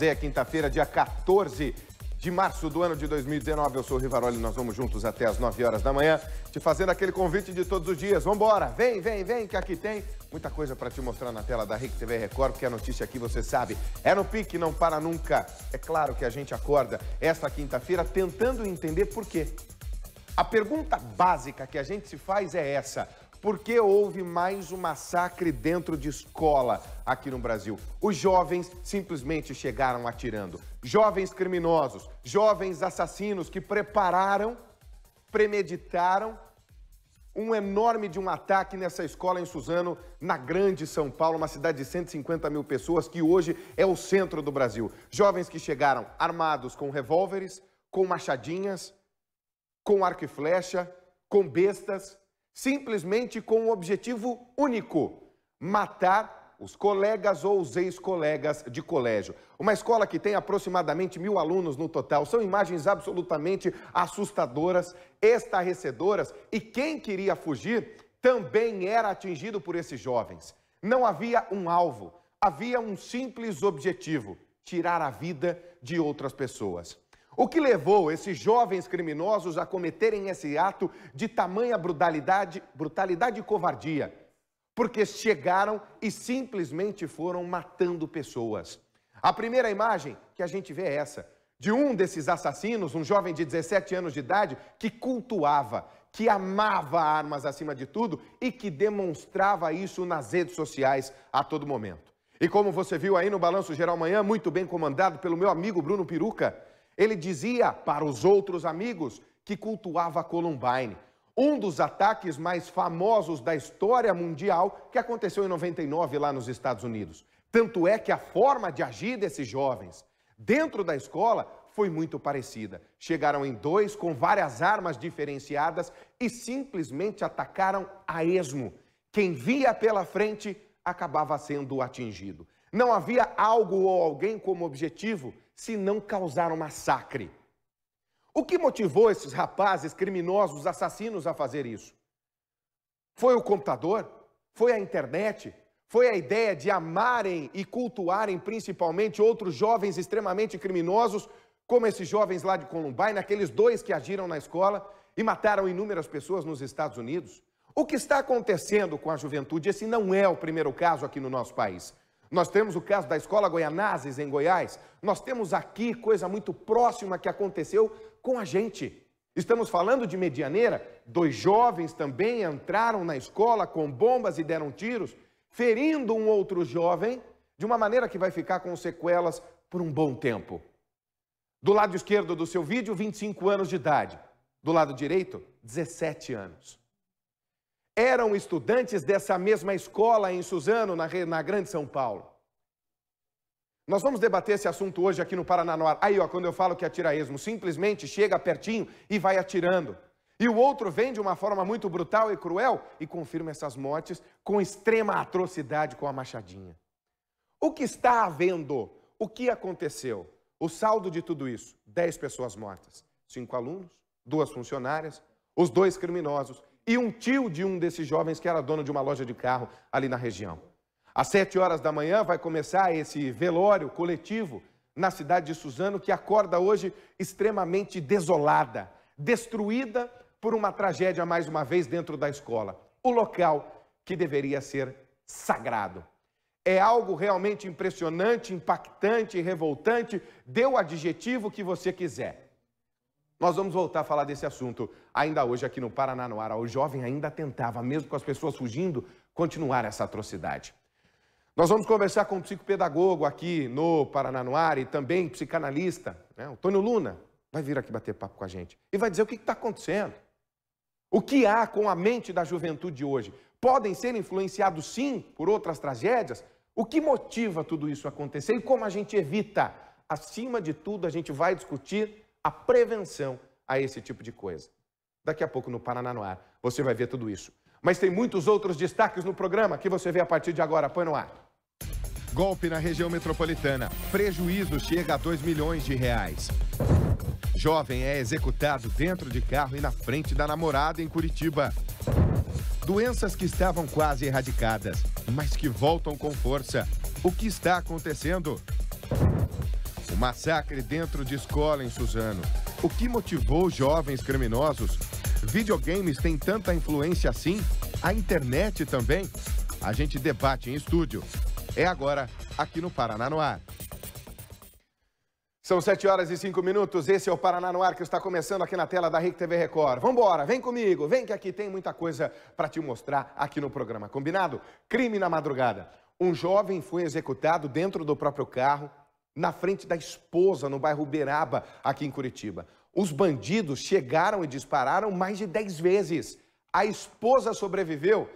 É quinta-feira, dia 14 de março do ano de 2019. Eu sou o Rivaroli, nós vamos juntos até as 9 horas da manhã, te fazendo aquele convite de todos os dias. Vambora, vem, vem, vem, que aqui tem muita coisa para te mostrar na tela da RIC TV Record, porque a é notícia aqui você sabe, é no pique, não para nunca. É claro que a gente acorda esta quinta-feira tentando entender por quê. A pergunta básica que a gente se faz é essa: porque houve mais um massacre dentro de escola aqui no Brasil. Os jovens simplesmente chegaram atirando. Jovens criminosos, jovens assassinos que prepararam, premeditaram um enorme de um ataque nessa escola em Suzano, na grande São Paulo, uma cidade de 150 mil pessoas que hoje é o centro do Brasil. Jovens que chegaram armados com revólveres, com machadinhas, com arco e flecha, com bestas simplesmente com um objetivo único: matar os colegas ou os ex-colegas de colégio. Uma escola que tem aproximadamente mil alunos no total. São imagens absolutamente assustadoras, estarrecedoras. E quem queria fugir também era atingido por esses jovens. Não havia um alvo, havia um simples objetivo: tirar a vida de outras pessoas. O que levou esses jovens criminosos a cometerem esse ato de tamanha brutalidade, brutalidade e covardia? Porque chegaram e simplesmente foram matando pessoas. A primeira imagem que a gente vê é essa, de um desses assassinos, um jovem de 17 anos de idade, que cultuava, que amava armas acima de tudo e que demonstrava isso nas redes sociais a todo momento. E como você viu aí no Balanço Geral Manhã, muito bem comandado pelo meu amigo Bruno Peruca, ele dizia para os outros amigos que cultuava Columbine, um dos ataques mais famosos da história mundial que aconteceu em 99 lá nos Estados Unidos. Tanto é que a forma de agir desses jovens dentro da escola foi muito parecida. Chegaram em dois com várias armas diferenciadas e simplesmente atacaram a esmo. Quem via pela frente acabava sendo atingido. Não havia algo ou alguém como objetivo se não causar um massacre. O que motivou esses rapazes criminosos, assassinos a fazer isso? Foi o computador? Foi a internet? Foi a ideia de amarem e cultuarem principalmente outros jovens extremamente criminosos, como esses jovens lá de Columbine, aqueles dois que agiram na escola e mataram inúmeras pessoas nos Estados Unidos? O que está acontecendo com a juventude? Esse não é o primeiro caso aqui no nosso país. Nós temos o caso da Escola Goianazes em Goiás. Nós temos aqui coisa muito próxima que aconteceu com a gente. Estamos falando de Medianeira. Dois jovens também entraram na escola com bombas e deram tiros, ferindo um outro jovem de uma maneira que vai ficar com sequelas por um bom tempo. Do lado esquerdo do seu vídeo, 25 anos de idade. Do lado direito, 17 anos eram estudantes dessa mesma escola em Suzano, na, na Grande São Paulo. Nós vamos debater esse assunto hoje aqui no Paraná Noir. Aí, ó, quando eu falo que atira esmo, simplesmente chega pertinho e vai atirando. E o outro vem de uma forma muito brutal e cruel e confirma essas mortes com extrema atrocidade com a machadinha. O que está havendo? O que aconteceu? O saldo de tudo isso: 10 pessoas mortas, cinco alunos, duas funcionárias, os dois criminosos e um tio de um desses jovens que era dono de uma loja de carro ali na região. Às sete horas da manhã vai começar esse velório coletivo na cidade de Suzano, que acorda hoje extremamente desolada, destruída por uma tragédia mais uma vez dentro da escola. O local que deveria ser sagrado. É algo realmente impressionante, impactante, revoltante, dê o adjetivo que você quiser. Nós vamos voltar a falar desse assunto ainda hoje aqui no Paraná no Ar. O jovem ainda tentava, mesmo com as pessoas fugindo, continuar essa atrocidade. Nós vamos conversar com um psicopedagogo aqui no Paraná no Ar e também psicanalista, né? o Tônio Luna, vai vir aqui bater papo com a gente e vai dizer o que está acontecendo. O que há com a mente da juventude hoje? Podem ser influenciados, sim, por outras tragédias? O que motiva tudo isso acontecer e como a gente evita? Acima de tudo, a gente vai discutir a prevenção a esse tipo de coisa. Daqui a pouco no Paraná no Ar você vai ver tudo isso. Mas tem muitos outros destaques no programa que você vê a partir de agora. Põe no ar. Golpe na região metropolitana. Prejuízo chega a 2 milhões de reais. Jovem é executado dentro de carro e na frente da namorada em Curitiba. Doenças que estavam quase erradicadas, mas que voltam com força. O que está acontecendo? Massacre dentro de escola em Suzano. O que motivou jovens criminosos? Videogames têm tanta influência assim? A internet também? A gente debate em estúdio. É agora, aqui no Paraná no Ar. São 7 horas e 5 minutos. Esse é o Paraná no Ar que está começando aqui na tela da RIC TV Record. Vambora, vem comigo, vem que aqui tem muita coisa para te mostrar aqui no programa. Combinado? Crime na madrugada. Um jovem foi executado dentro do próprio carro na frente da esposa, no bairro Uberaba, aqui em Curitiba. Os bandidos chegaram e dispararam mais de 10 vezes. A esposa sobreviveu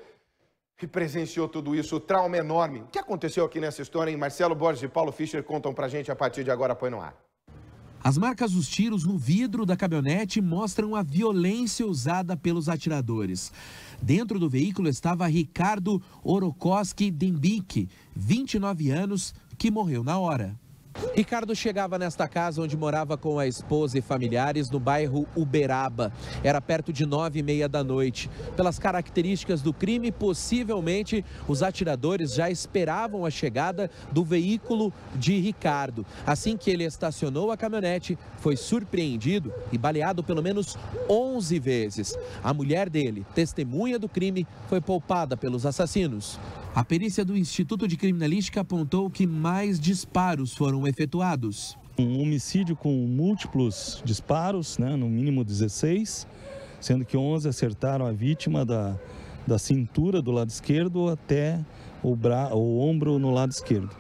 e presenciou tudo isso, o trauma é enorme. O que aconteceu aqui nessa história, hein? Marcelo Borges e Paulo Fischer contam pra gente a partir de agora, põe no ar. As marcas dos tiros no vidro da caminhonete mostram a violência usada pelos atiradores. Dentro do veículo estava Ricardo Orokoski Dembique, 29 anos, que morreu na hora. Ricardo chegava nesta casa onde morava com a esposa e familiares no bairro Uberaba. Era perto de nove e meia da noite. Pelas características do crime, possivelmente os atiradores já esperavam a chegada do veículo de Ricardo. Assim que ele estacionou a caminhonete, foi surpreendido e baleado pelo menos 11 vezes. A mulher dele, testemunha do crime, foi poupada pelos assassinos. A perícia do Instituto de Criminalística apontou que mais disparos foram efetuados. Um homicídio com múltiplos disparos, né, no mínimo 16, sendo que 11 acertaram a vítima da, da cintura do lado esquerdo até o, bra... o ombro no lado esquerdo.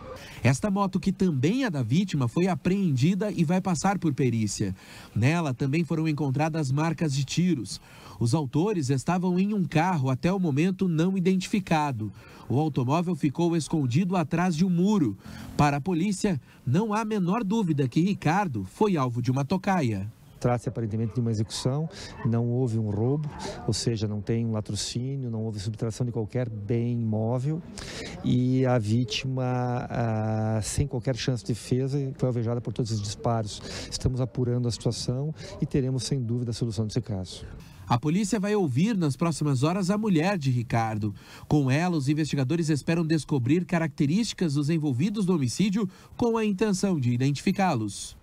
Esta moto, que também é da vítima, foi apreendida e vai passar por perícia. Nela também foram encontradas marcas de tiros. Os autores estavam em um carro até o momento não identificado. O automóvel ficou escondido atrás de um muro. Para a polícia, não há a menor dúvida que Ricardo foi alvo de uma tocaia. Trata-se aparentemente de uma execução, não houve um roubo, ou seja, não tem um latrocínio, não houve subtração de qualquer bem imóvel e a vítima, ah, sem qualquer chance de defesa, foi alvejada por todos os disparos. Estamos apurando a situação e teremos, sem dúvida, a solução desse caso. A polícia vai ouvir nas próximas horas a mulher de Ricardo. Com ela, os investigadores esperam descobrir características dos envolvidos no homicídio com a intenção de identificá-los.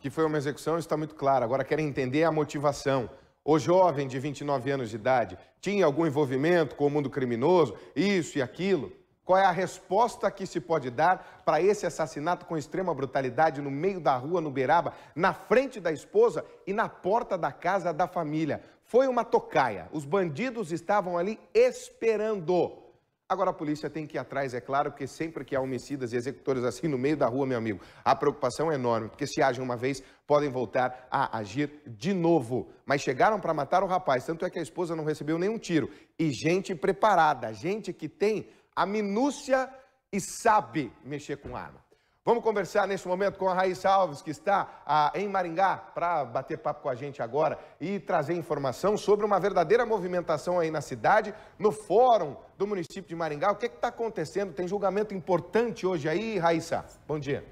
Que foi uma execução está muito claro. Agora querem entender a motivação. O jovem de 29 anos de idade tinha algum envolvimento com o mundo criminoso, isso e aquilo? Qual é a resposta que se pode dar para esse assassinato com extrema brutalidade no meio da rua, no Beraba, na frente da esposa e na porta da casa da família? Foi uma tocaia. Os bandidos estavam ali esperando. Agora a polícia tem que ir atrás, é claro, porque sempre que há homicidas e executores assim no meio da rua, meu amigo, a preocupação é enorme, porque se agem uma vez, podem voltar a agir de novo. Mas chegaram para matar o rapaz, tanto é que a esposa não recebeu nenhum tiro. E gente preparada, gente que tem a minúcia e sabe mexer com arma. Vamos conversar nesse momento com a Raíssa Alves, que está ah, em Maringá, para bater papo com a gente agora e trazer informação sobre uma verdadeira movimentação aí na cidade, no fórum do município de Maringá. O que é está acontecendo? Tem julgamento importante hoje aí, Raíssa? Bom dia.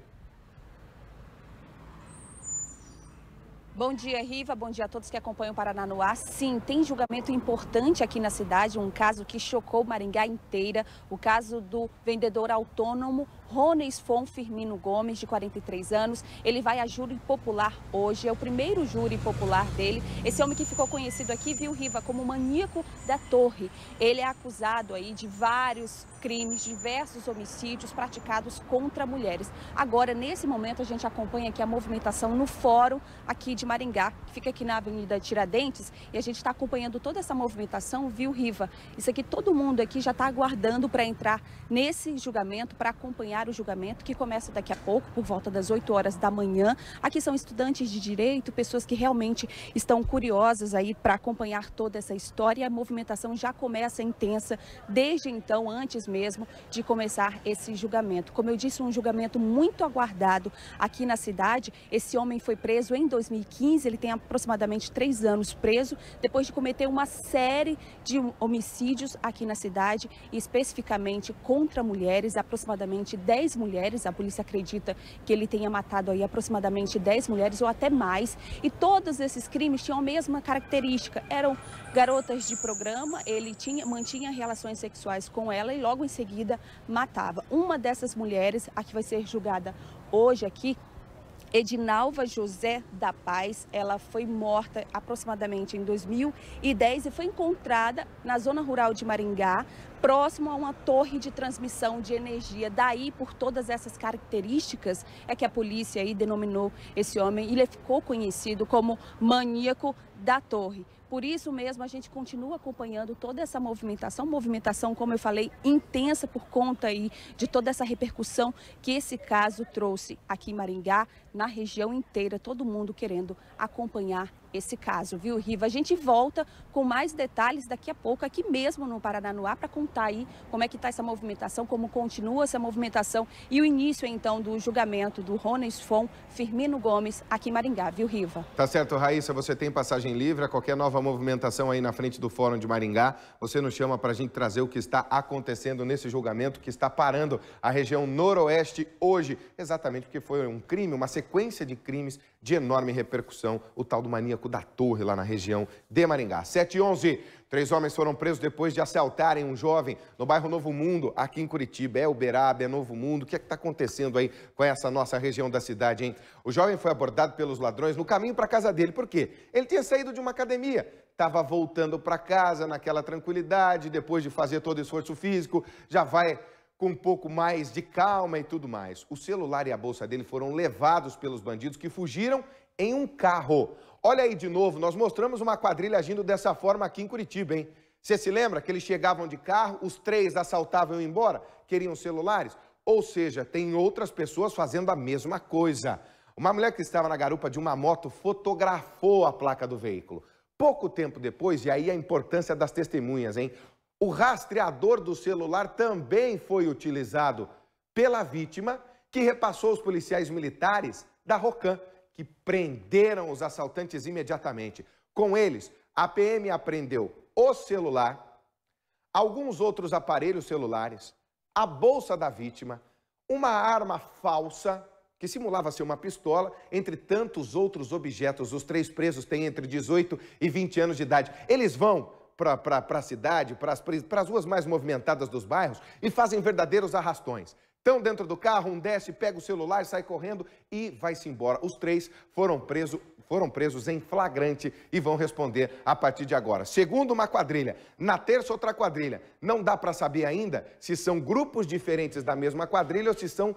Bom dia, Riva. Bom dia a todos que acompanham o Paraná no ar. Sim, tem julgamento importante aqui na cidade, um caso que chocou Maringá inteira, o caso do vendedor autônomo Rones Fon Firmino Gomes, de 43 anos. Ele vai a júri popular hoje, é o primeiro júri popular dele. Esse homem que ficou conhecido aqui, viu, Riva, como maníaco da torre. Ele é acusado aí de vários crimes, diversos homicídios praticados contra mulheres. Agora, nesse momento, a gente acompanha aqui a movimentação no fórum aqui de Maringá, que fica aqui na Avenida Tiradentes, e a gente está acompanhando toda essa movimentação, viu, Riva? Isso aqui, todo mundo aqui já está aguardando para entrar nesse julgamento, para acompanhar acompanhar o julgamento, que começa daqui a pouco, por volta das 8 horas da manhã. Aqui são estudantes de direito, pessoas que realmente estão curiosas aí para acompanhar toda essa história. A movimentação já começa intensa desde então, antes mesmo de começar esse julgamento. Como eu disse, um julgamento muito aguardado aqui na cidade. Esse homem foi preso em 2015, ele tem aproximadamente três anos preso, depois de cometer uma série de homicídios aqui na cidade, especificamente contra mulheres, aproximadamente 10 mulheres. A polícia acredita que ele tenha matado aí aproximadamente 10 mulheres ou até mais. E todos esses crimes tinham a mesma característica. Eram garotas de programa, ele tinha, mantinha relações sexuais com ela e logo em seguida matava. Uma dessas mulheres, a que vai ser julgada hoje aqui, Edinalva José da Paz, ela foi morta aproximadamente em 2010 e foi encontrada na zona rural de Maringá, próximo a uma torre de transmissão de energia. Daí, por todas essas características, é que a polícia aí denominou esse homem, e ele ficou conhecido como maníaco da torre. Por isso mesmo, a gente continua acompanhando toda essa movimentação, movimentação, como eu falei, intensa por conta aí de toda essa repercussão que esse caso trouxe aqui em Maringá, na região inteira, todo mundo querendo acompanhar esse caso, viu, Riva? A gente volta com mais detalhes daqui a pouco, aqui mesmo no Paraná Ar, para contar aí como é que está essa movimentação, como continua essa movimentação e o início, então, do julgamento do Rones Fon Firmino Gomes aqui em Maringá, viu, Riva? Tá certo, Raíssa, você tem passagem livre, a qualquer nova movimentação aí na frente do Fórum de Maringá, você nos chama para a gente trazer o que está acontecendo nesse julgamento que está parando a região noroeste hoje, exatamente porque foi um crime, uma sequência sequência de crimes de enorme repercussão, o tal do maníaco da Torre, lá na região de Maringá. 7 e 11, três homens foram presos depois de assaltarem um jovem no bairro Novo Mundo, aqui em Curitiba. É Uberaba, é Novo Mundo. O que é que está acontecendo aí com essa nossa região da cidade, hein? O jovem foi abordado pelos ladrões no caminho para casa dele. Por quê? Ele tinha saído de uma academia, estava voltando para casa naquela tranquilidade, depois de fazer todo o esforço físico, já vai com um pouco mais de calma e tudo mais. O celular e a bolsa dele foram levados pelos bandidos que fugiram em um carro. Olha aí de novo, nós mostramos uma quadrilha agindo dessa forma aqui em Curitiba, hein? Você se lembra que eles chegavam de carro, os três assaltavam e iam embora, queriam celulares? Ou seja, tem outras pessoas fazendo a mesma coisa. Uma mulher que estava na garupa de uma moto fotografou a placa do veículo. Pouco tempo depois, e aí a importância das testemunhas, hein? O rastreador do celular também foi utilizado pela vítima, que repassou os policiais militares da ROCAM, que prenderam os assaltantes imediatamente. Com eles, a PM apreendeu o celular, alguns outros aparelhos celulares, a bolsa da vítima, uma arma falsa que simulava ser uma pistola, entre tantos outros objetos. Os três presos têm entre 18 e 20 anos de idade. Eles vão para a cidade, para as ruas mais movimentadas dos bairros e fazem verdadeiros arrastões. Estão dentro do carro, um desce, pega o celular, sai correndo e vai-se embora. Os três foram, preso, foram presos em flagrante e vão responder a partir de agora. Segundo uma quadrilha, na terça outra quadrilha. Não dá para saber ainda se são grupos diferentes da mesma quadrilha ou se são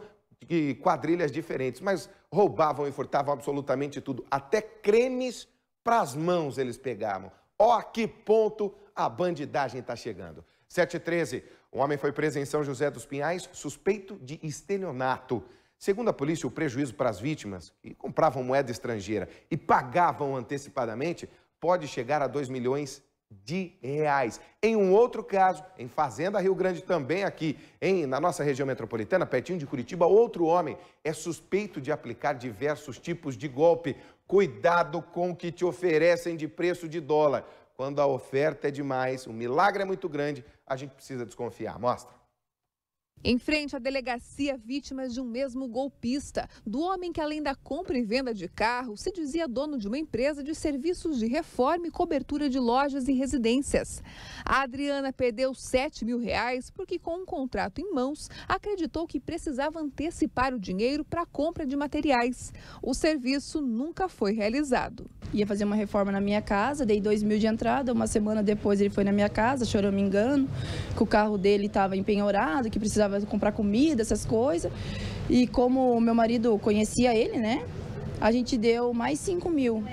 quadrilhas diferentes, mas roubavam e furtavam absolutamente tudo, até cremes para as mãos eles pegavam. Ó, que ponto a bandidagem está chegando. 713. Um homem foi preso em São José dos Pinhais, suspeito de estelionato. Segundo a polícia, o prejuízo para as vítimas, que compravam moeda estrangeira e pagavam antecipadamente, pode chegar a 2 milhões de reais. Em um outro caso, em Fazenda Rio Grande também aqui, em, na nossa região metropolitana, pertinho de Curitiba, outro homem é suspeito de aplicar diversos tipos de golpe. Cuidado com o que te oferecem de preço de dólar. Quando a oferta é demais, o milagre é muito grande, a gente precisa desconfiar. Mostra. Em frente à delegacia, vítimas de um mesmo golpista, do homem que, além da compra e venda de carro, se dizia dono de uma empresa de serviços de reforma e cobertura de lojas e residências. A Adriana perdeu 7 mil reais porque, com um contrato em mãos, acreditou que precisava antecipar o dinheiro para a compra de materiais. O serviço nunca foi realizado. Ia fazer uma reforma na minha casa, dei 2 mil de entrada. Uma semana depois, ele foi na minha casa, chorou me engano, que o carro dele estava empenhorado, que precisava precisava comprar comida, essas coisas. E como meu marido conhecia ele, né? A gente deu mais 5 mil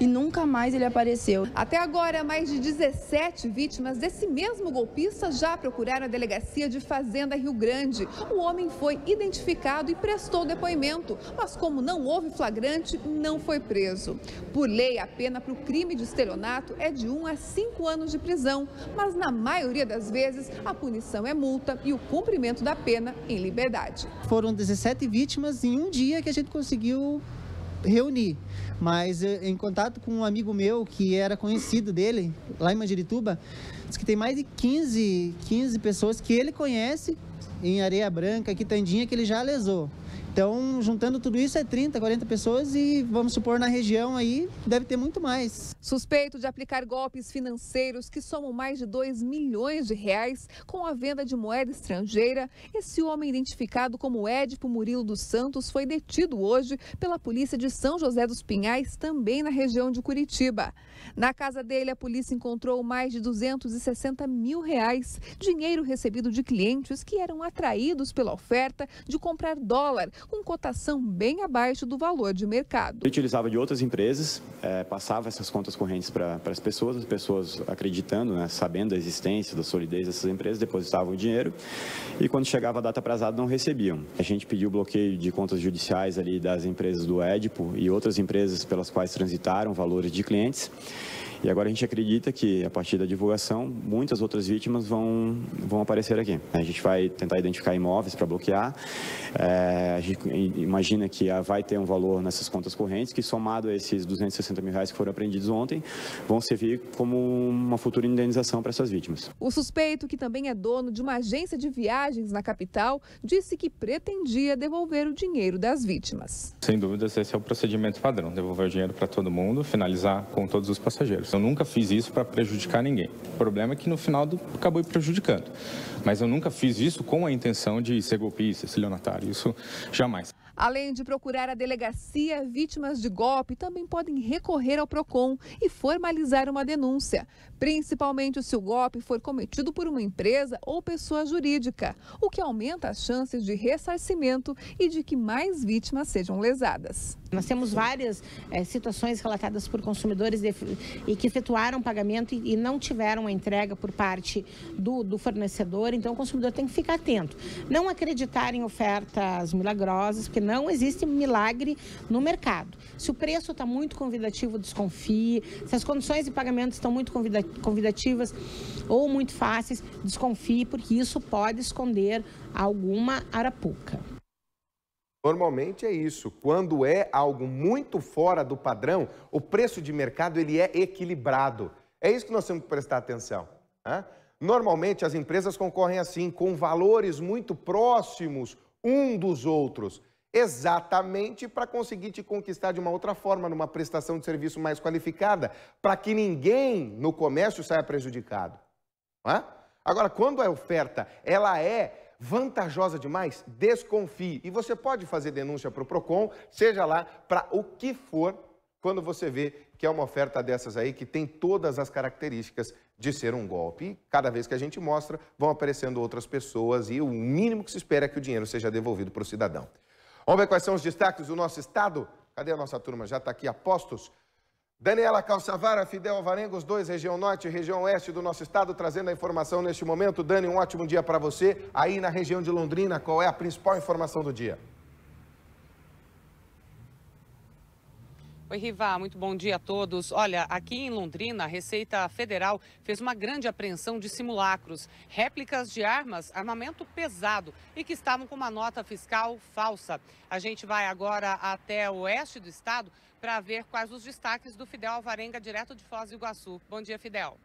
e nunca mais ele apareceu. Até agora, mais de 17 vítimas desse mesmo golpista já procuraram a delegacia de Fazenda Rio Grande. O homem foi identificado e prestou depoimento, mas como não houve flagrante, não foi preso. Por lei, a pena para o crime de estelionato é de 1 a 5 anos de prisão, mas na maioria das vezes a punição é multa e o cumprimento da pena em liberdade. Foram 17 vítimas em um dia que a gente conseguiu reunir. Mas eh, em contato com um amigo meu que era conhecido dele, lá em Mandirituba, diz que tem mais de 15, 15 pessoas que ele conhece em Areia Branca, Quitandinha, que ele já lesou. Então, juntando tudo isso, é 30, 40 pessoas e vamos supor na região aí deve ter muito mais. Suspeito de aplicar golpes financeiros que somam mais de 2 milhões de reais com a venda de moeda estrangeira, esse homem identificado como Édipo Murilo dos Santos foi detido hoje pela polícia de São José dos Pinhais, também na região de Curitiba. Na casa dele, a polícia encontrou mais de 260 mil reais, dinheiro recebido de clientes que eram atraídos pela oferta de comprar dólar com cotação bem abaixo do valor de mercado. Eu utilizava de outras empresas, é, passava essas contas correntes para as pessoas, as pessoas acreditando, né, sabendo da existência, da solidez dessas empresas, depositavam o dinheiro e quando chegava a data aprazada não recebiam. A gente pediu bloqueio de contas judiciais ali das empresas do Edipo e outras empresas pelas quais transitaram valores de clientes. E agora a gente acredita que, a partir da divulgação, muitas outras vítimas vão, vão aparecer aqui. A gente vai tentar identificar imóveis para bloquear. É, a gente imagina que vai ter um valor nessas contas correntes, que somado a esses 260 mil reais que foram apreendidos ontem, vão servir como uma futura indenização para essas vítimas. O suspeito, que também é dono de uma agência de viagens na capital, disse que pretendia devolver o dinheiro das vítimas. Sem dúvidas, esse é o procedimento padrão: devolver o dinheiro para todo mundo, finalizar com todos os passageiros. Eu nunca fiz isso para prejudicar ninguém. O problema é que no final do, acabou prejudicando. Mas eu nunca fiz isso com a intenção de ser golpista, estelionatário. Isso jamais. Além de procurar a delegacia, vítimas de golpe também podem recorrer ao PROCON e formalizar uma denúncia, principalmente se o golpe for cometido por uma empresa ou pessoa jurídica, o que aumenta as chances de ressarcimento e de que mais vítimas sejam lesadas. Nós temos várias é, situações relatadas por consumidores de, e que efetuaram pagamento e, e, não tiveram a entrega por parte do, do fornecedor, então o consumidor tem que ficar atento. Não acreditar em ofertas milagrosas, porque não não existe milagre no mercado. Se o preço está muito convidativo, desconfie. Se as condições de pagamento estão muito convida convidativas ou muito fáceis, desconfie, porque isso pode esconder alguma arapuca. Normalmente é isso. Quando é algo muito fora do padrão, o preço de mercado ele é equilibrado. É isso que nós temos que prestar atenção. Né? Normalmente as empresas concorrem assim, com valores muito próximos um dos outros. Exatamente para conseguir te conquistar de uma outra forma, numa prestação de serviço mais qualificada, para que ninguém no comércio saia prejudicado. É? Agora, quando a oferta ela é vantajosa demais, desconfie. E você pode fazer denúncia para o PROCON, seja lá para o que for, quando você vê que é uma oferta dessas aí que tem todas as características de ser um golpe. E cada vez que a gente mostra, vão aparecendo outras pessoas e o mínimo que se espera é que o dinheiro seja devolvido para o cidadão. Vamos ver quais são os destaques do nosso estado? Cadê a nossa turma? Já está aqui a postos. Daniela Calçavara, Fidel Alvarenga, os dois, região norte e região oeste do nosso estado, trazendo a informação neste momento. Dani, um ótimo dia para você. Aí na região de Londrina, qual é a principal informação do dia? Oi, Riva, muito bom dia a todos. Olha, aqui em Londrina, a Receita Federal fez uma grande apreensão de simulacros, réplicas de armas, armamento pesado e que estavam com uma nota fiscal falsa. A gente vai agora até o oeste do estado para ver quais os destaques do Fidel Alvarenga, direto de Foz do Iguaçu. Bom dia, Fidel.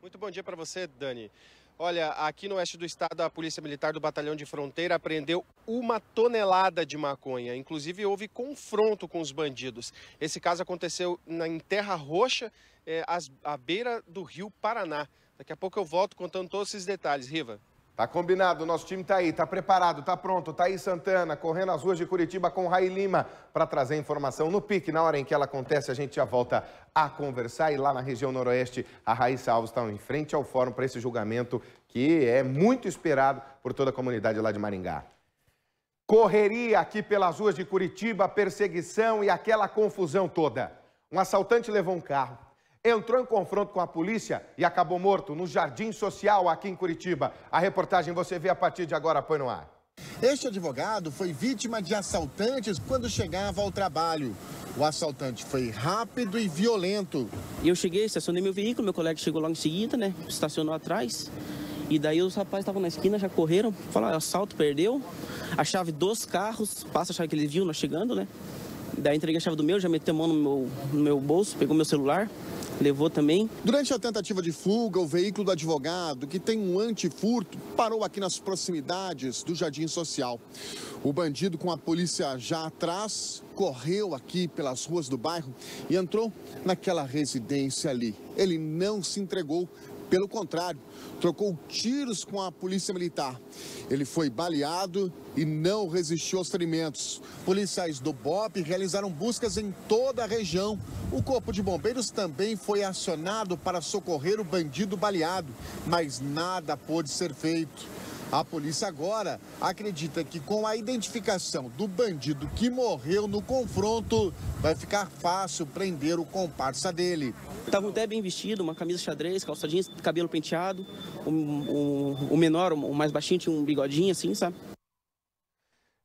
Muito bom dia para você, Dani. Olha, aqui no oeste do estado, a Polícia Militar do Batalhão de Fronteira apreendeu uma tonelada de maconha. Inclusive, houve confronto com os bandidos. Esse caso aconteceu na, em Terra Roxa, é, à beira do rio Paraná. Daqui a pouco eu volto contando todos esses detalhes, Riva. Tá combinado, nosso time tá aí, tá preparado, tá pronto. Tá aí Santana, correndo as ruas de Curitiba com Rai Lima para trazer informação no pique. Na hora em que ela acontece, a gente já volta a conversar. E lá na região noroeste, a Raíssa Alves está em frente ao fórum para esse julgamento que é muito esperado por toda a comunidade lá de Maringá. Correria aqui pelas ruas de Curitiba, perseguição e aquela confusão toda. Um assaltante levou um carro, entrou em confronto com a polícia e acabou morto no Jardim Social aqui em Curitiba. A reportagem você vê a partir de agora, põe no ar. Este advogado foi vítima de assaltantes quando chegava ao trabalho. O assaltante foi rápido e violento. Eu cheguei, estacionei meu veículo, meu colega chegou logo em seguida, né? Estacionou atrás. E daí os rapazes estavam na esquina, já correram, falaram, assalto, perdeu. A chave dos carros, passa a chave que eles viram nós chegando, né? Daí entreguei a chave do meu, já meteu a mão no meu, no meu bolso, pegou meu celular, levou também. Durante a tentativa de fuga, o veículo do advogado, que tem um antifurto, parou aqui nas proximidades do Jardim Social. O bandido, com a polícia já atrás, correu aqui pelas ruas do bairro e entrou naquela residência ali. Ele não se entregou pelo contrário, trocou tiros com a polícia militar. Ele foi baleado e não resistiu aos ferimentos. Policiais do BOP realizaram buscas em toda a região. O Corpo de Bombeiros também foi acionado para socorrer o bandido baleado, mas nada pôde ser feito. A polícia agora acredita que com a identificação do bandido que morreu no confronto, vai ficar fácil prender o comparsa dele. Estava até bem vestido, uma camisa xadrez, calça jeans, cabelo penteado. O, o menor, o mais baixinho, tinha um bigodinho assim, sabe?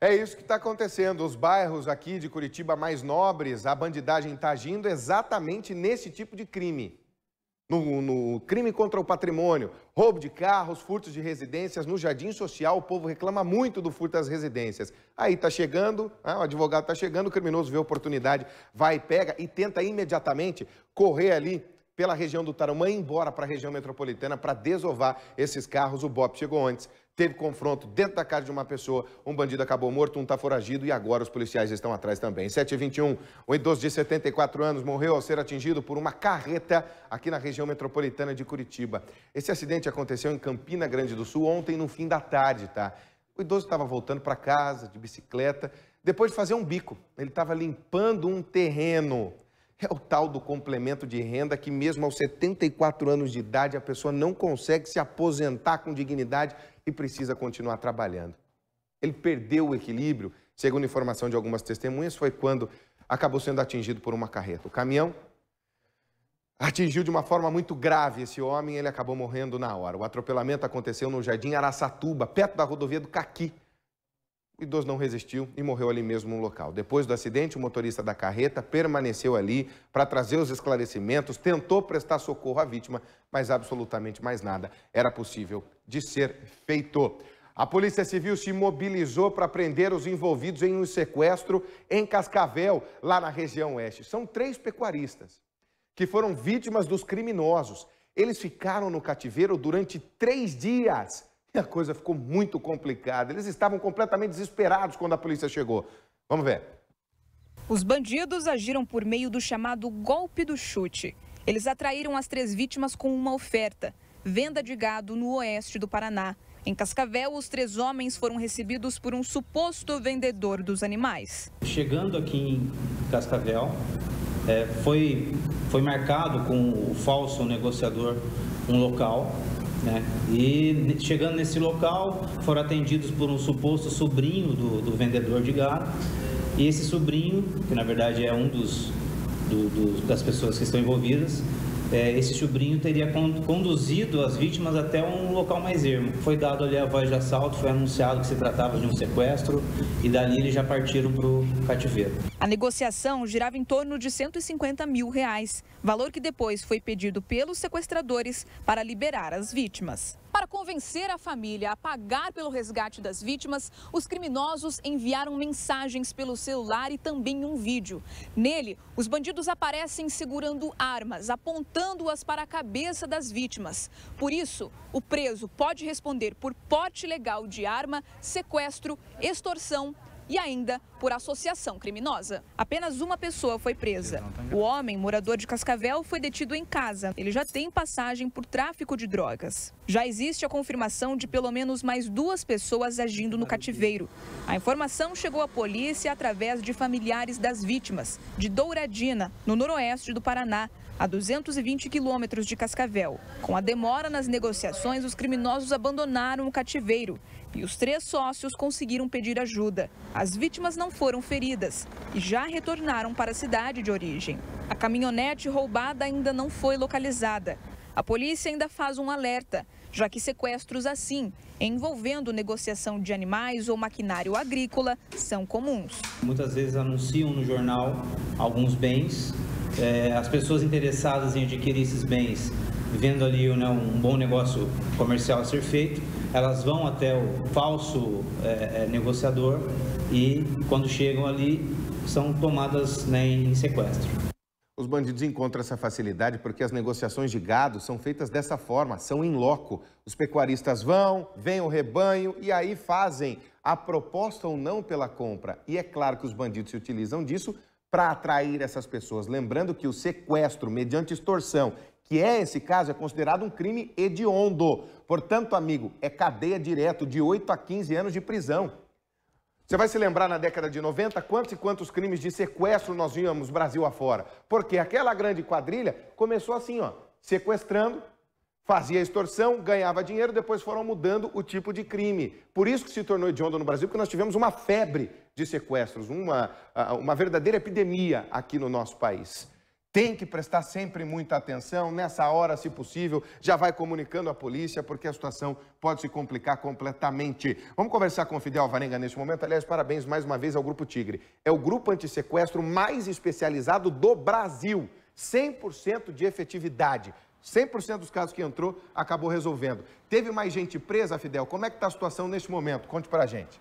É isso que está acontecendo. Os bairros aqui de Curitiba mais nobres, a bandidagem está agindo exatamente nesse tipo de crime no, no, crime contra o patrimônio, roubo de carros, furtos de residências, no jardim social, o povo reclama muito do furto às residências. Aí está chegando, né, o advogado está chegando, o criminoso vê a oportunidade, vai, pega e tenta imediatamente correr ali pela região do Tarumã e ir embora para a região metropolitana para desovar esses carros. O BOP chegou antes teve confronto dentro da casa de uma pessoa, um bandido acabou morto, um está foragido e agora os policiais estão atrás também. 721, um idoso de 74 anos morreu ao ser atingido por uma carreta aqui na região metropolitana de Curitiba. Esse acidente aconteceu em Campina Grande do Sul ontem no fim da tarde, tá? O idoso estava voltando para casa de bicicleta, depois de fazer um bico. Ele estava limpando um terreno. É o tal do complemento de renda que, mesmo aos 74 anos de idade, a pessoa não consegue se aposentar com dignidade e precisa continuar trabalhando. Ele perdeu o equilíbrio, segundo informação de algumas testemunhas, foi quando acabou sendo atingido por uma carreta. O caminhão atingiu de uma forma muito grave esse homem, ele acabou morrendo na hora. O atropelamento aconteceu no Jardim Araçatuba, perto da rodovia do Caqui. O idoso não resistiu e morreu ali mesmo no local. Depois do acidente, o motorista da carreta permaneceu ali para trazer os esclarecimentos, tentou prestar socorro à vítima, mas absolutamente mais nada era possível de ser feito. A Polícia Civil se mobilizou para prender os envolvidos em um sequestro em Cascavel, lá na região oeste. São três pecuaristas que foram vítimas dos criminosos. Eles ficaram no cativeiro durante três dias e a coisa ficou muito complicada. Eles estavam completamente desesperados quando a polícia chegou. Vamos ver. Os bandidos agiram por meio do chamado golpe do chute. Eles atraíram as três vítimas com uma oferta: venda de gado no oeste do Paraná. Em Cascavel, os três homens foram recebidos por um suposto vendedor dos animais. Chegando aqui em Cascavel, é, foi, foi marcado com o falso negociador um local né? E chegando nesse local, foram atendidos por um suposto sobrinho do, do vendedor de gado. E esse sobrinho, que na verdade é um dos, do, das pessoas que estão envolvidas, é, esse sobrinho teria conduzido as vítimas até um local mais ermo. Foi dado ali a voz de assalto, foi anunciado que se tratava de um sequestro e dali eles já partiram para o cativeiro. A negociação girava em torno de 150 mil reais, valor que depois foi pedido pelos sequestradores para liberar as vítimas. Para convencer a família a pagar pelo resgate das vítimas, os criminosos enviaram mensagens pelo celular e também um vídeo. Nele, os bandidos aparecem segurando armas, apontando-as para a cabeça das vítimas. Por isso, o preso pode responder por porte legal de arma, sequestro, extorsão e ainda por associação criminosa. Apenas uma pessoa foi presa. O homem, morador de Cascavel, foi detido em casa. Ele já tem passagem por tráfico de drogas. Já existe a confirmação de pelo menos mais duas pessoas agindo no cativeiro. A informação chegou à polícia através de familiares das vítimas, de Douradina, no noroeste do Paraná, a 220 quilômetros de Cascavel. Com a demora nas negociações, os criminosos abandonaram o cativeiro e os três sócios conseguiram pedir ajuda. As vítimas não foram feridas e já retornaram para a cidade de origem. A caminhonete roubada ainda não foi localizada. A polícia ainda faz um alerta, já que sequestros assim, envolvendo negociação de animais ou maquinário agrícola, são comuns. Muitas vezes anunciam no jornal alguns bens. É, as pessoas interessadas em adquirir esses bens, vendo ali né, um bom negócio comercial a ser feito, elas vão até o falso é, é, negociador e, quando chegam ali, são tomadas né, em sequestro. Os bandidos encontram essa facilidade porque as negociações de gado são feitas dessa forma, são em loco. Os pecuaristas vão, vêm o rebanho e aí fazem a proposta ou não pela compra. E é claro que os bandidos se utilizam disso para atrair essas pessoas. Lembrando que o sequestro mediante extorsão que é esse caso, é considerado um crime hediondo. Portanto, amigo, é cadeia direto de 8 a 15 anos de prisão. Você vai se lembrar na década de 90 quantos e quantos crimes de sequestro nós víamos Brasil afora. Porque aquela grande quadrilha começou assim, ó, sequestrando, fazia extorsão, ganhava dinheiro, depois foram mudando o tipo de crime. Por isso que se tornou hediondo no Brasil, porque nós tivemos uma febre de sequestros, uma, uma verdadeira epidemia aqui no nosso país tem que prestar sempre muita atenção. Nessa hora, se possível, já vai comunicando a polícia, porque a situação pode se complicar completamente. Vamos conversar com o Fidel Varenga neste momento. Aliás, parabéns mais uma vez ao Grupo Tigre. É o grupo antissequestro mais especializado do Brasil. 100% de efetividade. 100% dos casos que entrou acabou resolvendo. Teve mais gente presa, Fidel? Como é que está a situação neste momento? Conte para a gente.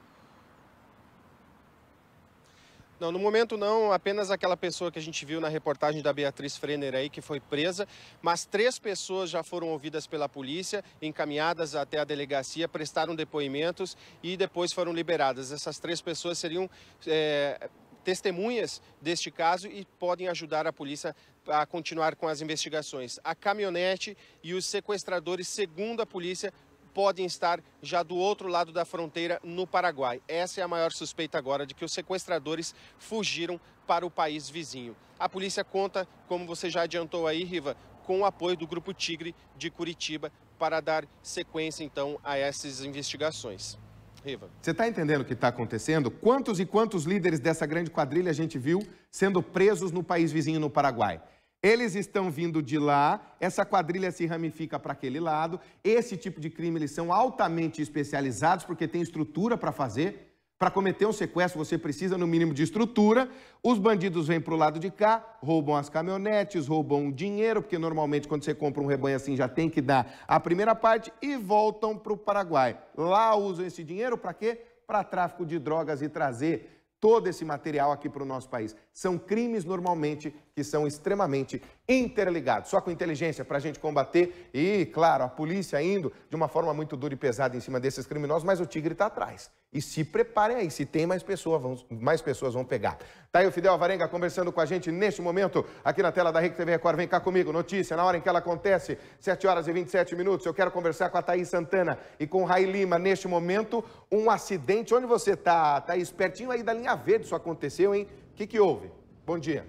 Não, no momento não, apenas aquela pessoa que a gente viu na reportagem da Beatriz Frenner aí, que foi presa, mas três pessoas já foram ouvidas pela polícia, encaminhadas até a delegacia, prestaram depoimentos e depois foram liberadas. Essas três pessoas seriam é, testemunhas deste caso e podem ajudar a polícia a continuar com as investigações. A caminhonete e os sequestradores, segundo a polícia, podem estar já do outro lado da fronteira, no Paraguai. Essa é a maior suspeita agora de que os sequestradores fugiram para o país vizinho. A polícia conta, como você já adiantou aí, Riva, com o apoio do Grupo Tigre de Curitiba para dar sequência, então, a essas investigações. Riva. Você está entendendo o que está acontecendo? Quantos e quantos líderes dessa grande quadrilha a gente viu sendo presos no país vizinho, no Paraguai? Eles estão vindo de lá, essa quadrilha se ramifica para aquele lado. Esse tipo de crime eles são altamente especializados porque tem estrutura para fazer. Para cometer um sequestro, você precisa, no mínimo, de estrutura. Os bandidos vêm para o lado de cá, roubam as caminhonetes, roubam o dinheiro, porque normalmente quando você compra um rebanho assim já tem que dar a primeira parte, e voltam para o Paraguai. Lá usam esse dinheiro para quê? Para tráfico de drogas e trazer todo esse material aqui para o nosso país. São crimes normalmente que são extremamente interligados. Só com inteligência para a gente combater e, claro, a polícia indo de uma forma muito dura e pesada em cima desses criminosos, mas o tigre está atrás. E se preparem aí, se tem mais, pessoa, mais pessoas vão pegar. Tá aí o Fidel Varenga conversando com a gente neste momento, aqui na tela da Rede TV Record. Vem cá comigo, notícia, na hora em que ela acontece, 7 horas e 27 minutos. Eu quero conversar com a Thaís Santana e com o Rai Lima. Neste momento, um acidente. Onde você tá, Thaís? Tá Pertinho aí da linha verde isso aconteceu, hein? O que, que houve? Bom dia.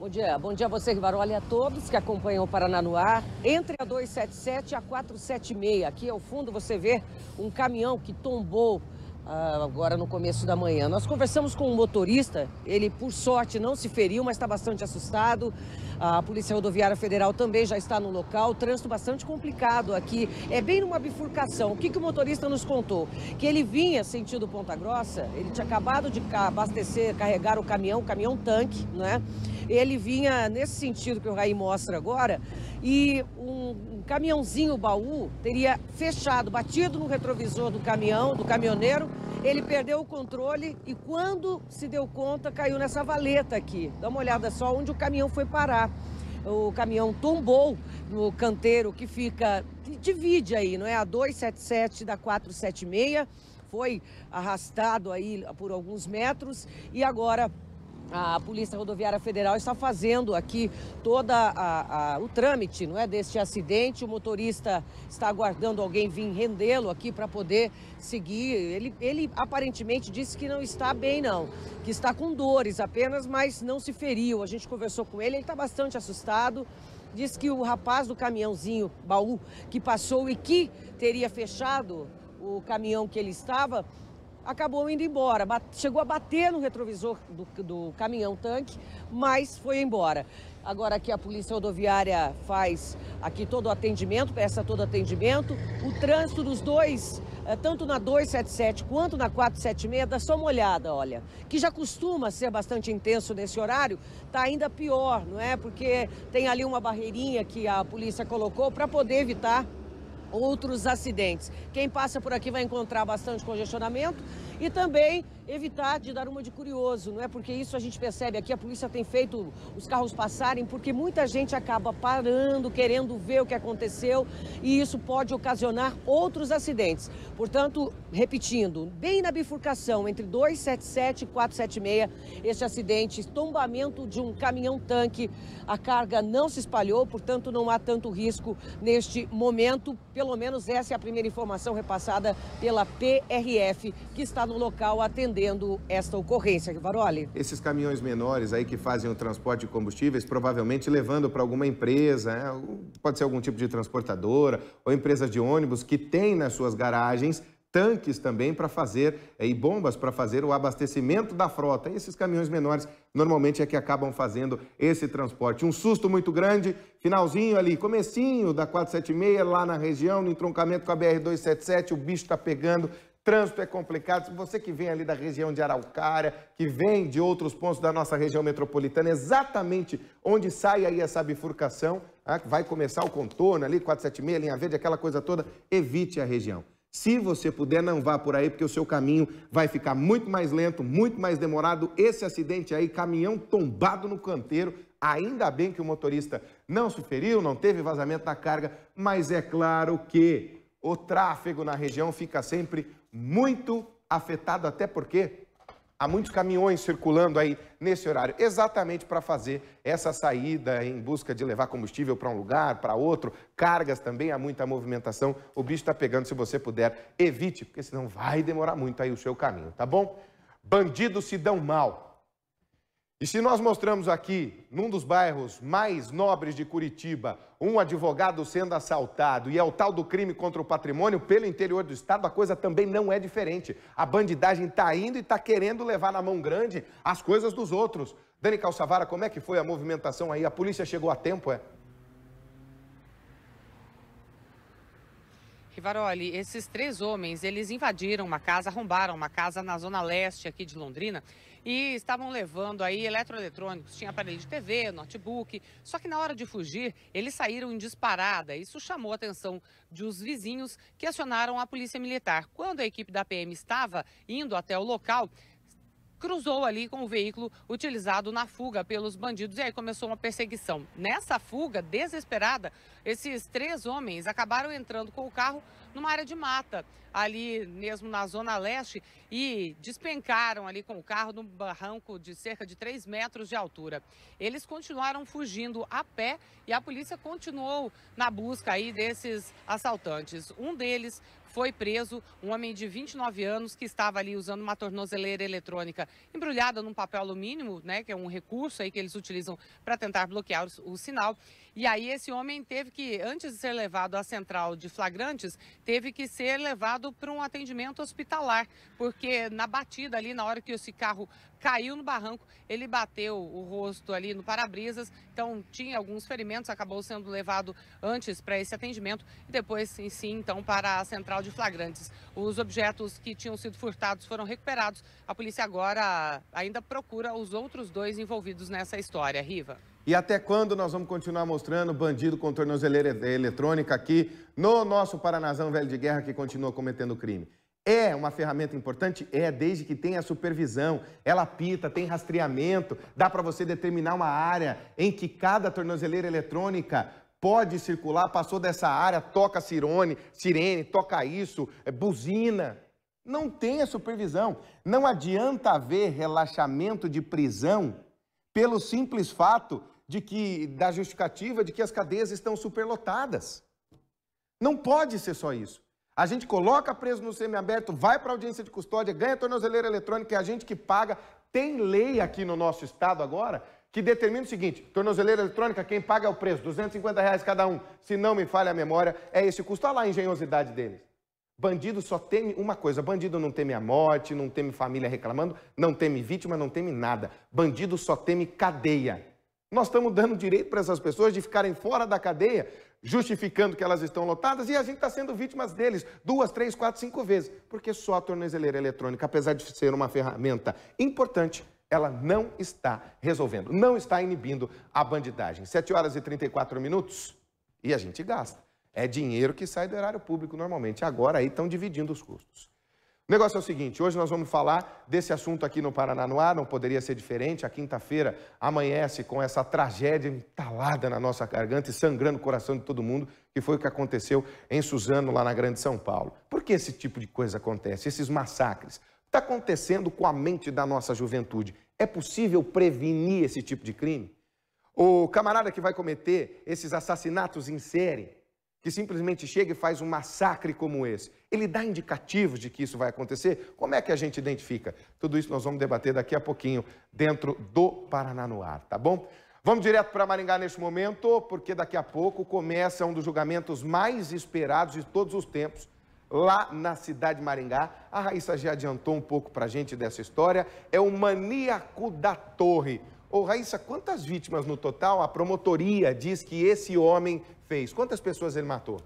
Bom dia, bom dia a você, e a todos que acompanham o Paraná no ar. Entre a 277 e a 476, aqui ao fundo você vê um caminhão que tombou ah, agora no começo da manhã. Nós conversamos com um motorista, ele por sorte não se feriu, mas está bastante assustado. A Polícia Rodoviária Federal também já está no local. O trânsito bastante complicado aqui, é bem numa bifurcação. O que, que o motorista nos contou? Que ele vinha sentido Ponta Grossa, ele tinha acabado de abastecer, carregar o caminhão, o caminhão tanque, né? Ele vinha nesse sentido que o Raí mostra agora, e um, caminhãozinho baú teria fechado, batido no retrovisor do caminhão, do caminhoneiro. Ele perdeu o controle e quando se deu conta, caiu nessa valeta aqui. Dá uma olhada só onde o caminhão foi parar. O caminhão tombou no canteiro que fica, que divide aí, não é? A 277 da 476. Foi arrastado aí por alguns metros e agora a Polícia Rodoviária Federal está fazendo aqui todo o trâmite não é, deste acidente. O motorista está aguardando alguém vir rendê-lo aqui para poder seguir. Ele, ele aparentemente disse que não está bem, não, que está com dores apenas, mas não se feriu. A gente conversou com ele, ele está bastante assustado. Diz que o rapaz do caminhãozinho baú que passou e que teria fechado o caminhão que ele estava acabou indo embora. Chegou a bater no retrovisor do, do caminhão-tanque, mas foi embora. Agora aqui a Polícia Rodoviária faz aqui todo o atendimento, peça todo o atendimento. O trânsito dos dois, eh, tanto na 277 quanto na 476, dá só uma olhada, olha. Que já costuma ser bastante intenso nesse horário, está ainda pior, não é? Porque tem ali uma barreirinha que a polícia colocou para poder evitar outros acidentes. Quem passa por aqui vai encontrar bastante congestionamento e também evitar de dar uma de curioso, não é? Porque isso a gente percebe aqui, a polícia tem feito os carros passarem, porque muita gente acaba parando, querendo ver o que aconteceu e isso pode ocasionar outros acidentes. Portanto, repetindo, bem na bifurcação entre 277 e 476, este acidente, tombamento de um caminhão-tanque, a carga não se espalhou, portanto, não há tanto risco neste momento. Pelo menos essa é a primeira informação repassada pela PRF, que está no local atendendo atendendo esta ocorrência, Rivaroli. Esses caminhões menores aí que fazem o transporte de combustíveis, provavelmente levando para alguma empresa, né? pode ser algum tipo de transportadora ou empresa de ônibus que tem nas suas garagens tanques também para fazer é, e bombas para fazer o abastecimento da frota. E esses caminhões menores normalmente é que acabam fazendo esse transporte. Um susto muito grande, finalzinho ali, comecinho da 476 lá na região, no entroncamento com a BR 277, o bicho está pegando trânsito é complicado. Você que vem ali da região de Araucária, que vem de outros pontos da nossa região metropolitana, exatamente onde sai aí essa bifurcação, ah, vai começar o contorno ali, 476, linha verde, aquela coisa toda, evite a região. Se você puder, não vá por aí, porque o seu caminho vai ficar muito mais lento, muito mais demorado. Esse acidente aí, caminhão tombado no canteiro, Ainda bem que o motorista não se feriu, não teve vazamento da carga, mas é claro que o tráfego na região fica sempre muito afetado, até porque há muitos caminhões circulando aí nesse horário, exatamente para fazer essa saída em busca de levar combustível para um lugar, para outro, cargas também, há muita movimentação. O bicho está pegando, se você puder, evite, porque senão vai demorar muito aí o seu caminho, tá bom? Bandidos se dão mal. E se nós mostramos aqui, num dos bairros mais nobres de Curitiba, um advogado sendo assaltado e é o tal do crime contra o patrimônio pelo interior do estado, a coisa também não é diferente. A bandidagem está indo e está querendo levar na mão grande as coisas dos outros. Dani Calçavara, como é que foi a movimentação aí? A polícia chegou a tempo, é? Rivaroli, esses três homens, eles invadiram uma casa, arrombaram uma casa na zona leste aqui de Londrina e estavam levando aí eletroeletrônicos, tinha aparelho de TV, notebook, só que na hora de fugir, eles saíram em disparada. Isso chamou a atenção dos vizinhos que acionaram a polícia militar. Quando a equipe da PM estava indo até o local, cruzou ali com o veículo utilizado na fuga pelos bandidos e aí começou uma perseguição. Nessa fuga desesperada, esses três homens acabaram entrando com o carro numa área de mata, ali mesmo na zona leste, e despencaram ali com o carro num barranco de cerca de 3 metros de altura. Eles continuaram fugindo a pé e a polícia continuou na busca aí desses assaltantes. Um deles foi preso um homem de 29 anos que estava ali usando uma tornozeleira eletrônica embrulhada num papel alumínio, né, que é um recurso aí que eles utilizam para tentar bloquear o, o sinal. E aí esse homem teve que, antes de ser levado à central de flagrantes, teve que ser levado para um atendimento hospitalar, porque na batida ali, na hora que esse carro caiu no barranco, ele bateu o rosto ali no para-brisas, então tinha alguns ferimentos, acabou sendo levado antes para esse atendimento e depois sim, então para a central de flagrantes. Os objetos que tinham sido furtados foram recuperados. A polícia agora ainda procura os outros dois envolvidos nessa história. Riva. E até quando nós vamos continuar mostrando bandido com tornozeleira eletrônica aqui no nosso Paranazão velho de guerra que continua cometendo crime? É uma ferramenta importante? É, desde que tenha supervisão. Ela pita, tem rastreamento, dá para você determinar uma área em que cada tornozeleira eletrônica pode circular, passou dessa área, toca sirone, sirene, toca isso, é, buzina. Não tem a supervisão. Não adianta haver relaxamento de prisão pelo simples fato de que da justificativa de que as cadeias estão superlotadas. Não pode ser só isso. A gente coloca preso no semiaberto, vai para audiência de custódia, ganha tornozeleira eletrônica, é a gente que paga. Tem lei aqui no nosso estado agora que determina o seguinte: tornozeleira eletrônica, quem paga é o preço, 250 reais cada um. Se não me falha a memória, é esse custo. Olha lá a engenhosidade deles. Bandido só teme uma coisa: bandido não teme a morte, não teme família reclamando, não teme vítima, não teme nada. Bandido só teme cadeia. Nós estamos dando direito para essas pessoas de ficarem fora da cadeia, justificando que elas estão lotadas e a gente está sendo vítimas deles duas, três, quatro, cinco vezes. Porque só a tornozeleira eletrônica, apesar de ser uma ferramenta importante, ela não está resolvendo, não está inibindo a bandidagem. 7 horas e 34 minutos e a gente gasta. É dinheiro que sai do erário público normalmente. Agora aí estão dividindo os custos. O negócio é o seguinte: hoje nós vamos falar desse assunto aqui no Paraná no ar, não poderia ser diferente. A quinta-feira amanhece com essa tragédia entalada na nossa garganta e sangrando o coração de todo mundo, que foi o que aconteceu em Suzano, lá na Grande São Paulo. Por que esse tipo de coisa acontece? Esses massacres? Está acontecendo com a mente da nossa juventude. É possível prevenir esse tipo de crime? O camarada que vai cometer esses assassinatos em série, que simplesmente chega e faz um massacre como esse, ele dá indicativos de que isso vai acontecer? Como é que a gente identifica? Tudo isso nós vamos debater daqui a pouquinho dentro do Paraná no Ar, tá bom? Vamos direto para Maringá neste momento, porque daqui a pouco começa um dos julgamentos mais esperados de todos os tempos lá na cidade de Maringá. A Raíssa já adiantou um pouco para a gente dessa história. É o maníaco da torre. Ô, Raíssa, quantas vítimas no total a promotoria diz que esse homem fez? Quantas pessoas ele matou?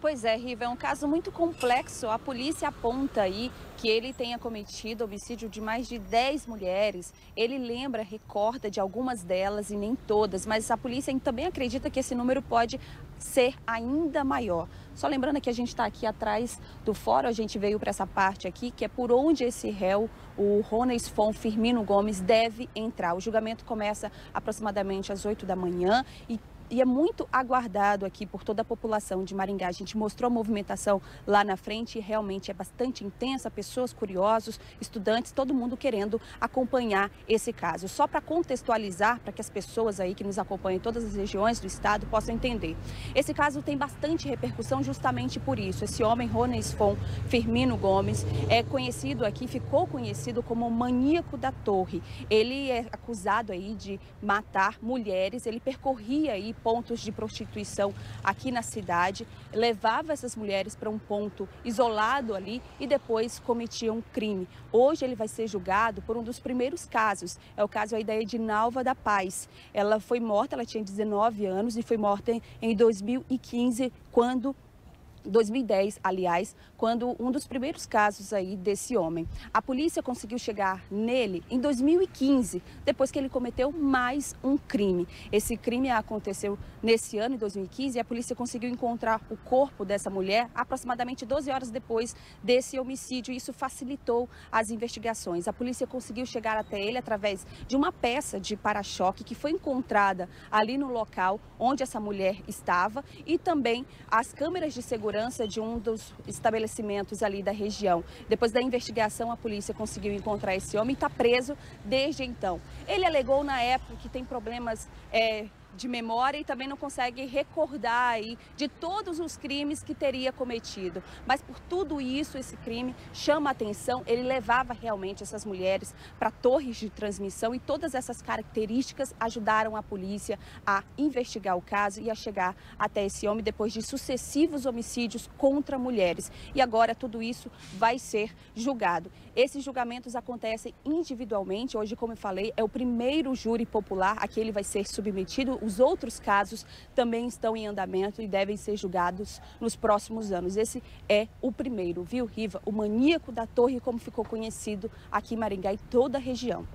Pois é, Riva, é um caso muito complexo. A polícia aponta aí que ele tenha cometido homicídio de mais de 10 mulheres. Ele lembra, recorda de algumas delas e nem todas, mas a polícia também acredita que esse número pode ser ainda maior. Só lembrando que a gente está aqui atrás do fórum, a gente veio para essa parte aqui, que é por onde esse réu, o Ronis Fon Firmino Gomes, deve entrar. O julgamento começa aproximadamente às 8 da manhã e e é muito aguardado aqui por toda a população de Maringá. A gente mostrou a movimentação lá na frente e realmente é bastante intensa, pessoas curiosos, estudantes, todo mundo querendo acompanhar esse caso. Só para contextualizar, para que as pessoas aí que nos acompanham em todas as regiões do estado possam entender. Esse caso tem bastante repercussão justamente por isso. Esse homem, Rony Sfon Firmino Gomes, é conhecido aqui, ficou conhecido como o maníaco da torre. Ele é acusado aí de matar mulheres, ele percorria aí pontos de prostituição aqui na cidade, levava essas mulheres para um ponto isolado ali e depois cometia um crime. Hoje ele vai ser julgado por um dos primeiros casos, é o caso aí da Edinalva da Paz. Ela foi morta, ela tinha 19 anos e foi morta em 2015 quando 2010, aliás, quando um dos primeiros casos aí desse homem. A polícia conseguiu chegar nele em 2015, depois que ele cometeu mais um crime. Esse crime aconteceu nesse ano, em 2015, e a polícia conseguiu encontrar o corpo dessa mulher aproximadamente 12 horas depois desse homicídio. Isso facilitou as investigações. A polícia conseguiu chegar até ele através de uma peça de para-choque que foi encontrada ali no local onde essa mulher estava e também as câmeras de segurança segurança de um dos estabelecimentos ali da região. Depois da investigação, a polícia conseguiu encontrar esse homem e está preso desde então. Ele alegou na época que tem problemas é, de memória e também não consegue recordar aí de todos os crimes que teria cometido. Mas por tudo isso, esse crime chama a atenção, ele levava realmente essas mulheres para torres de transmissão e todas essas características ajudaram a polícia a investigar o caso e a chegar até esse homem depois de sucessivos homicídios contra mulheres. E agora tudo isso vai ser julgado. Esses julgamentos acontecem individualmente. Hoje, como eu falei, é o primeiro júri popular. a que ele vai ser submetido os outros casos também estão em andamento e devem ser julgados nos próximos anos. Esse é o primeiro, viu, Riva? O maníaco da torre, como ficou conhecido aqui em Maringá e toda a região.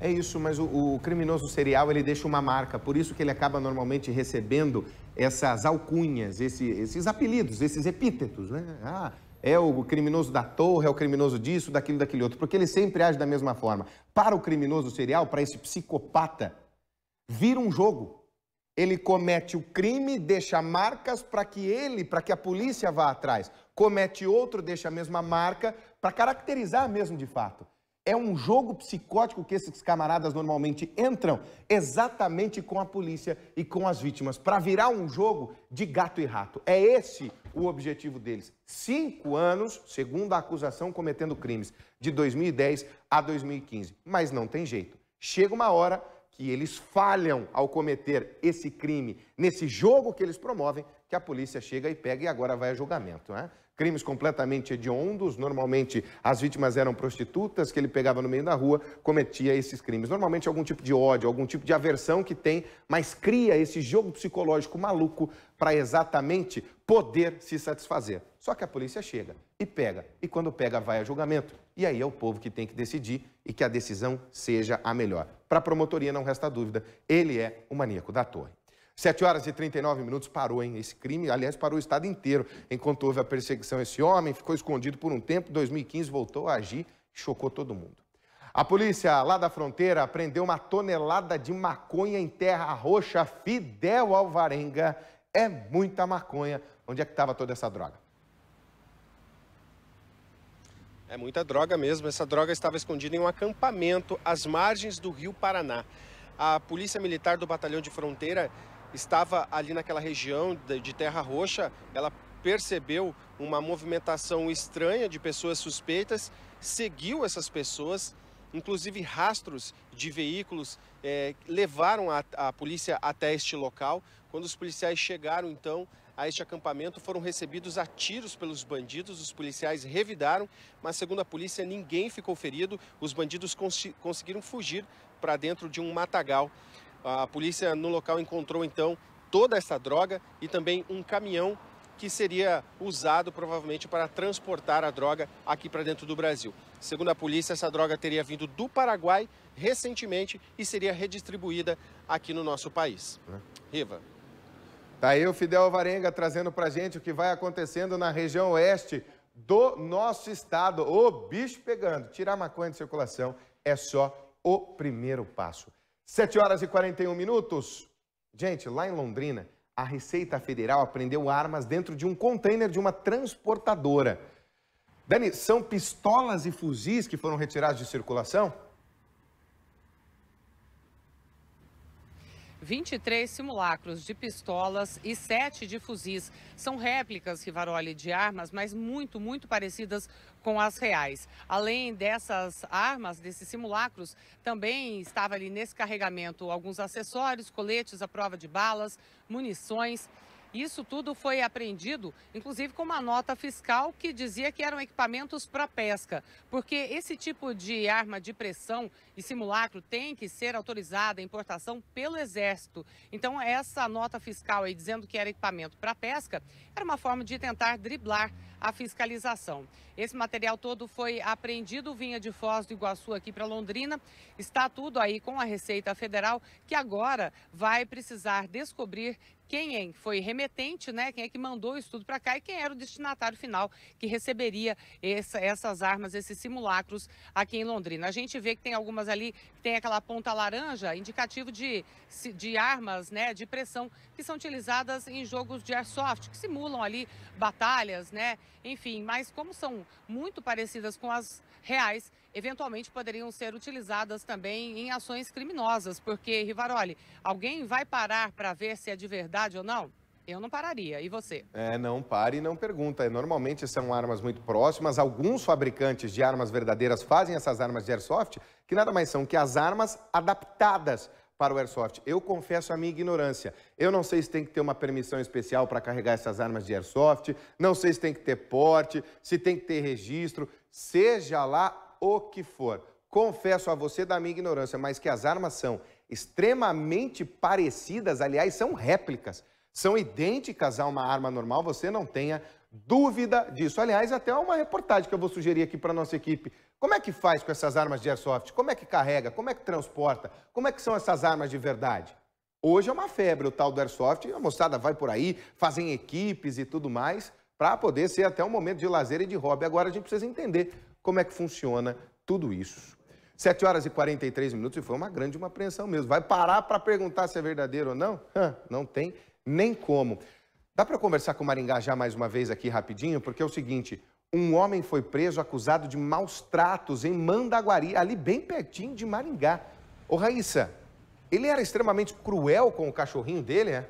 É isso, mas o, o, criminoso serial ele deixa uma marca, por isso que ele acaba normalmente recebendo essas alcunhas, esse, esses apelidos, esses epítetos, né? Ah, é o criminoso da torre, é o criminoso disso, daquilo, daquele outro, porque ele sempre age da mesma forma. Para o criminoso serial, para esse psicopata vira um jogo. Ele comete o crime, deixa marcas para que ele, para que a polícia vá atrás. Comete outro, deixa a mesma marca para caracterizar mesmo de fato. É um jogo psicótico que esses camaradas normalmente entram exatamente com a polícia e com as vítimas, para virar um jogo de gato e rato. É esse o objetivo deles. Cinco anos, segundo a acusação, cometendo crimes, de 2010 a 2015. Mas não tem jeito. Chega uma hora que eles falham ao cometer esse crime nesse jogo que eles promovem, que a polícia chega e pega e agora vai a julgamento. Né? Crimes completamente hediondos, normalmente as vítimas eram prostitutas que ele pegava no meio da rua, cometia esses crimes. Normalmente algum tipo de ódio, algum tipo de aversão que tem, mas cria esse jogo psicológico maluco para exatamente poder se satisfazer. Só que a polícia chega e pega, e quando pega, vai a julgamento. E aí é o povo que tem que decidir e que a decisão seja a melhor. Para a promotoria não resta dúvida, ele é o maníaco da torre. 7 horas e 39 minutos parou, hein? Esse crime, aliás, parou o estado inteiro. Enquanto houve a perseguição, esse homem ficou escondido por um tempo. Em 2015 voltou a agir, chocou todo mundo. A polícia lá da fronteira prendeu uma tonelada de maconha em terra roxa, Fidel Alvarenga. É muita maconha. Onde é que estava toda essa droga? É muita droga mesmo. Essa droga estava escondida em um acampamento às margens do rio Paraná. A Polícia Militar do Batalhão de Fronteira estava ali naquela região de Terra Roxa. Ela percebeu uma movimentação estranha de pessoas suspeitas, seguiu essas pessoas, inclusive rastros de veículos eh, levaram a, a polícia até este local. Quando os policiais chegaram, então, a este acampamento foram recebidos a tiros pelos bandidos. Os policiais revidaram, mas segundo a polícia, ninguém ficou ferido. Os bandidos cons conseguiram fugir para dentro de um matagal. A polícia no local encontrou então toda essa droga e também um caminhão que seria usado provavelmente para transportar a droga aqui para dentro do Brasil. Segundo a polícia, essa droga teria vindo do Paraguai recentemente e seria redistribuída aqui no nosso país. Né? Riva. Tá aí o Fidel Varenga trazendo pra gente o que vai acontecendo na região oeste do nosso estado. O bicho pegando. Tirar maconha de circulação é só o primeiro passo. 7 horas e 41 minutos. Gente, lá em Londrina, a Receita Federal apreendeu armas dentro de um container de uma transportadora. Dani, são pistolas e fuzis que foram retirados de circulação? 23 simulacros de pistolas e 7 de fuzis. São réplicas, Rivaroli, de armas, mas muito, muito parecidas com as reais. Além dessas armas, desses simulacros, também estava ali nesse carregamento alguns acessórios, coletes à prova de balas, munições. Isso tudo foi apreendido, inclusive com uma nota fiscal que dizia que eram equipamentos para pesca, porque esse tipo de arma de pressão e simulacro tem que ser autorizada a importação pelo Exército. Então, essa nota fiscal aí dizendo que era equipamento para pesca era uma forma de tentar driblar a fiscalização. Esse material todo foi apreendido, vinha de Foz do Iguaçu aqui para Londrina. Está tudo aí com a Receita Federal, que agora vai precisar descobrir quem é, foi remetente, né? Quem é que mandou o estudo para cá e quem era o destinatário final que receberia essa, essas armas, esses simulacros aqui em Londrina. A gente vê que tem algumas ali que tem aquela ponta laranja, indicativo de, de armas, né? De pressão que são utilizadas em jogos de airsoft que simulam ali batalhas, né? Enfim, mas como são muito parecidas com as reais eventualmente poderiam ser utilizadas também em ações criminosas, porque, Rivaroli, alguém vai parar para ver se é de verdade ou não? Eu não pararia. E você? É, não pare e não pergunta. Normalmente são armas muito próximas. Alguns fabricantes de armas verdadeiras fazem essas armas de airsoft, que nada mais são que as armas adaptadas para o airsoft. Eu confesso a minha ignorância. Eu não sei se tem que ter uma permissão especial para carregar essas armas de airsoft, não sei se tem que ter porte, se tem que ter registro. Seja lá o que for. Confesso a você da minha ignorância, mas que as armas são extremamente parecidas, aliás, são réplicas, são idênticas a uma arma normal, você não tenha dúvida disso. Aliás, até uma reportagem que eu vou sugerir aqui para nossa equipe. Como é que faz com essas armas de airsoft? Como é que carrega? Como é que transporta? Como é que são essas armas de verdade? Hoje é uma febre o tal do airsoft, a moçada vai por aí, fazem equipes e tudo mais, para poder ser até um momento de lazer e de hobby. Agora a gente precisa entender como é que funciona tudo isso. 7 horas e 43 minutos e foi uma grande uma apreensão mesmo. Vai parar para perguntar se é verdadeiro ou não? Hã, não tem nem como. Dá para conversar com o Maringá já mais uma vez aqui rapidinho, porque é o seguinte, um homem foi preso acusado de maus tratos em Mandaguari, ali bem pertinho de Maringá. Ô Raíssa, ele era extremamente cruel com o cachorrinho dele, é? Né?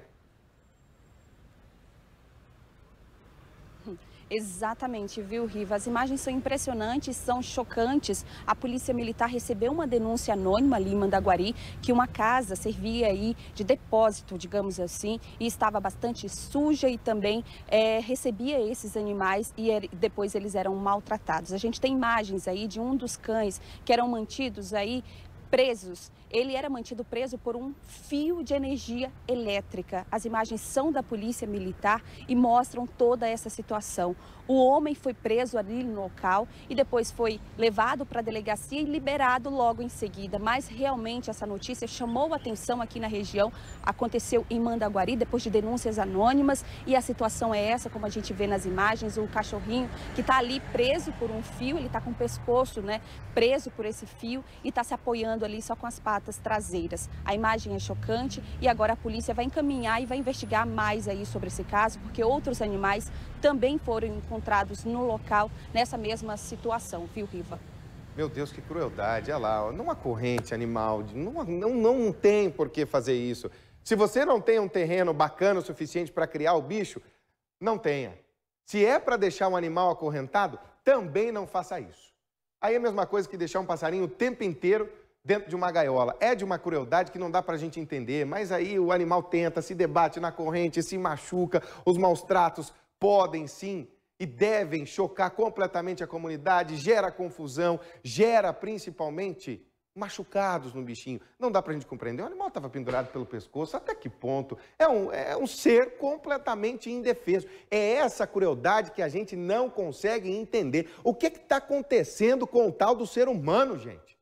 Exatamente, viu, Riva? As imagens são impressionantes, são chocantes. A polícia militar recebeu uma denúncia anônima ali em Mandaguari que uma casa servia aí de depósito, digamos assim, e estava bastante suja e também é, recebia esses animais e er depois eles eram maltratados. A gente tem imagens aí de um dos cães que eram mantidos aí presos ele era mantido preso por um fio de energia elétrica. As imagens são da polícia militar e mostram toda essa situação. O homem foi preso ali no local e depois foi levado para a delegacia e liberado logo em seguida. Mas realmente essa notícia chamou atenção aqui na região. Aconteceu em Mandaguari, depois de denúncias anônimas. E a situação é essa, como a gente vê nas imagens: um cachorrinho que está ali preso por um fio, ele está com o pescoço né, preso por esse fio e está se apoiando ali só com as patas traseiras. A imagem é chocante e agora a polícia vai encaminhar e vai investigar mais aí sobre esse caso, porque outros animais também foram encontrados no local nessa mesma situação, viu, Riva? Meu Deus, que crueldade. Olha lá, numa corrente animal, não, não, não tem por que fazer isso. Se você não tem um terreno bacana o suficiente para criar o bicho, não tenha. Se é para deixar um animal acorrentado, também não faça isso. Aí é a mesma coisa que deixar um passarinho o tempo inteiro dentro de uma gaiola. É de uma crueldade que não dá para a gente entender, mas aí o animal tenta, se debate na corrente, se machuca, os maus tratos, podem sim e devem chocar completamente a comunidade, gera confusão, gera principalmente machucados no bichinho. Não dá para a gente compreender. O animal estava pendurado pelo pescoço, até que ponto? É um, é um ser completamente indefeso. É essa crueldade que a gente não consegue entender. O que está acontecendo com o tal do ser humano, gente?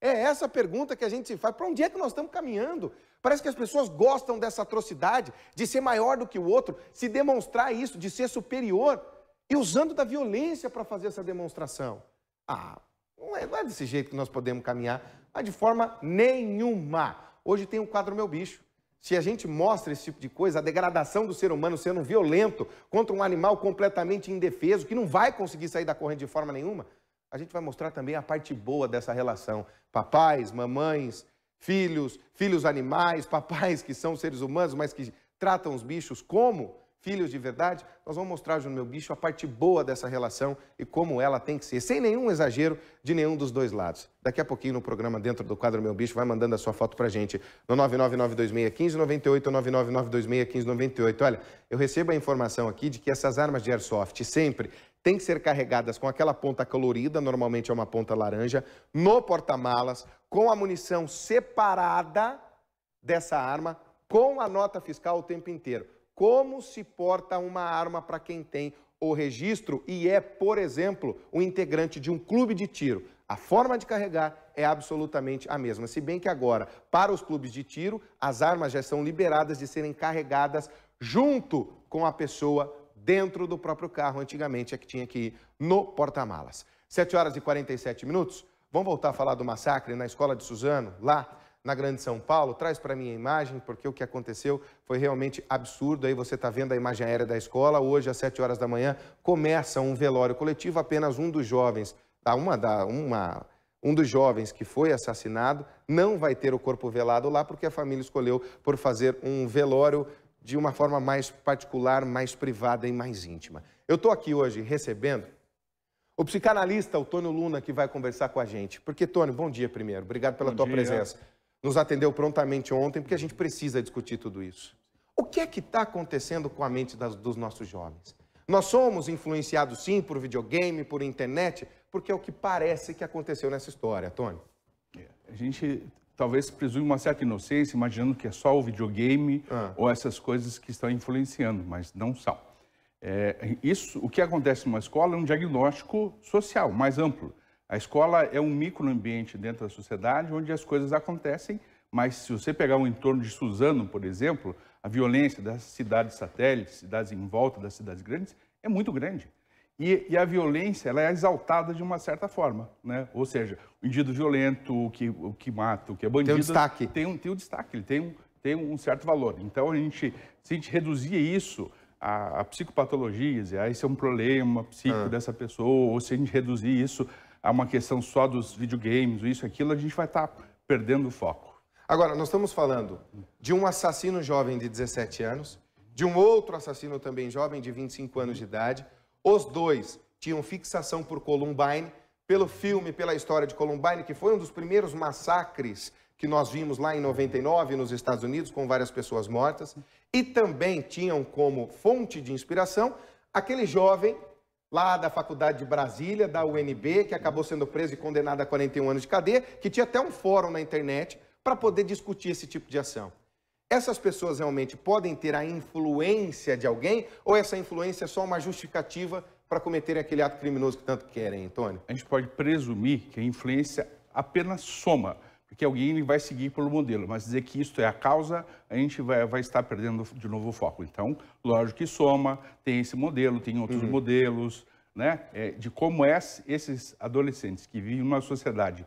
É essa pergunta que a gente se faz. Para onde é que nós estamos caminhando? Parece que as pessoas gostam dessa atrocidade, de ser maior do que o outro, se demonstrar isso, de ser superior, e usando da violência para fazer essa demonstração. Ah, não é, não é desse jeito que nós podemos caminhar, mas de forma nenhuma. Hoje tem um quadro Meu Bicho. Se a gente mostra esse tipo de coisa, a degradação do ser humano sendo violento contra um animal completamente indefeso, que não vai conseguir sair da corrente de forma nenhuma, a gente vai mostrar também a parte boa dessa relação. Papais, mamães, filhos, filhos animais, papais que são seres humanos, mas que tratam os bichos como filhos de verdade, nós vamos mostrar no meu bicho a parte boa dessa relação e como ela tem que ser, sem nenhum exagero de nenhum dos dois lados. Daqui a pouquinho no programa dentro do quadro Meu Bicho vai mandando a sua foto pra gente no 999261598 999261598. Olha, eu recebo a informação aqui de que essas armas de airsoft sempre tem que ser carregadas com aquela ponta colorida, normalmente é uma ponta laranja, no porta-malas, com a munição separada dessa arma, com a nota fiscal o tempo inteiro. Como se porta uma arma para quem tem o registro e é, por exemplo, um integrante de um clube de tiro? A forma de carregar é absolutamente a mesma. Se bem que agora, para os clubes de tiro, as armas já são liberadas de serem carregadas junto com a pessoa dentro do próprio carro. Antigamente é que tinha que ir no porta-malas. 7 horas e 47 minutos. Vamos voltar a falar do massacre na escola de Suzano, lá na Grande São Paulo. Traz para mim a imagem, porque o que aconteceu foi realmente absurdo. Aí você está vendo a imagem aérea da escola. Hoje, às 7 horas da manhã, começa um velório coletivo. Apenas um dos jovens, tá, uma, da, uma, um dos jovens que foi assassinado, não vai ter o corpo velado lá, porque a família escolheu por fazer um velório de uma forma mais particular, mais privada e mais íntima. Eu estou aqui hoje recebendo o psicanalista, o Tônio Luna, que vai conversar com a gente. Porque, Tônio, bom dia primeiro. Obrigado pela bom tua dia. presença. Nos atendeu prontamente ontem, porque a gente precisa discutir tudo isso. O que é que está acontecendo com a mente das, dos nossos jovens? Nós somos influenciados, sim, por videogame, por internet, porque é o que parece que aconteceu nessa história, Tônio. É, a gente talvez presume uma certa inocência, imaginando que é só o videogame ah. ou essas coisas que estão influenciando, mas não são. É, isso, o que acontece numa escola é um diagnóstico social mais amplo. A escola é um microambiente dentro da sociedade onde as coisas acontecem, mas se você pegar o entorno de Suzano, por exemplo, a violência das cidades satélites, cidades em volta das cidades grandes, é muito grande. E, e, a violência ela é exaltada de uma certa forma, né? Ou seja, o indivíduo violento, o que, o que mata, o que é bandido... Tem um destaque. Tem um, tem um destaque, ele tem um, tem um certo valor. Então, a gente, se a gente reduzir isso a, a psicopatologias, e aí esse é um problema psíquico é. dessa pessoa, ou se a gente reduzir isso a uma questão só dos videogames, isso, aquilo, a gente vai estar tá perdendo o foco. Agora, nós estamos falando de um assassino jovem de 17 anos, de um outro assassino também jovem de 25 anos de idade... Os dois tinham fixação por Columbine, pelo filme, pela história de Columbine, que foi um dos primeiros massacres que nós vimos lá em 99 nos Estados Unidos, com várias pessoas mortas, e também tinham como fonte de inspiração aquele jovem lá da Faculdade de Brasília, da UNB, que acabou sendo preso e condenado a 41 anos de cadeia, que tinha até um fórum na internet para poder discutir esse tipo de ação essas pessoas realmente podem ter a influência de alguém ou essa influência é só uma justificativa para cometer aquele ato criminoso que tanto querem, Antônio? A gente pode presumir que a influência apenas soma, porque alguém vai seguir pelo modelo, mas dizer que isto é a causa, a gente vai, vai estar perdendo de novo o foco. Então, lógico que soma, tem esse modelo, tem outros uhum. modelos, né? É, de como é, esses adolescentes que vivem numa sociedade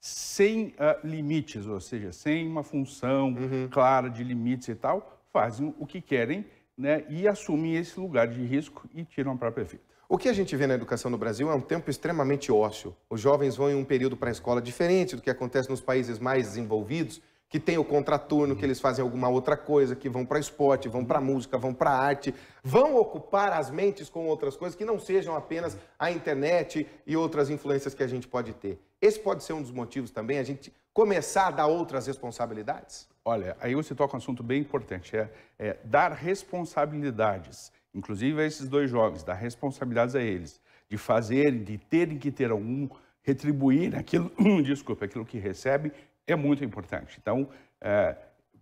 sem uh, limites, ou seja, sem uma função uhum. clara de limites e tal, fazem o que querem né, e assumem esse lugar de risco e tiram a própria vida. O que a gente vê na educação no Brasil é um tempo extremamente ósseo. Os jovens vão em um período para a escola diferente do que acontece nos países mais desenvolvidos, que tem o contraturno, que eles fazem alguma outra coisa, que vão para esporte, vão para música, vão para arte, vão ocupar as mentes com outras coisas que não sejam apenas a internet e outras influências que a gente pode ter. Esse pode ser um dos motivos também, a gente começar a dar outras responsabilidades? Olha, aí você toca um assunto bem importante, é, é dar responsabilidades, inclusive a esses dois jovens, dar responsabilidades a eles, de fazerem, de terem que ter algum, retribuir aquilo, desculpa, aquilo que recebem, é muito importante. Então, é,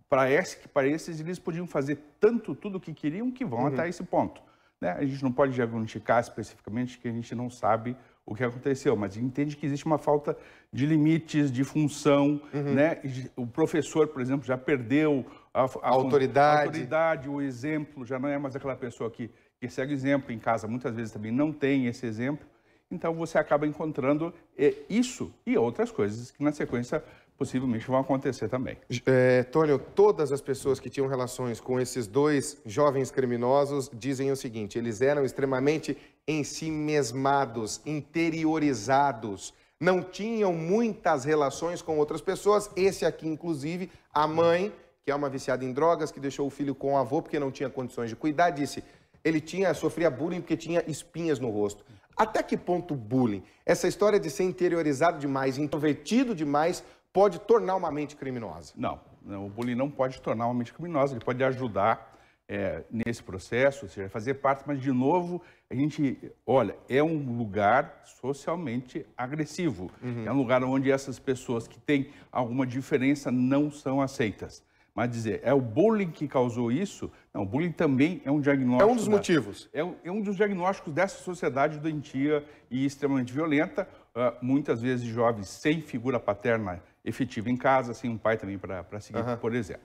para esse, esses, eles podiam fazer tanto tudo o que queriam que vão uhum. até esse ponto. Né? A gente não pode diagnosticar especificamente que a gente não sabe o que aconteceu, mas entende que existe uma falta de limites, de função, uhum. né? O professor, por exemplo, já perdeu a, a, a autoridade. A autoridade, o exemplo, já não é mais aquela pessoa que, que segue o exemplo em casa, muitas vezes também não tem esse exemplo. Então você acaba encontrando é, isso e outras coisas que na sequência possivelmente vão acontecer também. É, Tônio, todas as pessoas que tinham relações com esses dois jovens criminosos dizem o seguinte: eles eram extremamente em si mesmados, interiorizados, não tinham muitas relações com outras pessoas. Esse aqui, inclusive, a mãe, que é uma viciada em drogas, que deixou o filho com o avô porque não tinha condições de cuidar, disse: ele tinha sofria bullying porque tinha espinhas no rosto. Até que ponto bullying, essa história de ser interiorizado demais, introvertido demais, pode tornar uma mente criminosa? Não, o bullying não pode tornar uma mente criminosa, ele pode ajudar é, nesse processo, ou seja, fazer parte, mas de novo, a gente, olha, é um lugar socialmente agressivo. Uhum. É um lugar onde essas pessoas que têm alguma diferença não são aceitas. Mas dizer, é o bullying que causou isso? Não, o bullying também é um diagnóstico. É um dos da, motivos. É, é, um dos diagnósticos dessa sociedade doentia e extremamente violenta. Uh, muitas vezes jovens sem figura paterna efetiva em casa, sem um pai também para seguir, uhum. por exemplo.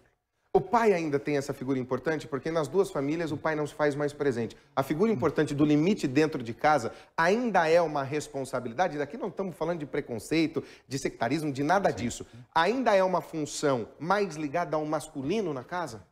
O pai ainda tem essa figura importante, porque nas duas famílias o pai não se faz mais presente. A figura hum. importante do limite dentro de casa ainda é uma responsabilidade. Daqui não estamos falando de preconceito, de sectarismo, de nada Sim. disso. Ainda é uma função mais ligada ao masculino na casa?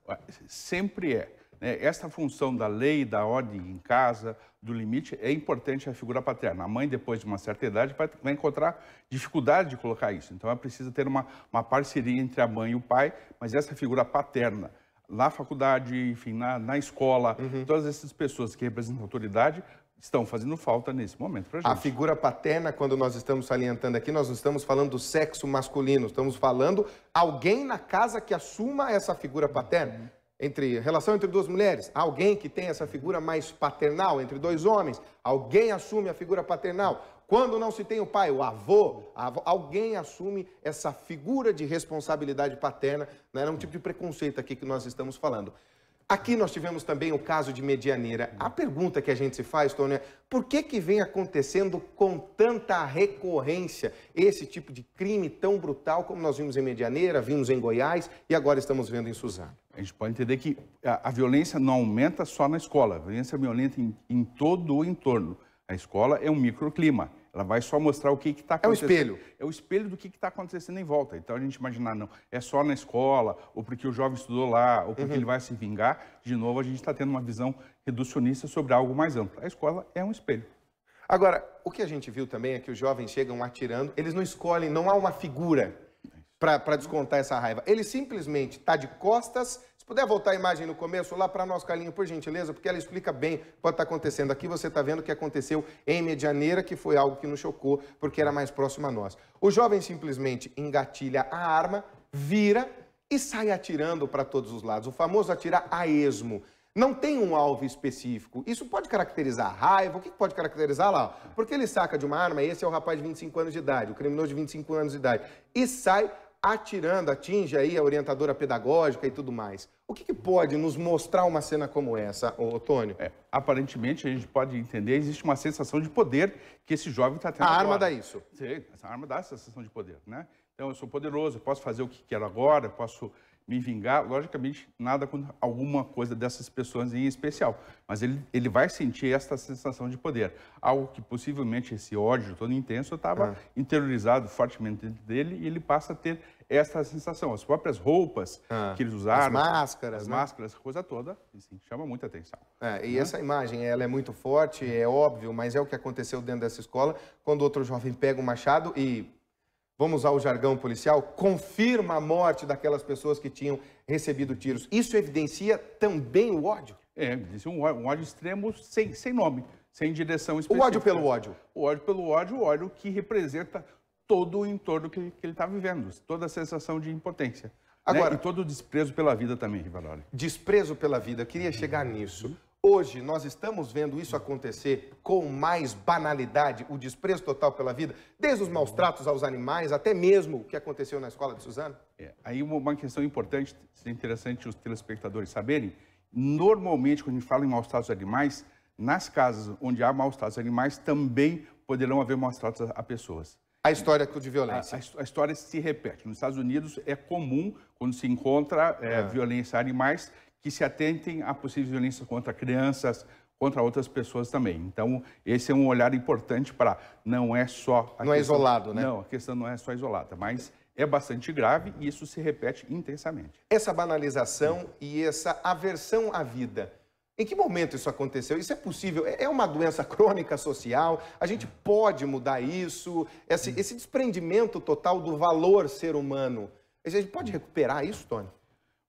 Sempre é. Né? Esta função da lei, da ordem em casa, do limite, é importante a figura paterna. A mãe, depois de uma certa idade, vai encontrar dificuldade de colocar isso. Então, é preciso ter uma, uma parceria entre a mãe e o pai, mas essa figura paterna, na faculdade, enfim, na, na escola, uhum. todas essas pessoas que representam autoridade estão fazendo falta nesse momento para gente. A figura paterna, quando nós estamos salientando aqui, nós não estamos falando do sexo masculino, estamos falando alguém na casa que assuma essa figura paterna entre relação entre duas mulheres, alguém que tem essa figura mais paternal entre dois homens, alguém assume a figura paternal. Quando não se tem o pai, o avô, alguém assume essa figura de responsabilidade paterna, né? é um tipo de preconceito aqui que nós estamos falando. Aqui nós tivemos também o caso de Medianeira. A pergunta que a gente se faz, Tony, é por que, que vem acontecendo com tanta recorrência esse tipo de crime tão brutal como nós vimos em Medianeira, vimos em Goiás e agora estamos vendo em Suzano? A gente pode entender que a, a violência não aumenta só na escola, a violência é violenta em, em todo o entorno. A escola é um microclima. Ela vai só mostrar o que está acontecendo. É o espelho. É o espelho do que está acontecendo em volta. Então a gente imaginar, não, é só na escola, ou porque o jovem estudou lá, ou porque uhum. ele vai se vingar. De novo, a gente está tendo uma visão reducionista sobre algo mais amplo. A escola é um espelho. Agora, o que a gente viu também é que os jovens chegam atirando, eles não escolhem, não há uma figura é para descontar essa raiva. Ele simplesmente está de costas puder voltar a imagem no começo, lá para nós, Carlinhos, por gentileza, porque ela explica bem o que pode tá estar acontecendo. Aqui você está vendo o que aconteceu em Medianeira, que foi algo que nos chocou, porque era mais próximo a nós. O jovem simplesmente engatilha a arma, vira e sai atirando para todos os lados. O famoso atirar a esmo. Não tem um alvo específico. Isso pode caracterizar raiva. O que pode caracterizar lá? Porque ele saca de uma arma, esse é o rapaz de 25 anos de idade, o criminoso de 25 anos de idade, e sai atirando, atinge aí a orientadora pedagógica e tudo mais. O que, que pode nos mostrar uma cena como essa, Otônio? É, aparentemente, a gente pode entender, existe uma sensação de poder que esse jovem está tendo A arma agora. dá isso. Sim, essa arma dá essa sensação de poder, né? Então, eu sou poderoso, eu posso fazer o que quero agora, posso me vingar, logicamente, nada contra alguma coisa dessas pessoas em especial, mas ele, ele vai sentir esta sensação de poder, algo que possivelmente esse ódio todo intenso estava é. interiorizado fortemente dentro dele e ele passa a ter esta sensação. As próprias roupas é. que eles usaram, as máscaras, as né? máscaras, coisa toda, assim, chama muita atenção. É, e né? essa imagem, ela é muito forte, é óbvio, mas é o que aconteceu dentro dessa escola, quando outro jovem pega o um machado e vamos usar o jargão policial, confirma a morte daquelas pessoas que tinham recebido tiros. Isso evidencia também o ódio? É, evidencia um ódio, um ódio extremo sem, sem nome, sem direção específica. O ódio pelo ódio? O ódio pelo ódio, o ódio que representa todo o entorno que, que ele está vivendo, toda a sensação de impotência. Né? Agora, né? E todo o desprezo pela vida também, Rivalori. Desprezo pela vida, eu queria chegar nisso. Hoje nós estamos vendo isso acontecer com mais banalidade, o desprezo total pela vida, desde os maus tratos aos animais, até mesmo o que aconteceu na escola de Suzana? É, aí uma questão importante, é interessante os telespectadores saberem, normalmente quando a gente fala em maus tratos aos animais, nas casas onde há maus tratos aos animais também poderão haver maus tratos a, a pessoas. A história de violência. A, a, a, história se repete. Nos Estados Unidos é comum, quando se encontra é, é. violência a animais, que se atentem a possíveis violências contra crianças, contra outras pessoas também. Então, esse é um olhar importante para não é só não é questão, é isolado, né? Não, a questão não é só isolada, mas é bastante grave e isso se repete intensamente. Essa banalização Sim. e essa aversão à vida. Em que momento isso aconteceu? Isso é possível? É, é uma doença crônica social? A gente pode mudar isso? Esse, uhum. esse desprendimento total do valor ser humano. A gente pode recuperar isso, Tony?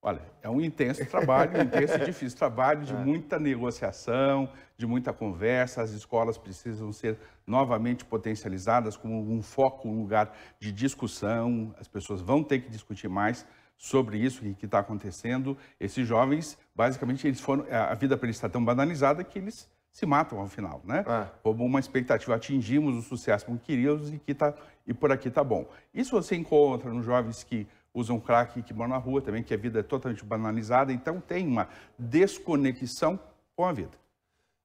Olha, é um intenso trabalho, um intenso e difícil trabalho de é. muita negociação, de muita conversa. As escolas precisam ser novamente potencializadas como um foco, um lugar de discussão. As pessoas vão ter que discutir mais sobre isso que está acontecendo. Esses jovens, basicamente, eles foram eh, a vida para eles está tão banalizada que eles se matam ao final, né? É. Como uma expectativa, atingimos o sucesso que queríamos e que tá, e por aqui está bom. Isso você encontra nos jovens que usam crack que moram na rua também, que a vida é totalmente banalizada. Então, tem uma desconexão com a vida.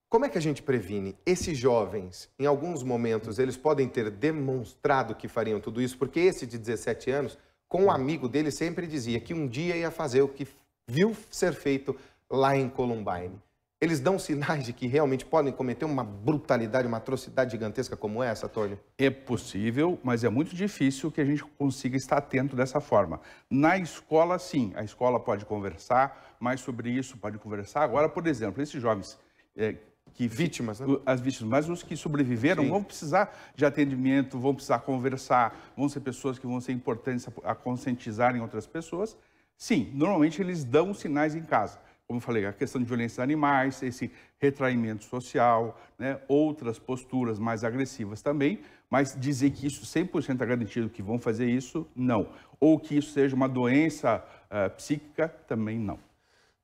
Como é que a gente previne? Esses jovens, em alguns momentos, eles podem ter demonstrado que fariam tudo isso, porque esse de 17 anos, com um amigo dele, sempre dizia que um dia ia fazer o que viu ser feito lá em Columbine eles dão sinais de que realmente podem cometer uma brutalidade, uma atrocidade gigantesca como essa, Tônio? É possível, mas é muito difícil que a gente consiga estar atento dessa forma. Na escola, sim, a escola pode conversar mais sobre isso, pode conversar. Agora, por exemplo, esses jovens. É, que vítimas, né? as vítimas, mas os que sobreviveram Sim. vão precisar de atendimento, vão precisar conversar, vão ser pessoas que vão ser importantes a, a conscientizarem outras pessoas. Sim, normalmente eles dão sinais em casa como eu falei, a questão de violência animais, esse retraimento social, né, outras posturas mais agressivas também, mas dizer que isso 100% é garantido que vão fazer isso, não. Ou que isso seja uma doença uh, psíquica, também não.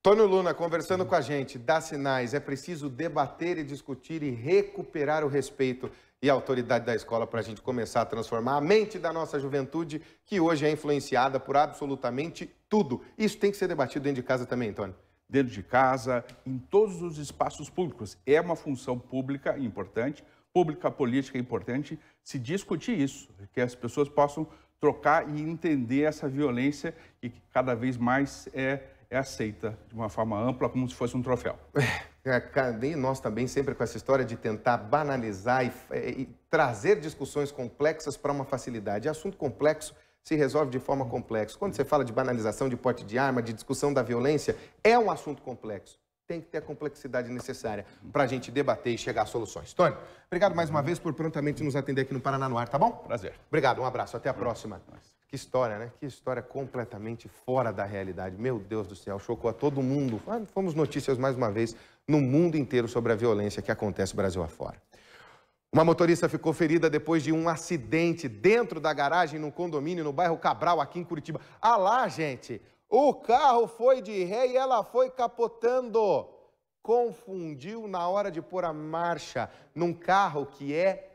Tônio Luna conversando com a gente, dá sinais, é preciso debater e discutir e recuperar o respeito e a autoridade da escola para a gente começar a transformar a mente da nossa juventude, que hoje é influenciada por absolutamente tudo. Isso tem que ser debatido dentro de casa também, Tônio dentro de casa, em todos os espaços públicos. É uma função pública importante, pública política importante, se discutir isso, que as pessoas possam trocar e entender essa violência e que cada vez mais é, é aceita de uma forma ampla, como se fosse um troféu. É, nós também sempre com essa história de tentar banalizar e, é, e trazer discussões complexas para uma facilidade. É assunto complexo se resolve de forma complexa. Quando você fala de banalização de porte de arma, de discussão da violência, é um assunto complexo. Tem que ter a complexidade necessária para a gente debater e chegar a soluções. Tony, obrigado mais uma vez por prontamente nos atender aqui no Paraná no Ar, tá bom? Prazer. Obrigado, um abraço, até a próxima. Que história, né? Que história completamente fora da realidade. Meu Deus do céu, chocou a todo mundo. Ah, fomos notícias mais uma vez no mundo inteiro sobre a violência que acontece Brasil afora. Uma motorista ficou ferida depois de um acidente dentro da garagem num condomínio no bairro Cabral, aqui em Curitiba. Ah lá, gente, o carro foi de ré e ela foi capotando. Confundiu na hora de pôr a marcha num carro que é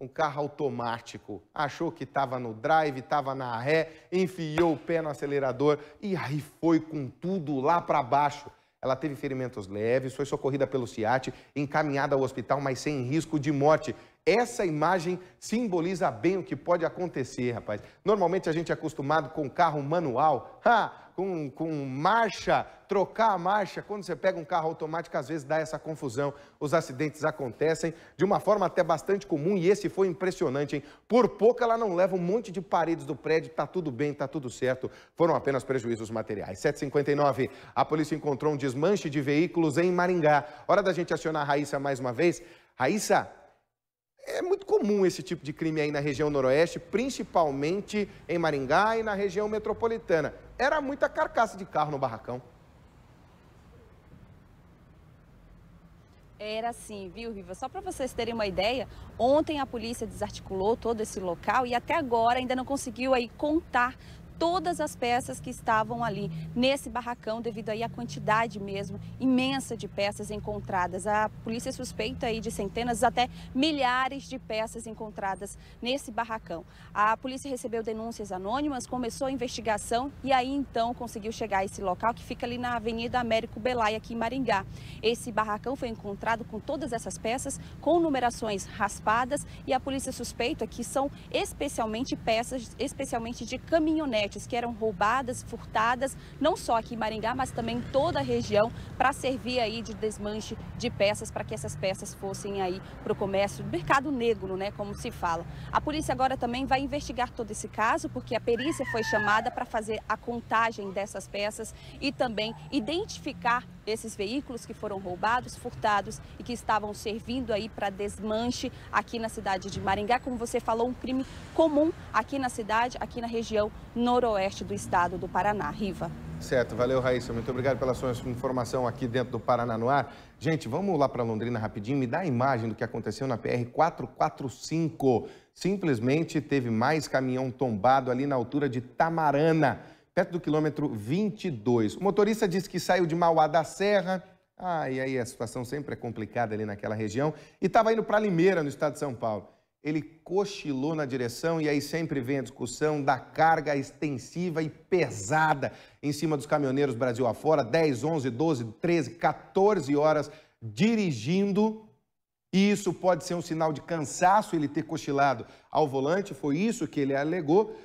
um carro automático. Achou que estava no drive, estava na ré, enfiou o pé no acelerador e aí foi com tudo lá para baixo. Ela teve ferimentos leves, foi socorrida pelo CIAT, encaminhada ao hospital, mas sem risco de morte. Essa imagem simboliza bem o que pode acontecer, rapaz. Normalmente a gente é acostumado com carro manual. Ha! com, com marcha, trocar a marcha. Quando você pega um carro automático, às vezes dá essa confusão. Os acidentes acontecem de uma forma até bastante comum e esse foi impressionante, hein? Por pouco ela não leva um monte de paredes do prédio, tá tudo bem, tá tudo certo. Foram apenas prejuízos materiais. 759, a polícia encontrou um desmanche de veículos em Maringá. Hora da gente acionar a Raíssa mais uma vez. Raíssa, é muito comum esse tipo de crime aí na região noroeste, principalmente em Maringá e na região metropolitana era muita carcaça de carro no barracão. Era assim, viu, Riva? Só para vocês terem uma ideia, ontem a polícia desarticulou todo esse local e até agora ainda não conseguiu aí contar todas as peças que estavam ali nesse barracão devido aí à quantidade mesmo imensa de peças encontradas. A polícia é suspeita aí de centenas até milhares de peças encontradas nesse barracão. A polícia recebeu denúncias anônimas, começou a investigação e aí então conseguiu chegar a esse local que fica ali na Avenida Américo Belay aqui em Maringá. Esse barracão foi encontrado com todas essas peças com numerações raspadas e a polícia suspeita que são especialmente peças especialmente de caminhonete lanchonetes que eram roubadas, furtadas, não só aqui em Maringá, mas também em toda a região, para servir aí de desmanche de peças, para que essas peças fossem aí para o comércio, mercado negro, né, como se fala. A polícia agora também vai investigar todo esse caso, porque a perícia foi chamada para fazer a contagem dessas peças e também identificar esses veículos que foram roubados, furtados e que estavam servindo aí para desmanche aqui na cidade de Maringá. Como você falou, um crime comum aqui na cidade, aqui na região noroeste do estado do Paraná. Riva. Certo, valeu Raíssa, muito obrigado pela sua informação aqui dentro do Paraná no ar. Gente, vamos lá para Londrina rapidinho, me dá a imagem do que aconteceu na PR 445. Simplesmente teve mais caminhão tombado ali na altura de Tamarana perto do quilômetro 22. O motorista disse que saiu de Mauá da Serra, ah, e aí a situação sempre é complicada ali naquela região, e estava indo para Limeira, no estado de São Paulo. Ele cochilou na direção e aí sempre vem a discussão da carga extensiva e pesada em cima dos caminhoneiros Brasil afora, 10, 11, 12, 13, 14 horas dirigindo e isso pode ser um sinal de cansaço ele ter cochilado ao volante, foi isso que ele alegou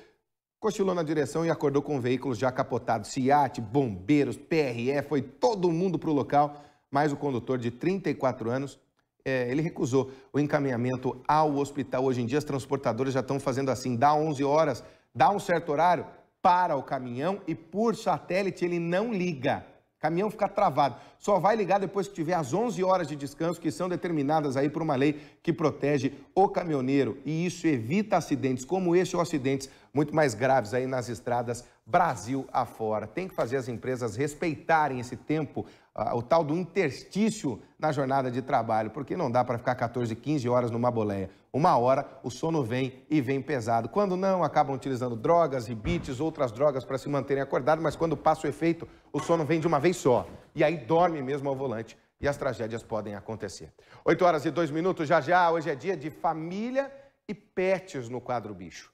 cochilou na direção e acordou com veículos já capotados. Ciate, bombeiros, PRE, foi todo mundo para o local, mas o condutor de 34 anos, é, ele recusou o encaminhamento ao hospital. Hoje em dia, as transportadoras já estão fazendo assim, dá 11 horas, dá um certo horário, para o caminhão e por satélite ele não liga. O caminhão fica travado. Só vai ligar depois que tiver as 11 horas de descanso que são determinadas aí por uma lei que protege o caminhoneiro. E isso evita acidentes como esse ou acidentes muito mais graves aí nas estradas Brasil afora. Tem que fazer as empresas respeitarem esse tempo, ah, o tal do interstício na jornada de trabalho, porque não dá para ficar 14, 15 horas numa boleia. Uma hora o sono vem e vem pesado. Quando não, acabam utilizando drogas, ibites, outras drogas para se manterem acordados, mas quando passa o efeito, o sono vem de uma vez só. E aí dorme mesmo ao volante e as tragédias podem acontecer. 8 horas e 2 minutos, já já, hoje é dia de família e pets no quadro bicho.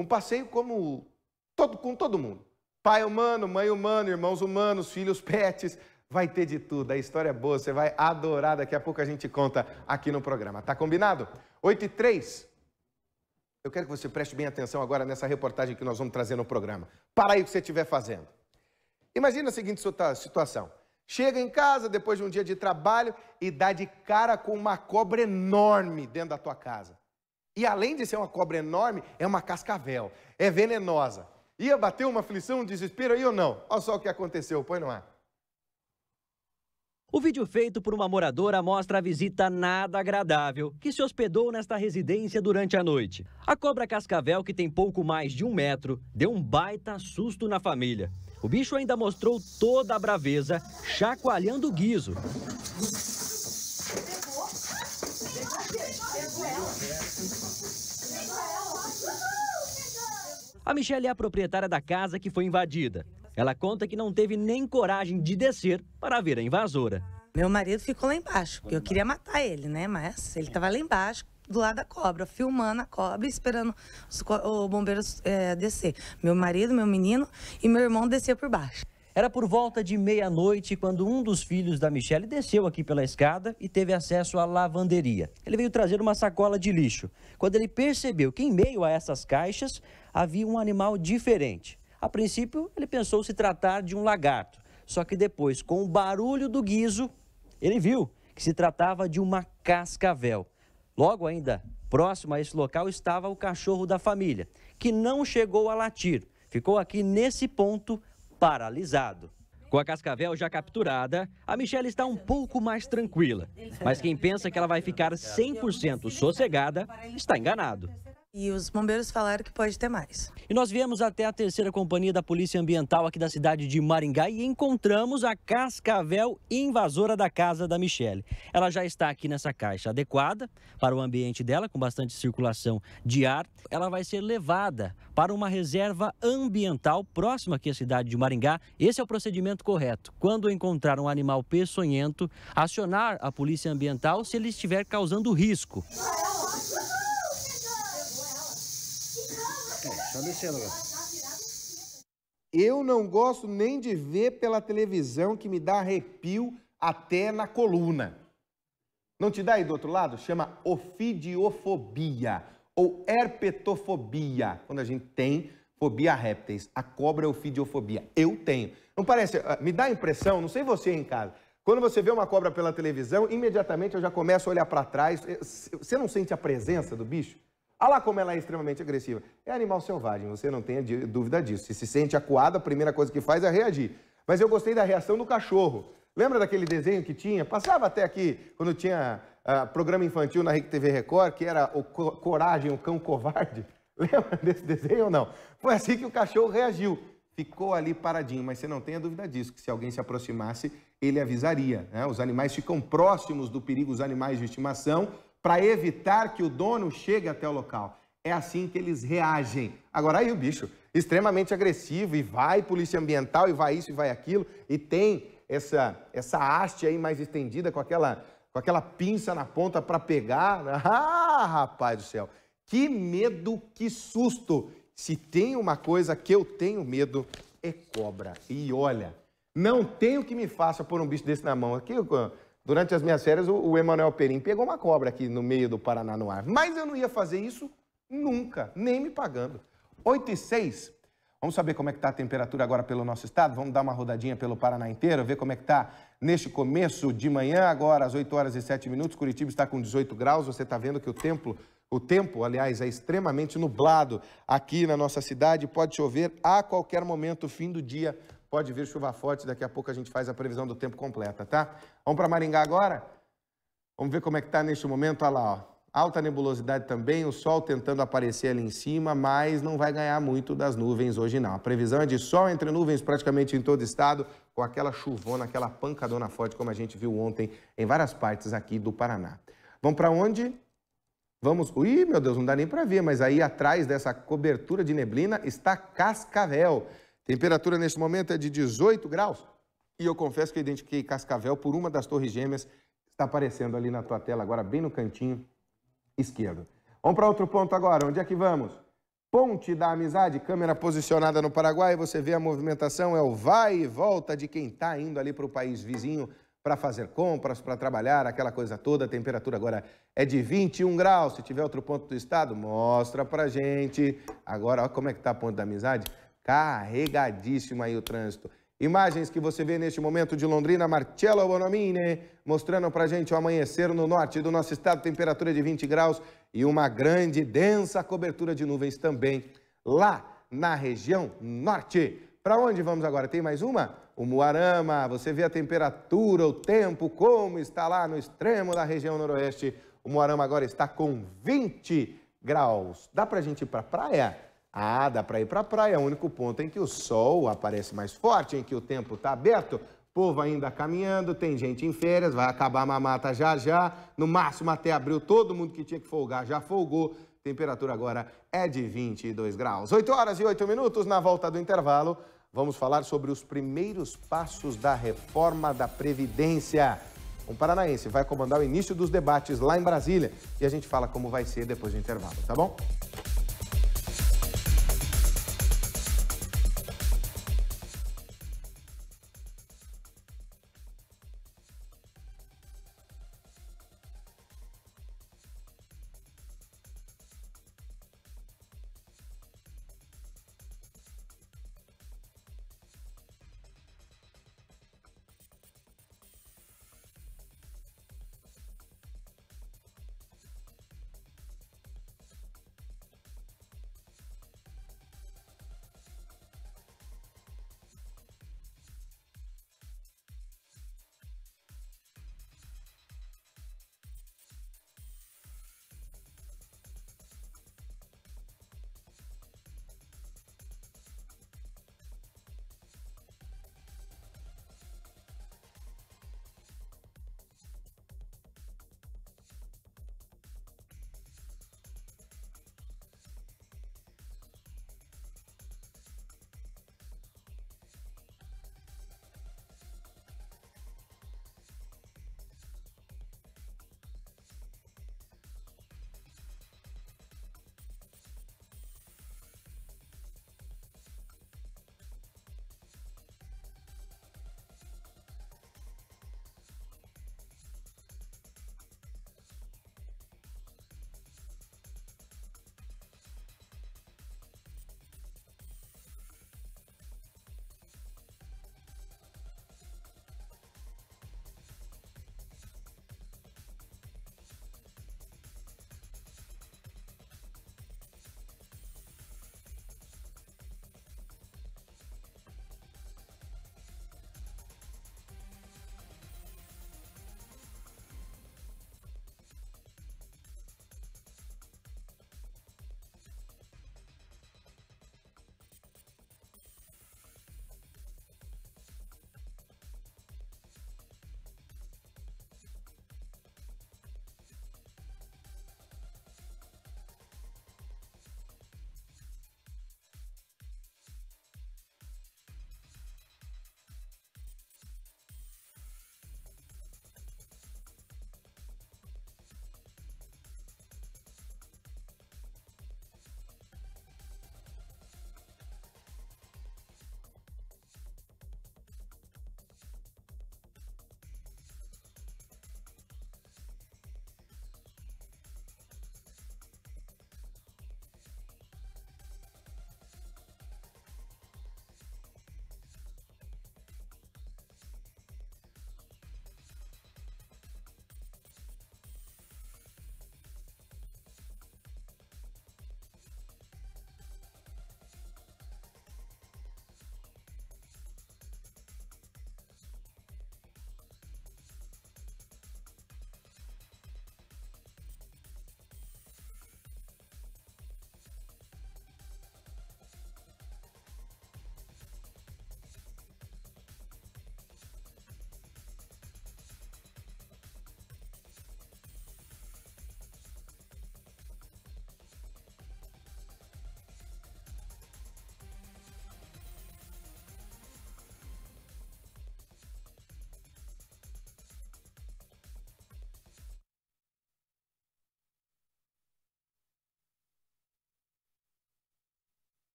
Um passeio como todo, com todo mundo. Pai humano, mãe humana, irmãos humanos, filhos pets, vai ter de tudo. A história é boa, você vai adorar. Daqui a pouco a gente conta aqui no programa. Tá combinado? 8 e 3. Eu quero que você preste bem atenção agora nessa reportagem que nós vamos trazer no programa. Para aí o que você estiver fazendo. Imagina a seguinte situação. Chega em casa depois de um dia de trabalho e dá de cara com uma cobra enorme dentro da tua casa. E além de ser uma cobra enorme, é uma cascavel, é venenosa. Ia bater uma aflição, um desespero aí ou não? Olha só o que aconteceu, põe no ar. O vídeo feito por uma moradora mostra a visita nada agradável que se hospedou nesta residência durante a noite. A cobra cascavel, que tem pouco mais de um metro, deu um baita susto na família. O bicho ainda mostrou toda a braveza, chacoalhando o guiso. A Michelle é a proprietária da casa que foi invadida. Ela conta que não teve nem coragem de descer para ver a invasora. Meu marido ficou lá embaixo, porque eu queria matar ele, né? Mas ele estava lá embaixo, do lado da cobra, filmando a cobra e esperando os, o bombeiro é, descer. Meu marido, meu menino e meu irmão desceram por baixo. Era por volta de meia-noite quando um dos filhos da Michelle desceu aqui pela escada e teve acesso à lavanderia. Ele veio trazer uma sacola de lixo. Quando ele percebeu que, em meio a essas caixas, havia um animal diferente. A princípio, ele pensou se tratar de um lagarto, só que depois, com o barulho do guiso, ele viu que se tratava de uma cascavel. Logo ainda próximo a esse local estava o cachorro da família, que não chegou a latir. Ficou aqui nesse ponto paralisado. Com a cascavel já capturada, a Michelle está um pouco mais tranquila. Mas quem pensa que ela vai ficar 100% sossegada está enganado. E os bombeiros falaram que pode ter mais. E nós viemos até a terceira companhia da Polícia Ambiental aqui da cidade de Maringá e encontramos a cascavel invasora da casa da Michele. Ela já está aqui nessa caixa adequada para o ambiente dela, com bastante circulação de ar. Ela vai ser levada para uma reserva ambiental próxima aqui à cidade de Maringá. Esse é o procedimento correto. Quando encontrar um animal peçonhento, acionar a Polícia Ambiental se ele estiver causando risco. Tá descendo agora. Eu não gosto nem de ver pela televisão que me dá arrepio até na coluna. Não te dá aí do outro lado? Chama ofidiofobia ou herpetofobia, quando a gente tem fobia a répteis. A cobra é ofidiofobia. Eu tenho. Não parece? Ah, me dá a impressão, não sei você em casa, quando você vê uma cobra pela televisão, imediatamente eu já começo a olhar para trás. Eh, você não sente a presença do bicho? Olha lá como ela é extremamente agressiva. É animal selvagem, você não tenha dúvida disso. Se se sente acuado, a primeira coisa que faz é reagir. Mas eu gostei da reação do cachorro. Lembra daquele desenho que tinha? Passava até aqui, quando tinha uh, programa infantil na TV Record, que era o Co Coragem, o Cão Covarde. Lembra desse desenho ou não? Foi assim que o cachorro reagiu. Ficou ali paradinho, mas você não tenha dúvida disso, que se alguém se aproximasse, ele avisaria. Né? Os animais ficam próximos do perigo, os animais de estimação, para evitar que o dono chegue até o local. É assim que eles reagem. Agora, aí o bicho, extremamente agressivo, e vai polícia ambiental, e vai isso, e vai aquilo, e tem essa, essa haste aí mais estendida com aquela, com aquela pinça na ponta para pegar. Né? Ah, rapaz do céu! Que medo, que susto! Se tem uma coisa que eu tenho medo, é cobra. E olha, não tenho que me faça pôr um bicho desse na mão. Aqui eu Durante as minhas férias, o, o Emanuel Perim pegou uma cobra aqui no meio do Paraná no ar. Mas eu não ia fazer isso nunca, nem me pagando. 8 e 6. Vamos saber como é que está a temperatura agora pelo nosso estado? Vamos dar uma rodadinha pelo Paraná inteiro, ver como é que está neste começo de manhã, agora às 8 horas e 7 minutos. Curitiba está com 18 graus. Você está vendo que o tempo, o tempo, aliás, é extremamente nublado aqui na nossa cidade. Pode chover a qualquer momento, fim do dia Pode vir chuva forte, daqui a pouco a gente faz a previsão do tempo completa, tá? Vamos para Maringá agora? Vamos ver como é que tá neste momento, olha lá, ó. Alta nebulosidade também, o sol tentando aparecer ali em cima, mas não vai ganhar muito das nuvens hoje não. A previsão é de sol entre nuvens praticamente em todo o estado, com aquela chuvona, aquela pancadona forte como a gente viu ontem em várias partes aqui do Paraná. Vamos para onde? Vamos. Ih, meu Deus, não dá nem para ver, mas aí atrás dessa cobertura de neblina está Cascavel. Temperatura neste momento é de 18 graus. E eu confesso que eu identifiquei Cascavel por uma das torres gêmeas que está aparecendo ali na tua tela agora, bem no cantinho esquerdo. Vamos para outro ponto agora. Onde é que vamos? Ponte da Amizade, câmera posicionada no Paraguai. Você vê a movimentação, é o vai e volta de quem está indo ali para o país vizinho para fazer compras, para trabalhar, aquela coisa toda. A temperatura agora é de 21 graus. Se tiver outro ponto do estado, mostra para gente. Agora, olha como é que está a Ponte da Amizade carregadíssimo aí o trânsito. Imagens que você vê neste momento de Londrina, Marcelo Bonomini, mostrando para gente o amanhecer no norte do nosso estado, temperatura de 20 graus e uma grande, densa cobertura de nuvens também lá na região norte. Para onde vamos agora? Tem mais uma? O Muarama, você vê a temperatura, o tempo, como está lá no extremo da região noroeste. O Muarama agora está com 20 graus. Dá para gente ir para a praia? Ah, dá para ir para a praia, é o único ponto em que o sol aparece mais forte, em que o tempo está aberto. Povo ainda caminhando, tem gente em férias, vai acabar a mamata já já. No máximo até abril, todo mundo que tinha que folgar já folgou. Temperatura agora é de 22 graus. 8 horas e 8 minutos na volta do intervalo. Vamos falar sobre os primeiros passos da reforma da Previdência. Um paranaense vai comandar o início dos debates lá em Brasília. E a gente fala como vai ser depois do intervalo, tá bom?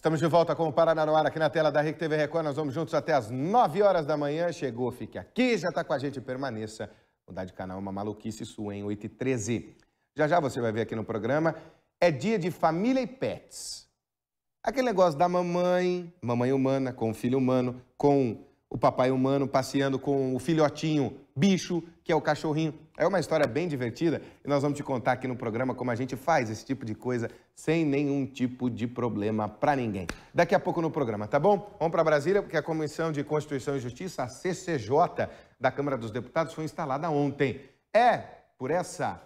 Estamos de volta com o Paraná no ar aqui na tela da Rede TV Record. Nós vamos juntos até as 9 horas da manhã. Chegou, fique aqui, já está com a gente, permaneça. Mudar de canal uma maluquice sua, em 8 e 13. Já já você vai ver aqui no programa. É dia de família e pets. Aquele negócio da mamãe, mamãe humana, com filho humano, com o papai humano passeando com o filhotinho bicho, que é o cachorrinho. É uma história bem divertida e nós vamos te contar aqui no programa como a gente faz esse tipo de coisa sem nenhum tipo de problema para ninguém. Daqui a pouco no programa, tá bom? Vamos para Brasília, porque a Comissão de Constituição e Justiça, a CCJ, da Câmara dos Deputados, foi instalada ontem. É por essa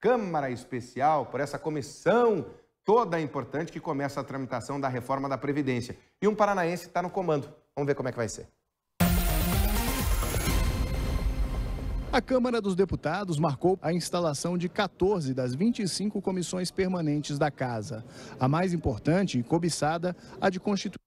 Câmara Especial, por essa comissão toda importante que começa a tramitação da reforma da Previdência. E um paranaense está no comando. Vamos ver como é que vai ser. A Câmara dos Deputados marcou a instalação de 14 das 25 comissões permanentes da Casa. A mais importante e cobiçada, a de Constituição.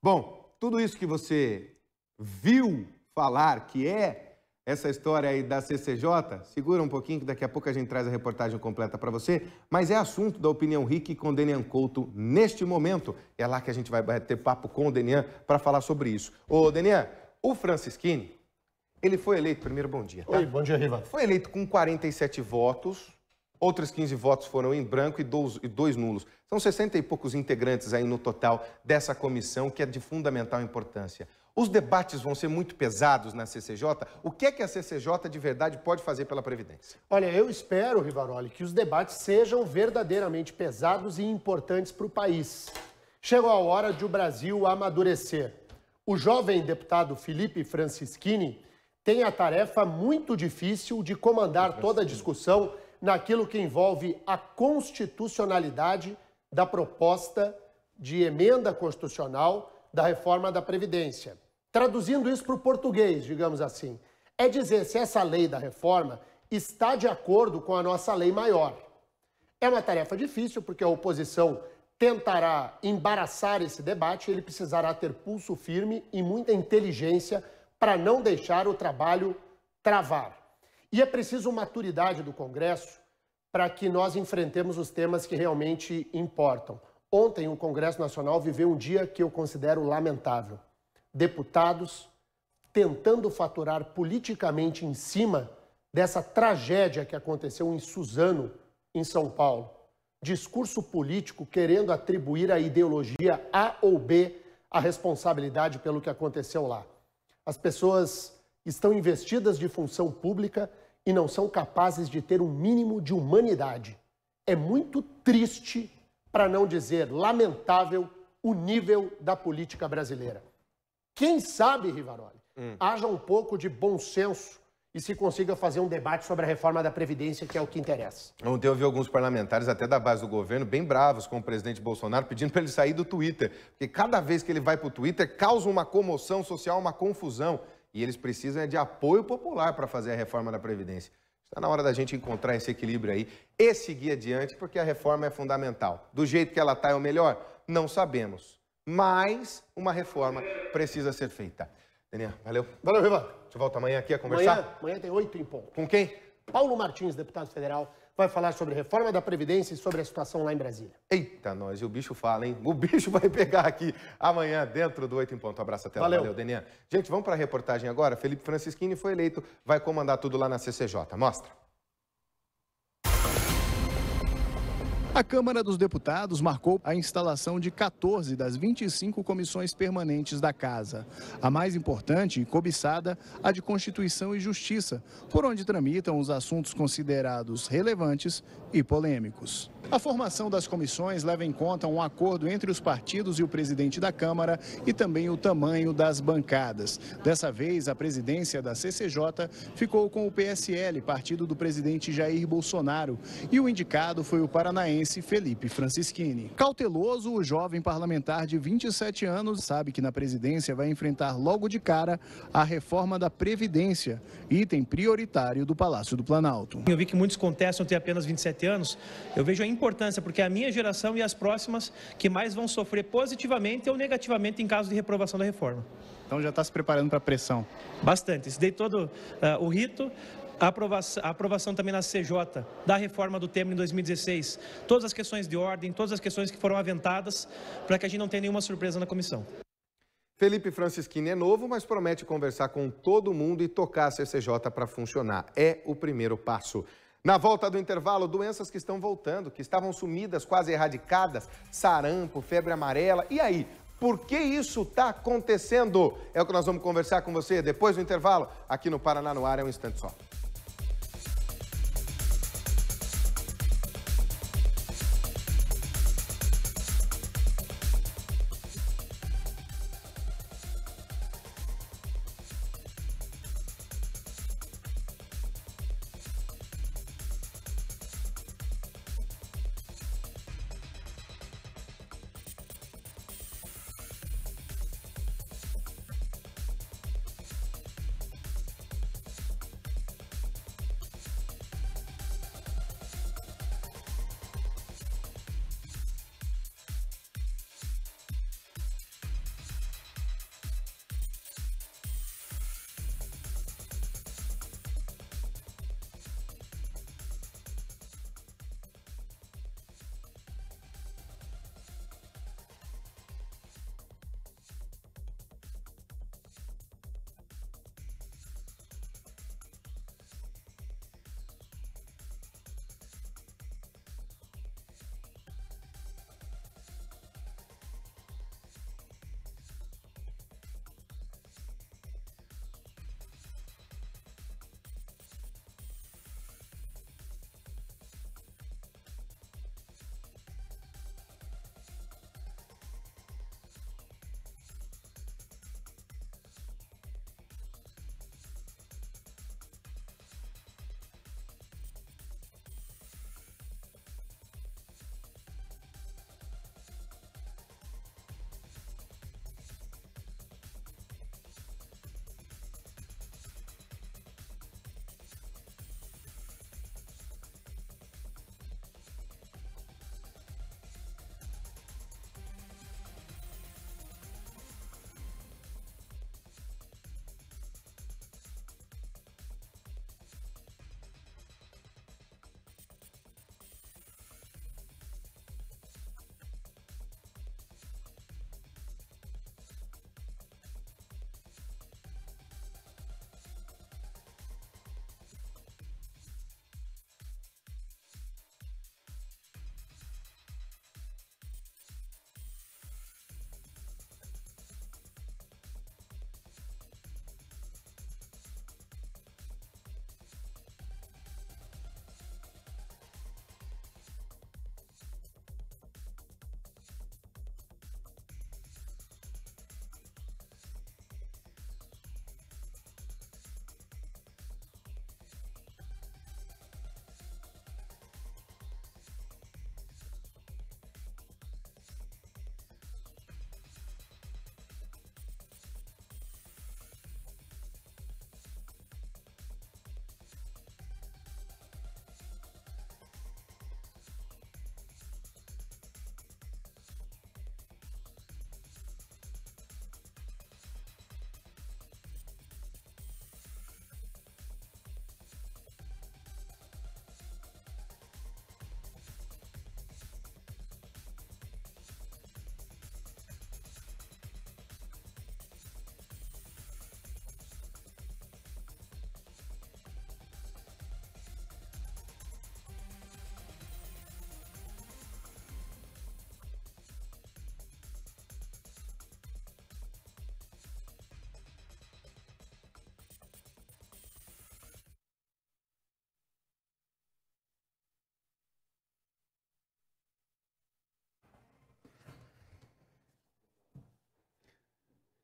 Bom, tudo isso que você viu falar que é essa história aí da CCJ. Segura um pouquinho que daqui a pouco a gente traz a reportagem completa para você. Mas é assunto da opinião Rick com o Denian Couto neste momento. É lá que a gente vai ter papo com o Denian para falar sobre isso. Ô, Denian, o Francisquini, ele foi eleito, primeiro bom dia. Tá? Oi, bom dia, Riva. Foi eleito com 47 votos, outros 15 votos foram em branco e dois, e dois nulos. São 60 e poucos integrantes aí no total dessa comissão que é de fundamental importância. Os debates vão ser muito pesados na CCJ. O que é que a CCJ de verdade pode fazer pela Previdência? Olha, eu espero, Rivaroli, que os debates sejam verdadeiramente pesados e importantes para o país. Chegou a hora de o Brasil amadurecer. O jovem deputado Felipe Francischini tem a tarefa muito difícil de comandar toda a assim. discussão naquilo que envolve a constitucionalidade da proposta de emenda constitucional da reforma da Previdência. Traduzindo isso para o português, digamos assim, é dizer se essa lei da reforma está de acordo com a nossa lei maior. É uma tarefa difícil, porque a oposição tentará embaraçar esse debate, ele precisará ter pulso firme e muita inteligência para não deixar o trabalho travar. E é preciso maturidade do Congresso para que nós enfrentemos os temas que realmente importam. Ontem, o Congresso Nacional viveu um dia que eu considero lamentável. Deputados tentando faturar politicamente em cima dessa tragédia que aconteceu em Suzano, em São Paulo. Discurso político querendo atribuir à ideologia A ou B a responsabilidade pelo que aconteceu lá. As pessoas estão investidas de função pública e não são capazes de ter um mínimo de humanidade. É muito triste para não dizer lamentável, o nível da política brasileira. Quem sabe, Rivaroli, hum. haja um pouco de bom senso e se consiga fazer um debate sobre a reforma da Previdência, que é o que interessa. Ontem eu vi alguns parlamentares, até da base do governo, bem bravos com o presidente Bolsonaro, pedindo para ele sair do Twitter. Porque cada vez que ele vai para o Twitter, causa uma comoção social, uma confusão. E eles precisam é de apoio popular para fazer a reforma da Previdência. Está na hora da gente encontrar esse equilíbrio aí e seguir adiante, porque a reforma é fundamental. Do jeito que ela está é o melhor? Não sabemos. Mas uma reforma precisa ser feita. Daniel, valeu. Valeu, Riva. A gente volta amanhã aqui a conversar. Amanhã, amanhã tem oito em ponto. Com quem? Paulo Martins, deputado federal vai falar sobre reforma da Previdência e sobre a situação lá em Brasília. Eita, nós, e o bicho fala, hein? O bicho vai pegar aqui amanhã dentro do Oito em Ponto. abraço até lá. Valeu, Valeu Denian. Gente, vamos para a reportagem agora. Felipe Francisquini foi eleito, vai comandar tudo lá na CCJ. Mostra. A Câmara dos Deputados marcou a instalação de 14 das 25 comissões permanentes da Casa. A mais importante e cobiçada, a de Constituição e Justiça, por onde tramitam os assuntos considerados relevantes e polêmicos. A formação das comissões leva em conta um acordo entre os partidos e o presidente da Câmara e também o tamanho das bancadas. Dessa vez, a presidência da CCJ ficou com o PSL, partido do presidente Jair Bolsonaro, e o indicado foi o paranaense Felipe Francischini. Cauteloso, o jovem parlamentar de 27 anos sabe que na presidência vai enfrentar logo de cara a reforma da Previdência, item prioritário do Palácio do Planalto. Eu vi que muitos contestam ter apenas 27 anos. Eu vejo a importância, porque a minha geração e as próximas que mais vão sofrer positivamente ou negativamente em caso de reprovação da reforma. Então já está se preparando para a pressão? Bastante. Estudei todo uh, o rito, a aprovação, a aprovação, também na CJ da reforma do Temer em 2016, todas as questões de ordem, todas as questões que foram aventadas, para que a gente não tenha nenhuma surpresa na comissão. Felipe Francisquini é novo, mas promete conversar com todo mundo e tocar a CCJ para funcionar. É o primeiro passo. Na volta do intervalo, doenças que estão voltando, que estavam sumidas, quase erradicadas, sarampo, febre amarela. E aí, por que isso está acontecendo? É o que nós vamos conversar com você depois do intervalo, aqui no Paraná no Ar, é um instante só.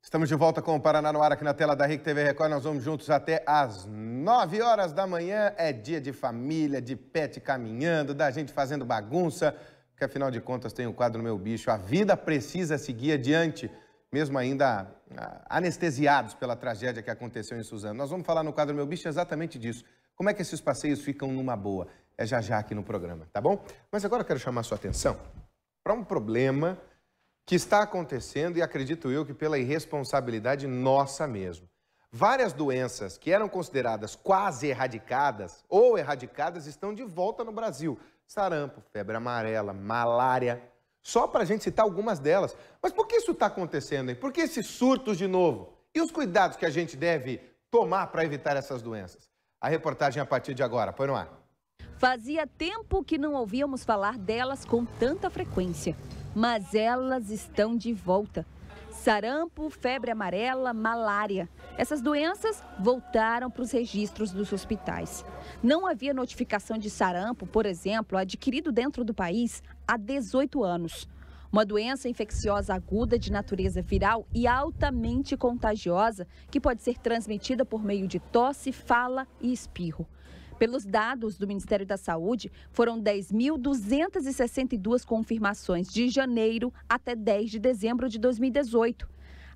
Estamos de volta com o Paraná no ar aqui na tela da RIC TV Record. Nós vamos juntos até às 9 horas da manhã. É dia de família, de pet caminhando, da gente fazendo bagunça, porque afinal de contas tem o um quadro Meu Bicho. A vida precisa seguir adiante, mesmo ainda ah, anestesiados pela tragédia que aconteceu em Suzano. Nós vamos falar no quadro Meu Bicho exatamente disso. Como é que esses passeios ficam numa boa? É já já aqui no programa, tá bom? Mas agora eu quero chamar sua atenção para um problema que está acontecendo e acredito eu que pela irresponsabilidade nossa mesmo. Várias doenças que eram consideradas quase erradicadas ou erradicadas estão de volta no Brasil. Sarampo, febre amarela, malária. Só para a gente citar algumas delas. Mas por que isso está acontecendo? Hein? Por que esses surtos de novo? E os cuidados que a gente deve tomar para evitar essas doenças? A reportagem a partir de agora. Põe no ar. Fazia tempo que não ouvíamos falar delas com tanta frequência mas elas estão de volta. Sarampo, febre amarela, malária. Essas doenças voltaram para os registros dos hospitais. Não havia notificação de sarampo, por exemplo, adquirido dentro do país há 18 anos. Uma doença infecciosa aguda de natureza viral e altamente contagiosa, que pode ser transmitida por meio de tosse, fala e espirro. Pelos dados do Ministério da Saúde, foram 10.262 confirmações de janeiro até 10 de dezembro de 2018.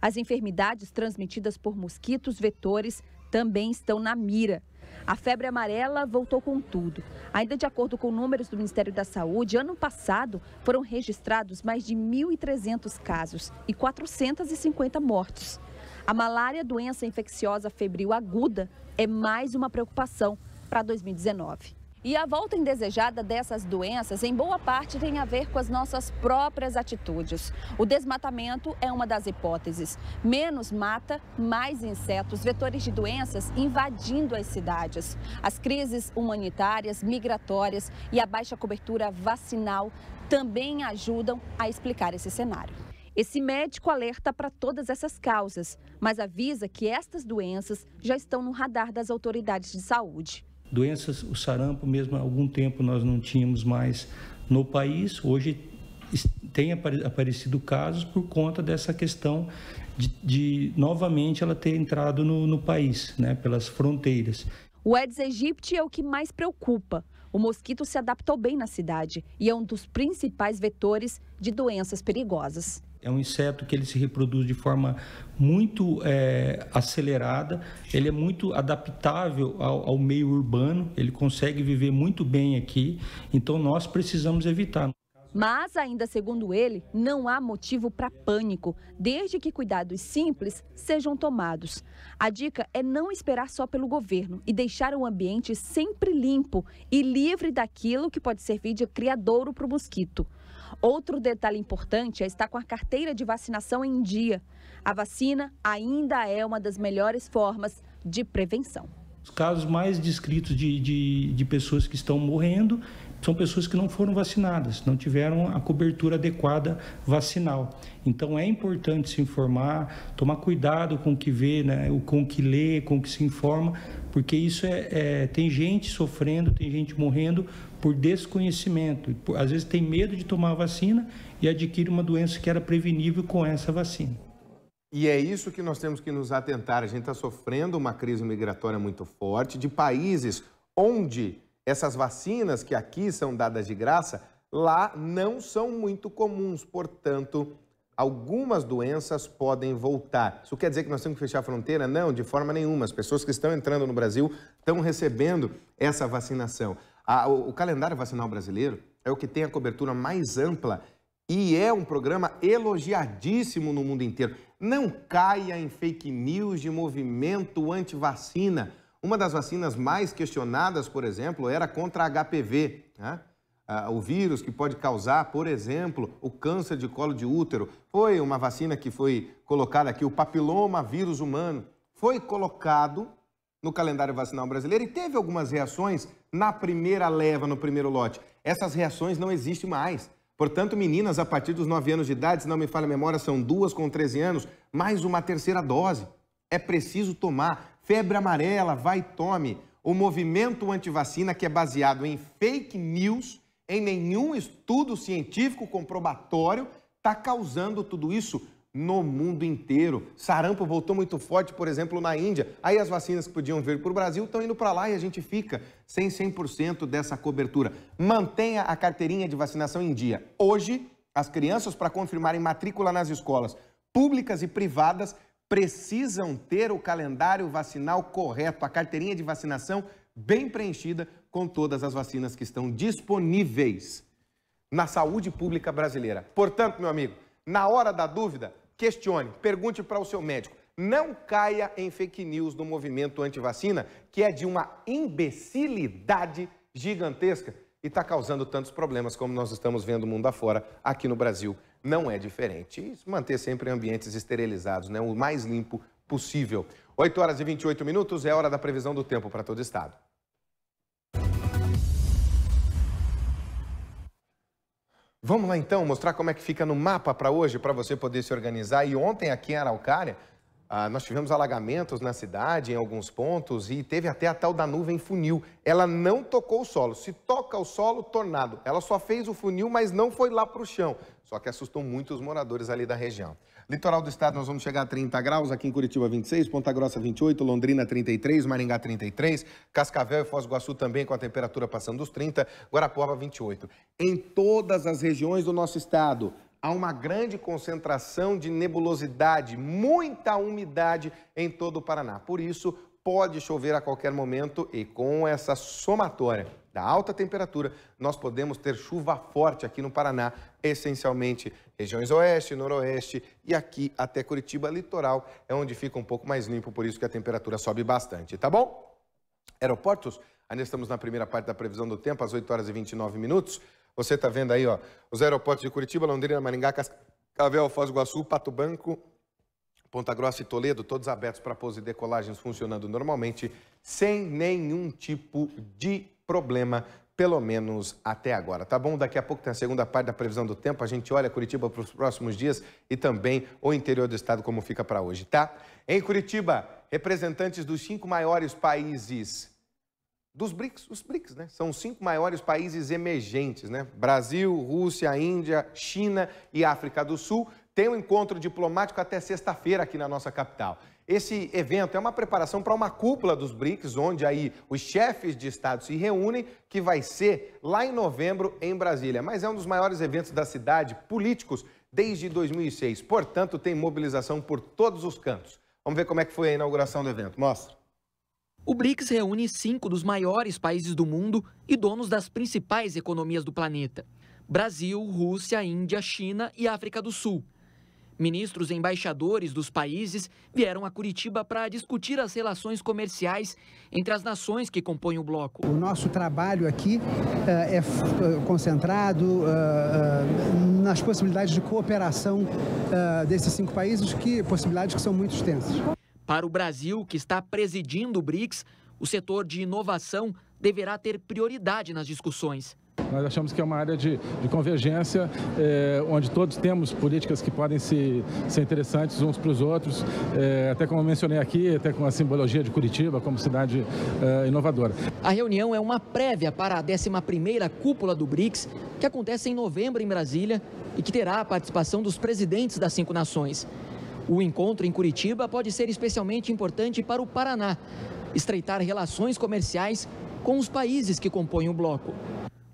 As enfermidades transmitidas por mosquitos vetores também estão na mira. A febre amarela voltou com tudo. Ainda de acordo com números do Ministério da Saúde, ano passado foram registrados mais de 1.300 casos e 450 mortes. A malária, doença infecciosa febril aguda, é mais uma preocupação para 2019. E a volta indesejada dessas doenças, em boa parte, tem a ver com as nossas próprias atitudes. O desmatamento é uma das hipóteses. Menos mata, mais insetos, vetores de doenças invadindo as cidades. As crises humanitárias, migratórias e a baixa cobertura vacinal também ajudam a explicar esse cenário. Esse médico alerta para todas essas causas, mas avisa que estas doenças já estão no radar das autoridades de saúde doenças, o sarampo mesmo há algum tempo nós não tínhamos mais no país, hoje tem aparecido casos por conta dessa questão de, de novamente ela ter entrado no, no país, né, pelas fronteiras. O Aedes aegypti é o que mais preocupa. O mosquito se adaptou bem na cidade e é um dos principais vetores de doenças perigosas. É um inseto que ele se reproduz de forma muito é, acelerada, ele é muito adaptável ao, ao meio urbano, ele consegue viver muito bem aqui, então nós precisamos evitar. Mas, ainda segundo ele, não há motivo para pânico, desde que cuidados simples sejam tomados. A dica é não esperar só pelo governo e deixar o ambiente sempre limpo e livre daquilo que pode servir de criadouro para o mosquito. Outro detalhe importante é estar com a carteira de vacinação em dia. A vacina ainda é uma das melhores formas de prevenção. Os casos mais descritos de, de, de, pessoas que estão morrendo são pessoas que não foram vacinadas, não tiveram a cobertura adequada vacinal. Então é importante se informar, tomar cuidado com o que vê, né, com o que lê, com o que se informa, porque isso é, é tem gente sofrendo, tem gente morrendo por desconhecimento. Por, às vezes tem medo de tomar a vacina e adquire uma doença que era prevenível com essa vacina. E é isso que nós temos que nos atentar. A gente está sofrendo uma crise migratória muito forte de países onde essas vacinas que aqui são dadas de graça, lá não são muito comuns. Portanto, algumas doenças podem voltar. Isso quer dizer que nós temos que fechar a fronteira? Não, de forma nenhuma. As pessoas que estão entrando no Brasil estão recebendo essa vacinação. A, o, o calendário vacinal brasileiro é o que tem a cobertura mais ampla e é um programa elogiadíssimo no mundo inteiro. Não caia em fake news de movimento anti-vacina. Uma das vacinas mais questionadas, por exemplo, era contra HPV, né? ah, o vírus que pode causar, por exemplo, o câncer de colo de útero. Foi uma vacina que foi colocada aqui, o papiloma vírus humano. Foi colocado no calendário vacinal brasileiro e teve algumas reações na primeira leva, no primeiro lote. Essas reações não existem mais. Portanto, meninas a partir dos 9 anos de idade, se não me falha a memória, são duas com 13 anos, mais uma terceira dose. É preciso tomar. Febre amarela, vai tome. O movimento antivacina, que é baseado em fake news, em nenhum estudo científico comprobatório, está causando tudo isso no mundo inteiro. Sarampo voltou muito forte, por exemplo, na Índia. Aí as vacinas que podiam vir para o Brasil estão indo para lá e a gente fica sem 100% dessa cobertura. Mantenha a carteirinha de vacinação em dia. Hoje, as crianças, para confirmarem matrícula nas escolas públicas e privadas, precisam ter o calendário vacinal correto, a carteirinha de vacinação bem preenchida com todas as vacinas que estão disponíveis na saúde pública brasileira. Portanto, meu amigo, na hora da dúvida, Questione, pergunte para o seu médico. Não caia em fake news do movimento anti-vacina, que é de uma imbecilidade gigantesca e está causando tantos problemas como nós estamos vendo o mundo afora, aqui no Brasil não é diferente. E manter sempre ambientes esterilizados, né? o mais limpo possível. 8 horas e 28 minutos é hora da previsão do tempo para todo o estado. Vamos lá então mostrar como é que fica no mapa para hoje, para você poder se organizar. E ontem aqui em Araucária, ah, nós tivemos alagamentos na cidade, em alguns pontos, e teve até a tal da nuvem funil. Ela não tocou o solo. Se toca o solo, tornado. Ela só fez o funil, mas não foi lá para o chão. Só que assustou muito os moradores ali da região. Litoral do estado, nós vamos chegar a 30 graus, aqui em Curitiba 26, Ponta Grossa 28, Londrina 33, Maringá 33, Cascavel e Foz do Iguaçu também com a temperatura passando dos 30, Guarapuava 28. Em todas as regiões do nosso estado, há uma grande concentração de nebulosidade, muita umidade em todo o Paraná. Por isso, pode chover a qualquer momento e com essa somatória da alta temperatura, nós podemos ter chuva forte aqui no Paraná, essencialmente regiões oeste, noroeste e aqui até Curitiba, litoral, é onde fica um pouco mais limpo, por isso que a temperatura sobe bastante, tá bom? Aeroportos, ainda estamos na primeira parte da previsão do tempo, às 8 horas e 29 minutos. Você está vendo aí, ó, os aeroportos de Curitiba, Londrina, Maringá, Cascavel, Foz do Iguaçu, Pato Banco, Ponta Grossa e Toledo, todos abertos para pouso e decolagens, funcionando normalmente, sem nenhum tipo de problema, pelo menos até agora, tá bom? Daqui a pouco tem a segunda parte da previsão do tempo, a gente olha Curitiba para os próximos dias e também o interior do estado como fica para hoje, tá? Em Curitiba, representantes dos cinco maiores países dos BRICS, os BRICS, né? São os cinco maiores países emergentes, né? Brasil, Rússia, Índia, China e África do Sul. Tem um encontro diplomático até sexta-feira aqui na nossa capital. Esse evento é uma preparação para uma cúpula dos BRICS, onde aí os chefes de Estado se reúnem, que vai ser lá em novembro em Brasília. Mas é um dos maiores eventos da cidade, políticos, desde 2006. Portanto, tem mobilização por todos os cantos. Vamos ver como é que foi a inauguração do evento. Mostra. O BRICS reúne cinco dos maiores países do mundo e donos das principais economias do planeta. Brasil, Rússia, Índia, China e África do Sul. Ministros e embaixadores dos países vieram a Curitiba para discutir as relações comerciais entre as nações que compõem o bloco. O nosso trabalho aqui uh, é eh, concentrado uh, nas possibilidades de cooperação uh, desses cinco países, que possibilidades que são muito extensas. Para o Brasil, que está presidindo o BRICS, o setor de inovação deverá ter prioridade nas discussões. Nós achamos que é uma área de, de convergência, é, onde todos temos políticas que podem se, ser interessantes uns para os outros, é, até como eu mencionei aqui, até com a simbologia de Curitiba como cidade é, inovadora. A reunião é uma prévia para a 11ª Cúpula do BRICS, que acontece em novembro em Brasília e que terá a participação dos presidentes das cinco nações. O encontro em Curitiba pode ser especialmente importante para o Paraná, estreitar relações comerciais com os países que compõem o bloco.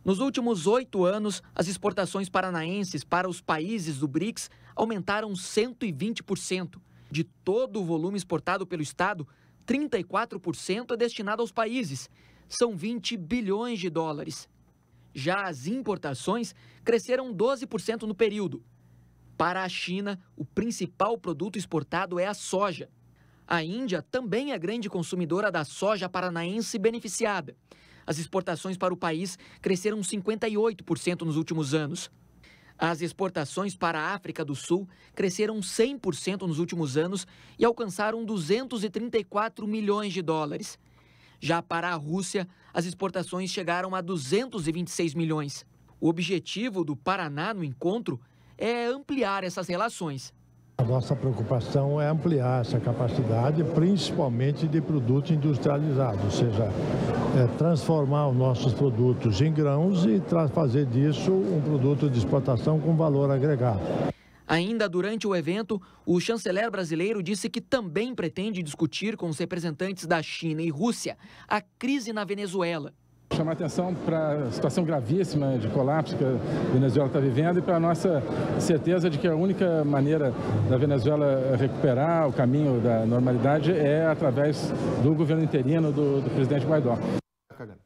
Nos últimos oito anos, as exportações paranaenses para os países do BRICS aumentaram 120%. De todo o volume exportado pelo Estado, 34% é destinado aos países. São 20 bilhões de dólares. Já as importações cresceram 12% no período. Para a China, o principal produto exportado é a soja. A Índia também é grande consumidora da soja paranaense beneficiada as exportações para o país cresceram 58% nos últimos anos. As exportações para a África do Sul cresceram 100% nos últimos anos e alcançaram 234 milhões de dólares. Já para a Rússia, as exportações chegaram a 226 milhões. O objetivo do Paraná no encontro é ampliar essas relações. A nossa preocupação é ampliar essa capacidade, principalmente de produto industrializado, ou seja, é transformar os nossos produtos em grãos e fazer disso um produto de exportação com valor agregado. Ainda durante o evento, o chanceler brasileiro disse que também pretende discutir com os representantes da China e Rússia a crise na Venezuela Chamar atenção para a situação gravíssima de colapso que a Venezuela está vivendo e para a nossa certeza de que a única maneira da Venezuela recuperar o caminho da normalidade é através do governo interino do, do presidente Guaidó. Está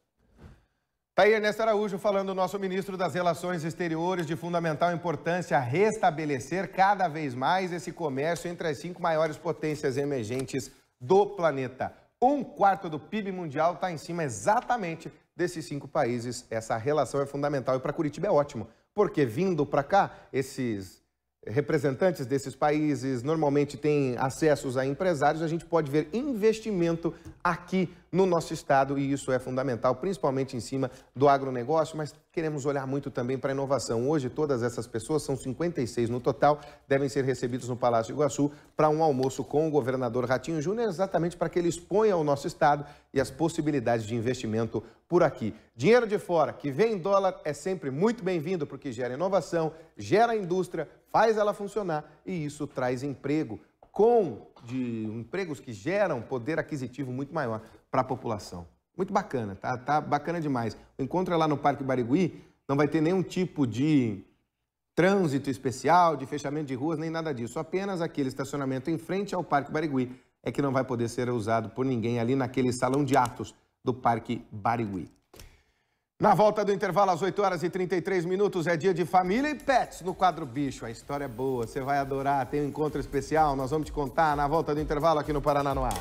aí Ernesto Araújo falando nosso ministro das Relações Exteriores de fundamental importância restabelecer cada vez mais esse comércio entre as cinco maiores potências emergentes do planeta. Um quarto do PIB mundial está em cima exatamente desses cinco países, essa relação é fundamental. E para Curitiba é ótimo, porque vindo para cá, esses representantes desses países normalmente têm acessos a empresários, a gente pode ver investimento aqui no nosso estado e isso é fundamental, principalmente em cima do agronegócio, mas queremos olhar muito também para a inovação. Hoje, todas essas pessoas, são 56 no total, devem ser recebidos no Palácio Iguaçu para um almoço com o governador Ratinho Júnior, exatamente para que ele exponha o nosso estado e as possibilidades de investimento por aqui. Dinheiro de fora que vem em dólar é sempre muito bem-vindo porque gera inovação, gera indústria, faz ela funcionar e isso traz emprego com de empregos que geram poder aquisitivo muito maior para a população. Muito bacana, tá, tá bacana demais. O encontro é lá no Parque Barigui, não vai ter nenhum tipo de trânsito especial, de fechamento de ruas, nem nada disso. Apenas aquele estacionamento em frente ao Parque Barigui é que não vai poder ser usado por ninguém ali naquele salão de atos do Parque Barigui. Na volta do intervalo, às 8 horas e 33 minutos, é dia de família e pets no quadro Bicho. A história é boa, você vai adorar, tem um encontro especial, nós vamos te contar na volta do intervalo aqui no Paraná no Ar.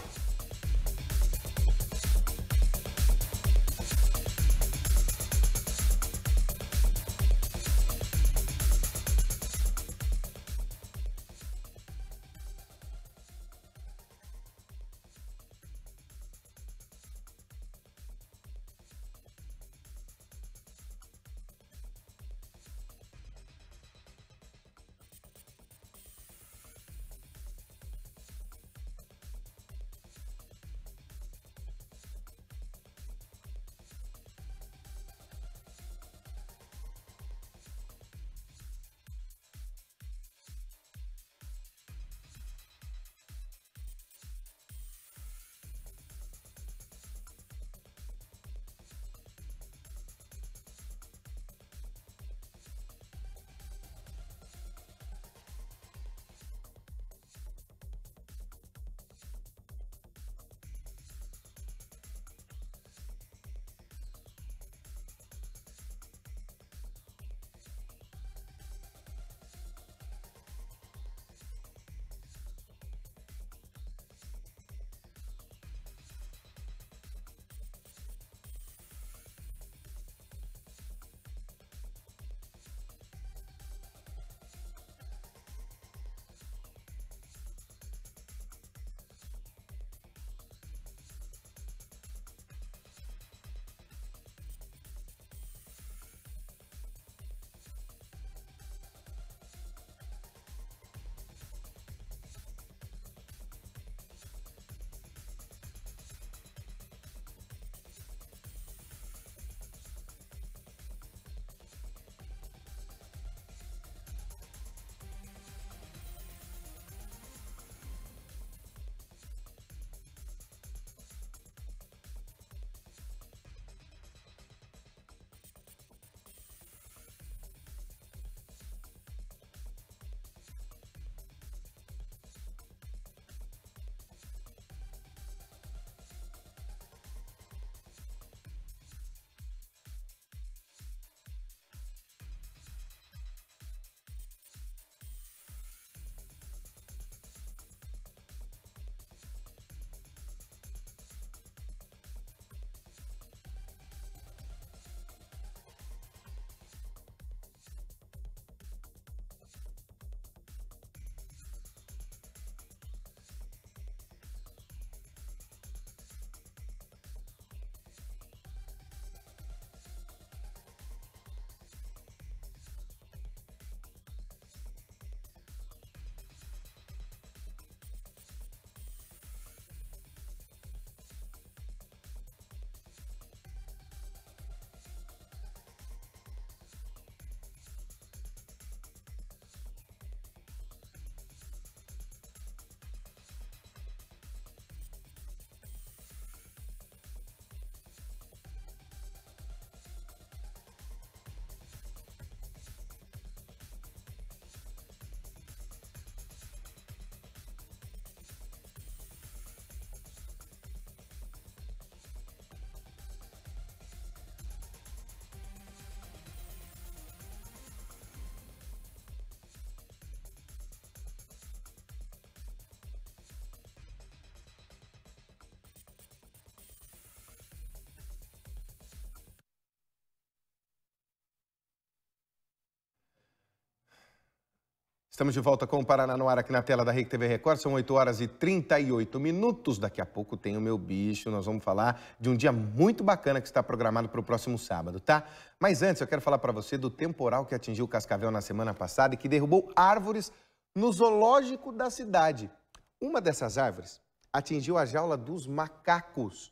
Estamos de volta com o Paraná no ar aqui na tela da Rede TV Record. São 8 horas e 38 minutos. Daqui a pouco tem o meu bicho. Nós vamos falar de um dia muito bacana que está programado para o próximo sábado, tá? Mas antes, eu quero falar para você do temporal que atingiu Cascavel na semana passada e que derrubou árvores no zoológico da cidade. Uma dessas árvores atingiu a jaula dos macacos.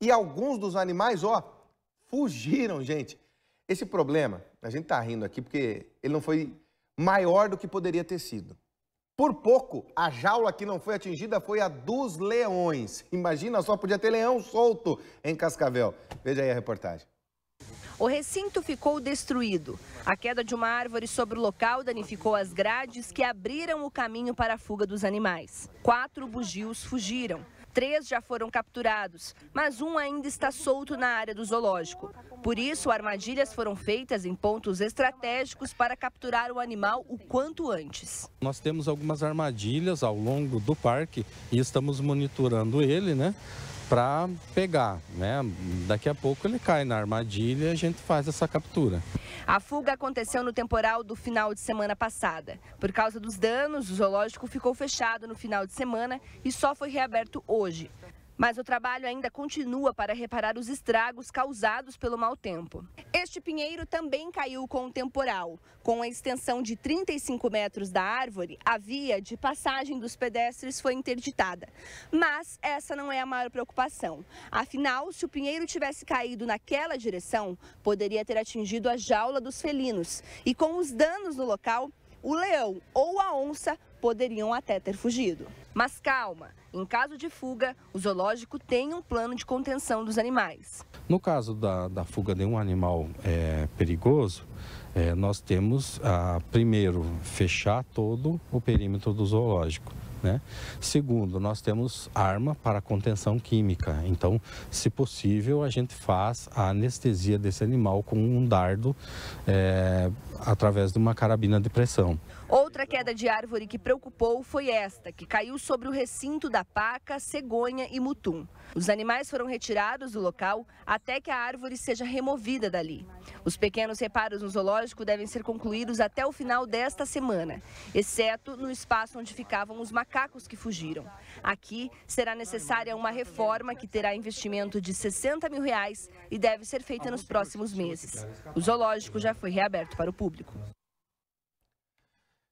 E alguns dos animais, ó, fugiram, gente. Esse problema, a gente tá rindo aqui porque ele não foi maior do que poderia ter sido. Por pouco, a jaula que não foi atingida foi a dos leões. Imagina só, podia ter leão solto em Cascavel. Veja aí a reportagem. O recinto ficou destruído. A queda de uma árvore sobre o local danificou as grades que abriram o caminho para a fuga dos animais. Quatro bugios fugiram. Três já foram capturados, mas um ainda está solto na área do zoológico. Por isso, armadilhas foram feitas em pontos estratégicos para capturar o animal o quanto antes. Nós temos algumas armadilhas ao longo do parque e estamos monitorando ele, né? para pegar, né? Daqui a pouco ele cai na armadilha e a gente faz essa captura. A fuga aconteceu no temporal do final de semana passada. Por causa dos danos, o zoológico ficou fechado no final de semana e só foi reaberto hoje. Mas o trabalho ainda continua para reparar os estragos causados pelo mau tempo. Este pinheiro também caiu com o temporal. Com a extensão de 35 metros da árvore, a via de passagem dos pedestres foi interditada. Mas essa não é a maior preocupação. Afinal, se o pinheiro tivesse caído naquela direção, poderia ter atingido a jaula dos felinos. E com os danos no local, o leão ou a onça poderiam até ter fugido. Mas calma, em caso de fuga, o zoológico tem um plano de contenção dos animais. No caso da, da fuga de um animal é, perigoso, é, nós temos, a, ah, primeiro, fechar todo o perímetro do zoológico. Né? Segundo, nós temos arma para contenção química. Então, se possível, a gente faz a anestesia desse animal com um dardo é, através de uma carabina de pressão. Outra queda de árvore que preocupou foi esta, que caiu sobre o recinto da paca, cegonha e mutum. Os animais foram retirados do local até que a árvore seja removida dali. Os pequenos reparos no zoológico devem ser concluídos até o final desta semana, exceto no espaço onde ficavam os macacos que fugiram. Aqui será necessária uma reforma que terá investimento de 60 mil reais e deve ser feita nos próximos meses. O zoológico já foi reaberto para o público público.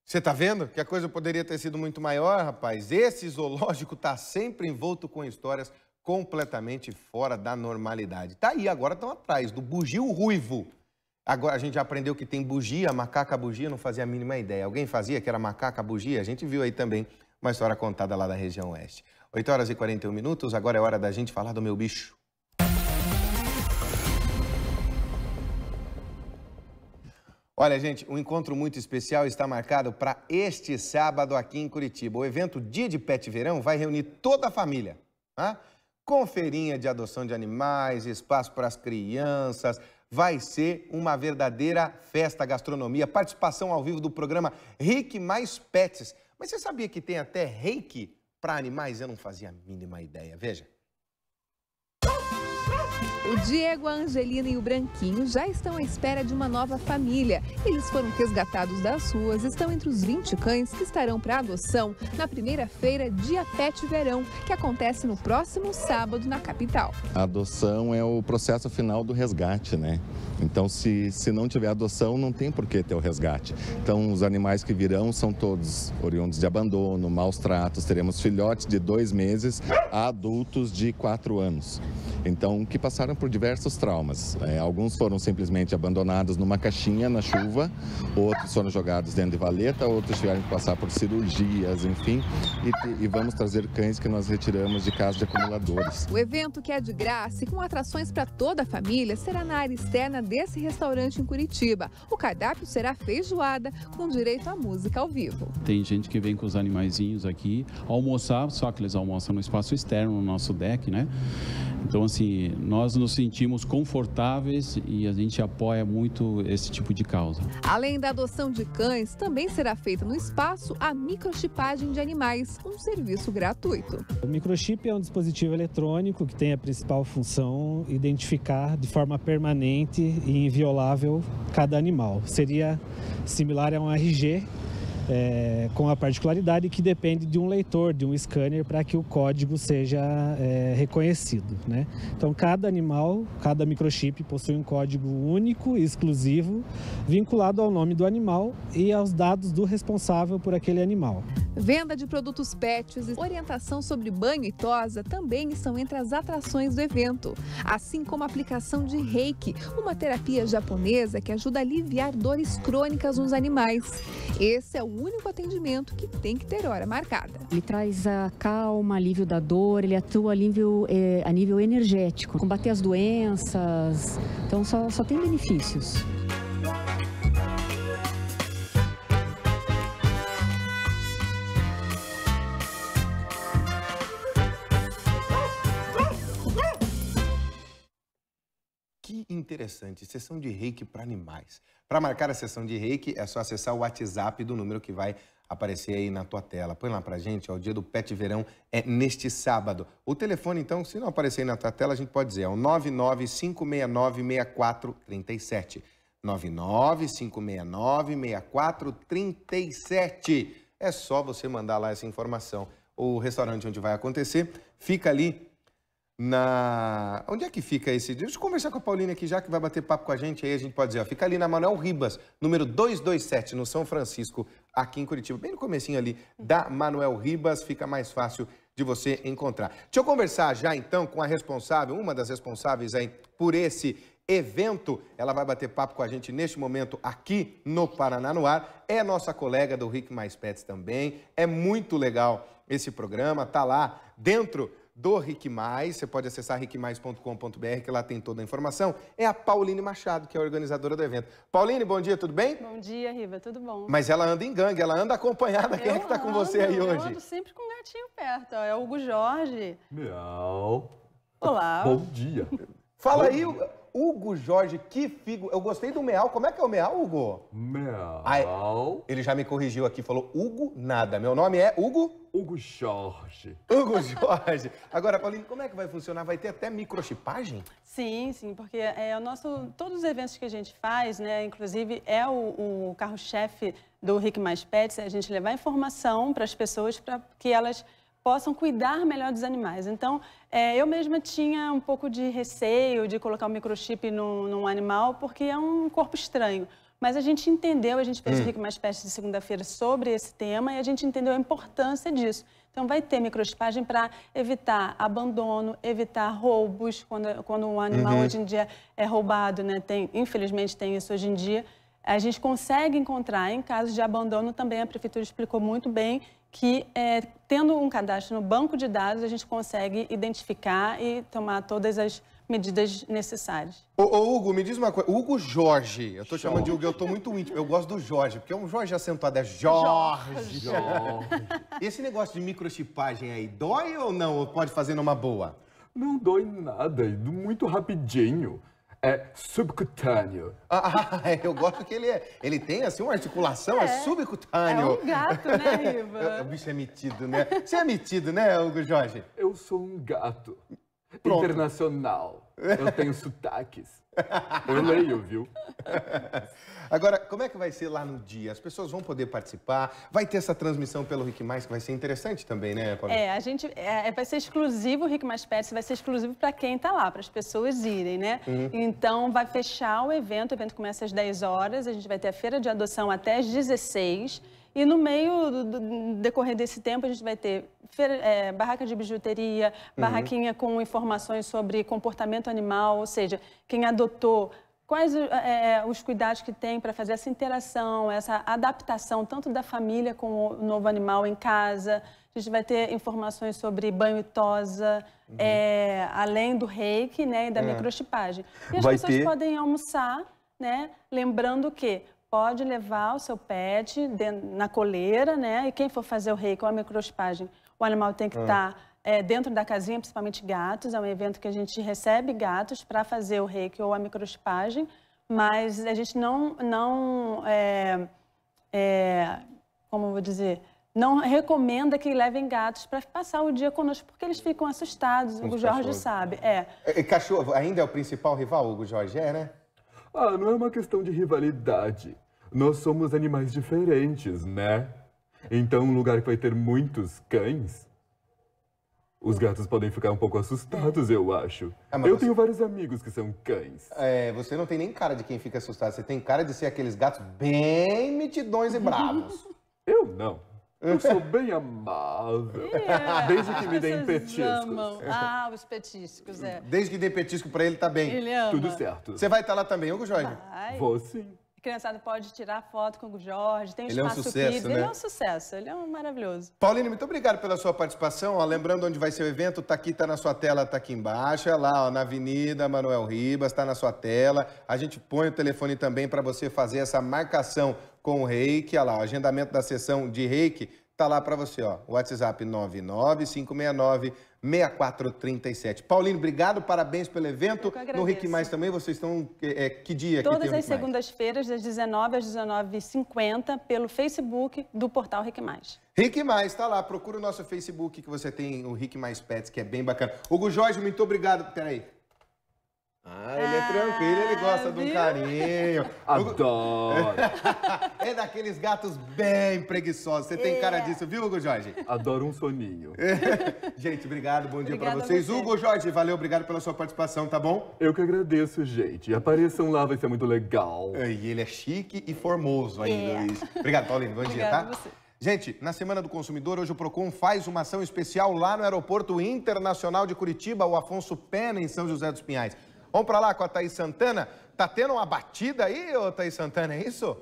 Você está vendo que a coisa poderia ter sido muito maior, rapaz? Esse zoológico está sempre envolto com histórias completamente fora da normalidade. Tá aí, agora estão atrás do bugio ruivo. Agora a gente já aprendeu que tem bugia, macaca bugia, não fazia a mínima ideia. Alguém fazia que era macaca bugia? A gente viu aí também uma história contada lá da região oeste. 8 horas e 41 minutos, agora é hora da gente falar do meu bicho. Olha, gente, um encontro muito especial está marcado para este sábado aqui em Curitiba. O evento Dia de Pet Verão vai reunir toda a família. Tá? Com feirinha de adoção de animais, espaço para as crianças. Vai ser uma verdadeira festa gastronomia. Participação ao vivo do programa Reiki Mais Pets. Mas você sabia que tem até reiki para animais? Eu não fazia a mínima ideia. Veja. O Diego, a Angelina e o Branquinho já estão à espera de uma nova família. Eles foram resgatados das ruas, estão entre os 20 cães que estarão para adoção na primeira feira Dia Pet Verão, que acontece no próximo sábado na capital. A adoção é o processo final do resgate, né? Então, se, se não tiver adoção, não tem por que ter o resgate. Então, os animais que virão são todos oriundos de abandono, maus tratos. Teremos filhotes de dois meses a adultos de quatro anos. Então, que passaram passaram por diversos traumas. É, alguns foram simplesmente abandonados numa caixinha na chuva, outros foram jogados dentro de valeta, outros tiveram que passar por cirurgias, enfim. E, e vamos trazer cães que nós retiramos de casa de acumuladores. O evento, que é de graça e com atrações para toda a família, será na área externa desse restaurante em Curitiba. O cardápio será feijoada, com direito à música ao vivo. Tem gente que vem com os animaizinhos aqui almoçar, só que eles almoçam no espaço externo, no nosso deck, né? Então, assim, nós nos sentimos confortáveis e a gente apoia muito esse tipo de causa. Além da adoção de cães, também será feita no espaço a microchipagem de animais, um serviço gratuito. O microchip é um dispositivo eletrônico que tem a principal função identificar de forma permanente e inviolável cada animal. Seria similar a um RG é, com a particularidade que depende de um leitor, de um scanner, para que o código seja é, reconhecido. Né? Então, cada animal, cada microchip possui um código único e exclusivo vinculado ao nome do animal e aos dados do responsável por aquele animal. Venda de produtos pets e orientação sobre banho e tosa também estão entre as atrações do evento, assim como a aplicação de reiki, uma terapia japonesa que ajuda a aliviar dores crônicas nos animais. Esse é o único atendimento que tem que ter hora marcada. Ele traz a calma, alívio da dor, ele atua a nível, é, a nível energético, combater as doenças, então só, só tem benefícios. interessante, sessão de reiki para animais. Para marcar a sessão de reiki, é só acessar o WhatsApp do número que vai aparecer aí na tua tela. Põe lá para gente, ó, o dia do Pet Verão é neste sábado. O telefone, então, se não aparecer aí na tua tela, a gente pode dizer, é o 995696437. 995696437. É só você mandar lá essa informação. O restaurante onde vai acontecer fica ali na. Onde é que fica esse? Deixa eu conversar com a Paulina aqui já, que vai bater papo com a gente. Aí a gente pode dizer, ó, fica ali na Manuel Ribas, número 227, no São Francisco, aqui em Curitiba. Bem no comecinho ali da Manuel Ribas, fica mais fácil de você encontrar. Deixa eu conversar já então com a responsável, uma das responsáveis aí por esse evento. Ela vai bater papo com a gente neste momento aqui no Paraná no Ar. É nossa colega do Rick Mais Pets também. É muito legal esse programa, tá lá dentro do Rick Mais. Você pode acessar rickmais.com.br, que lá tem toda a informação. É a Pauline Machado, que é a organizadora do evento. Pauline, bom dia, tudo bem? Bom dia, Riva, tudo bom. Mas ela anda em gangue, ela anda acompanhada. Eu Quem é que está com você aí hoje? Eu ando sempre com um gatinho perto. É o Hugo Jorge. Miau. Olá. Bom dia. Fala bom aí... Dia. Hugo Jorge, que figo. Eu gostei do Meal. Como é que é o Meal, Hugo? Meal. ele já me corrigiu aqui, falou Hugo nada. Meu nome é Hugo? Hugo Jorge. Hugo Jorge. Agora, Paulinho, como é que vai funcionar? Vai ter até microchipagem? Sim, sim, porque é o nosso. Todos os eventos que a gente faz, né? Inclusive, é o, o carro-chefe do Rick Mais Pets, é a gente levar informação para as pessoas para que elas possam cuidar melhor dos animais. Então, é, eu mesma tinha um pouco de receio de colocar o um microchip num, num, animal, porque é um corpo estranho. Mas a gente entendeu, a gente fez hum. uma espécie de segunda-feira sobre esse tema e a gente entendeu a importância disso. Então, vai ter microchipagem para evitar abandono, evitar roubos, quando, quando um animal uhum. hoje em dia é roubado, né? Tem, infelizmente tem isso hoje em dia. A gente consegue encontrar em casos de abandono também, a prefeitura explicou muito bem, que é, tendo um cadastro no banco de dados, a gente consegue identificar e tomar todas as medidas necessárias. Ô, ô Hugo, me diz uma coisa. Hugo Jorge. Eu tô Jorge. chamando de Hugo, eu tô muito íntimo. Eu gosto do Jorge, porque é um Jorge acentuado. É Jorge. Jorge. Esse negócio de microchipagem aí, dói ou não? Ou pode fazer numa boa? Não dói nada, muito rapidinho é subcutâneo. Ah, eu gosto que ele é. Ele tem assim uma articulação, é, é subcutâneo. É um gato, né, Riva? É, o bicho é metido, né? Você é metido, né, Hugo Jorge? Eu sou um gato. Pronto. Internacional. Eu tenho sotaques. Eu leio, viu? Agora, como é que vai ser lá no dia? As pessoas vão poder participar? Vai ter essa transmissão pelo Rick Mais, que vai ser interessante também, né, Paulinha? É, a gente é, é, vai ser exclusivo, o Rick Mais Pets vai ser exclusivo para quem está lá, para as pessoas irem, né? Uhum. Então, vai fechar o evento, o evento começa às 10 horas, a gente vai ter a feira de adoção até às 16 horas. E no meio do, do decorrer desse tempo, a gente vai ter feira, é, barraca de bijuteria, uhum. barraquinha uhum. com informações sobre comportamento animal, ou seja, quem adotou, quais é, é, os cuidados que tem para fazer essa interação, essa adaptação tanto da família com o novo animal em casa. A gente vai ter informações sobre banho e tosa, uhum. é, além do reiki né, e da é. microchipagem. E as vai pessoas ter... podem almoçar, né, lembrando que pode levar o seu pet dentro, na coleira, né? E quem for fazer o reiki ou a microspagem, o animal tem que estar ah. tá, é, dentro da casinha, principalmente gatos. É um evento que a gente recebe gatos para fazer o reiki ou a microspagem, mas a gente não, não é, é, como eu vou dizer, não recomenda que levem gatos para passar o dia conosco, porque eles ficam assustados, o Jorge sabe. É. é. E cachorro ainda é o principal rival, Hugo Jorge, é, né? Ah, não é uma questão de rivalidade. Nós somos animais diferentes, né? Então, um lugar que vai ter muitos cães, os gatos podem ficar um pouco assustados, eu acho. É, eu você... tenho vários amigos que são cães. É, você não tem nem cara de quem fica assustado. Você tem cara de ser aqueles gatos bem metidões e bravos. Eu não. Eu sou bem amável. Yeah, é, Desde que me deem petiscos. Amam. Ah, os petiscos, é. Desde que dê petisco pra ele, tá bem. Ele ama. Tudo certo. Você vai estar tá lá também, Hugo Jorge? Vai. Vou sim criançada pode tirar foto com o Jorge, tem ele espaço é um sucesso, kids. Né? Ele é um sucesso, ele é um maravilhoso. Paulino, muito obrigado pela sua participação. Ó, lembrando onde vai ser o evento, tá aqui, tá na sua tela, tá aqui embaixo, é lá ó, na Avenida Manuel Ribas, tá na sua tela. A gente põe o telefone também para você fazer essa marcação com o reiki, olha lá, o agendamento da sessão de reiki, tá lá para você, ó, o WhatsApp 99569 6437. Paulinho, obrigado, parabéns pelo evento. No Rick Mais também, vocês estão. É, é que dia Todas tem as segundas-feiras, das 19 às 19h50, pelo Facebook do portal Rick Mais. Rick Mais, está lá. Procura o nosso Facebook que você tem o Rick Mais Pets, que é bem bacana. Hugo Jorge, muito obrigado. Peraí, ah, ele é tranquilo, ele ah, gosta de um carinho. Adoro. é daqueles gatos bem preguiçosos. Você tem é. cara disso, viu, Hugo Jorge? Adoro um soninho. Gente, obrigado, bom dia para vocês. Você. Hugo Jorge, valeu, obrigado pela sua participação, tá bom? Eu que agradeço, gente. Apareçam lá, vai ser muito legal. E ele é chique e formoso ainda, é. Luiz. Obrigado, Paulinho, bom dia, tá? Você. Gente, na Semana do Consumidor, hoje o PROCON faz uma ação especial lá no Aeroporto Internacional de Curitiba, o Afonso Pena, em São José dos Pinhais. Vamos para lá com a Thaís Santana. Tá tendo uma batida aí, ô Thaís Santana, é isso?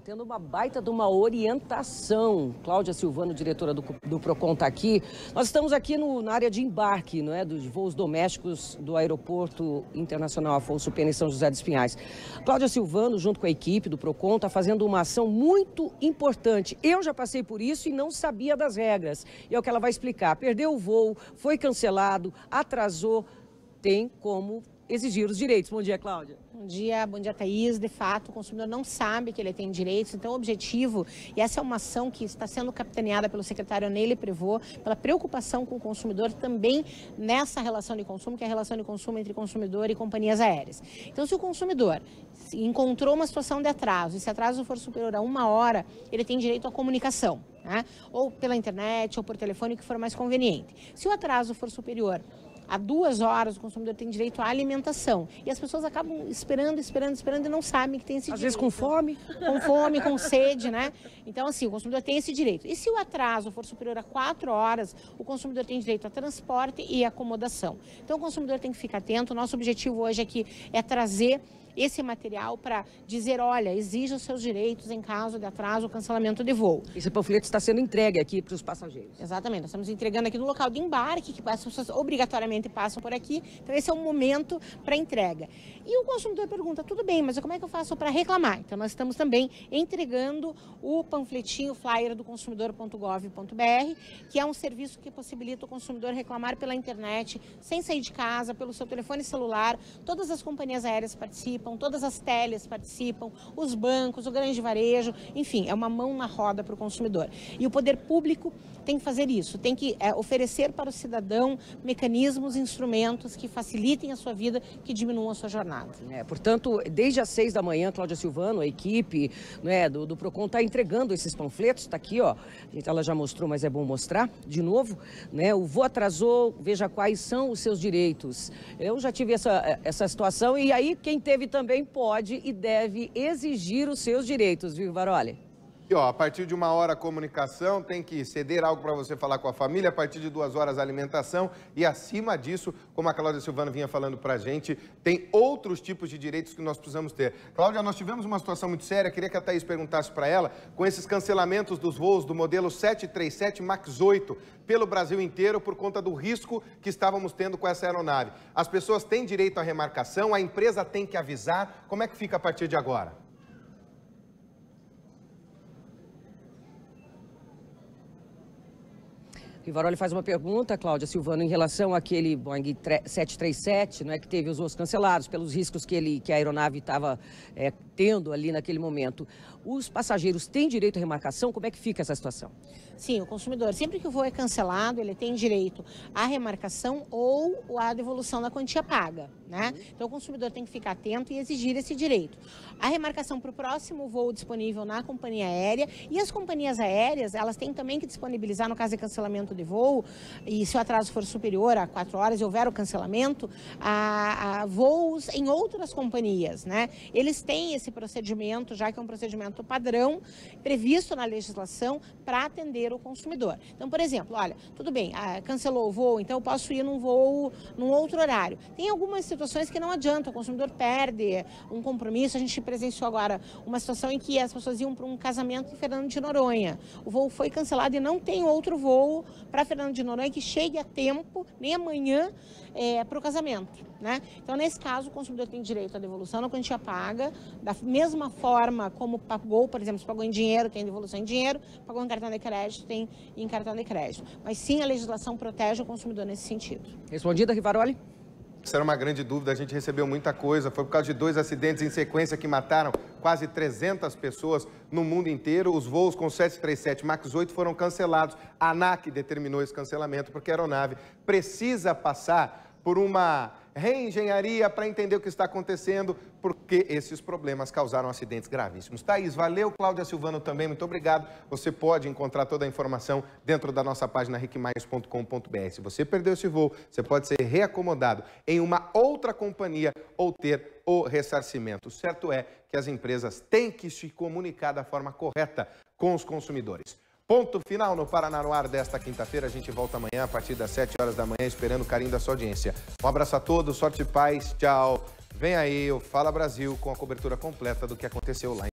tendo uma baita de uma orientação. Cláudia Silvano, diretora do, do Procon, está aqui. Nós estamos aqui no, na área de embarque, não é, dos voos domésticos do Aeroporto Internacional Afonso Pena em São José dos Pinhais. Cláudia Silvano, junto com a equipe do Procon, está fazendo uma ação muito importante. Eu já passei por isso e não sabia das regras. E é o que ela vai explicar. Perdeu o voo, foi cancelado, atrasou, tem como exigir os direitos. Bom dia, Cláudia. Bom dia, bom dia, Thaís. De fato, o consumidor não sabe que ele tem direitos, então o objetivo, e essa é uma ação que está sendo capitaneada pelo secretário Nele Privô, pela preocupação com o consumidor também nessa relação de consumo, que é a relação de consumo entre consumidor e companhias aéreas. Então, se o consumidor encontrou uma situação de atraso, e se atraso for superior a uma hora, ele tem direito à comunicação. Né? ou pela internet, ou por telefone, o que for mais conveniente. Se o atraso for superior a duas horas o consumidor tem direito à alimentação. E as pessoas acabam esperando, esperando, esperando e não sabem que tem esse Às direito. Às vezes com fome. Com fome, com sede, né? Então, assim, o consumidor tem esse direito. E se o atraso for superior a quatro horas, o consumidor tem direito a transporte e acomodação. Então, o consumidor tem que ficar atento. Nosso objetivo hoje aqui é trazer esse material para dizer, olha, exija os seus direitos em caso de atraso ou cancelamento de voo. Esse é panfleto está sendo entregue aqui para os passageiros. Exatamente, nós estamos entregando aqui no local de embarque, que as pessoas obrigatoriamente passam por aqui, então esse é o momento para entrega. E o consumidor pergunta, tudo bem, mas como é que eu faço para reclamar? Então nós estamos também entregando o panfletinho, flyer do consumidor.gov.br, que é um serviço que possibilita o consumidor reclamar pela internet, sem sair de casa, pelo seu telefone celular, todas as companhias aéreas participam, participam, todas as teles participam, os bancos, o grande varejo, enfim, é uma mão na roda para o consumidor. E o poder público tem que fazer isso, tem que é, oferecer para o cidadão mecanismos, instrumentos que facilitem a sua vida, que diminuam a sua jornada. É, portanto, desde as seis da manhã, Cláudia Silvano, a equipe né, do, do PROCON está entregando esses panfletos, está aqui, ó, ela já mostrou, mas é bom mostrar de novo, né, o voo atrasou, veja quais são os seus direitos. Eu já tive essa, essa situação e aí quem teve também pode e deve exigir os seus direitos, viu, Varoli? aqui, ó, a partir de uma hora comunicação, tem que ceder algo para você falar com a família, a partir de duas horas alimentação e acima disso, como a Cláudia Silvana vinha falando para a gente, tem outros tipos de direitos que nós precisamos ter. Cláudia, nós tivemos uma situação muito séria, queria que a Thaís perguntasse para ela, com esses cancelamentos dos voos do modelo 737 MAX 8 pelo Brasil inteiro por conta do risco que estávamos tendo com essa aeronave. As pessoas têm direito à remarcação, a empresa tem que avisar, como é que fica a partir de agora? Rivaroli faz uma pergunta, Cláudia Silvano, em relação àquele Boeing 737, não é, que teve os voos cancelados pelos riscos que, ele, que a aeronave estava é, tendo ali naquele momento. Os passageiros têm direito à remarcação? Como é que fica essa situação? Sim, o consumidor, sempre que o voo é cancelado, ele tem direito à remarcação ou à devolução da quantia paga. Né? Uhum. Então o consumidor tem que ficar atento e exigir esse direito. A remarcação para o próximo voo disponível na companhia aérea e as companhias aéreas, elas têm também que disponibilizar, no caso de cancelamento de voo, e se o atraso for superior a quatro horas e houver o cancelamento, a, a voos em outras companhias. Né? Eles têm esse procedimento, já que é um procedimento procedimento padrão previsto na legislação para atender o consumidor. Então, por exemplo, olha, tudo bem, ah, cancelou o voo, então eu posso ir num voo num outro horário. Tem algumas situações que não adianta, o consumidor perde um compromisso. A gente presenciou agora uma situação em que as pessoas iam para um casamento em Fernando de Noronha. O voo foi cancelado e não tem outro voo para Fernando de Noronha que chegue a tempo, nem amanhã, é, para o casamento. Né? Então, nesse caso, o consumidor tem direito à devolução na quantia paga, da mesma forma como pagou, por exemplo, se pagou em dinheiro, tem devolução em dinheiro, pagou em cartão de crédito, tem em cartão de crédito. Mas sim, a legislação protege o consumidor nesse sentido. Respondida, Rivaroli? Isso era uma grande dúvida, a gente recebeu muita coisa. Foi por causa de dois acidentes em sequência que mataram quase 300 pessoas no mundo inteiro. Os voos com 737 MAX 8 foram cancelados. A ANAC determinou esse cancelamento porque a aeronave precisa passar por uma reengenharia para entender o que está acontecendo, porque esses problemas causaram acidentes gravíssimos. Thaís, valeu. Cláudia Silvano também, muito obrigado. Você pode encontrar toda a informação dentro da nossa página ricmais.com.br. Se você perdeu esse voo, você pode ser reacomodado em uma outra companhia ou ter o ressarcimento. O certo é que as empresas têm que se comunicar da forma correta com os consumidores. Ponto final no Paraná no Ar desta quinta-feira. A gente volta amanhã a partir das 7 horas da manhã, esperando o carinho da sua audiência. Um abraço a todos, sorte e paz, tchau. Vem aí o Fala Brasil com a cobertura completa do que aconteceu lá em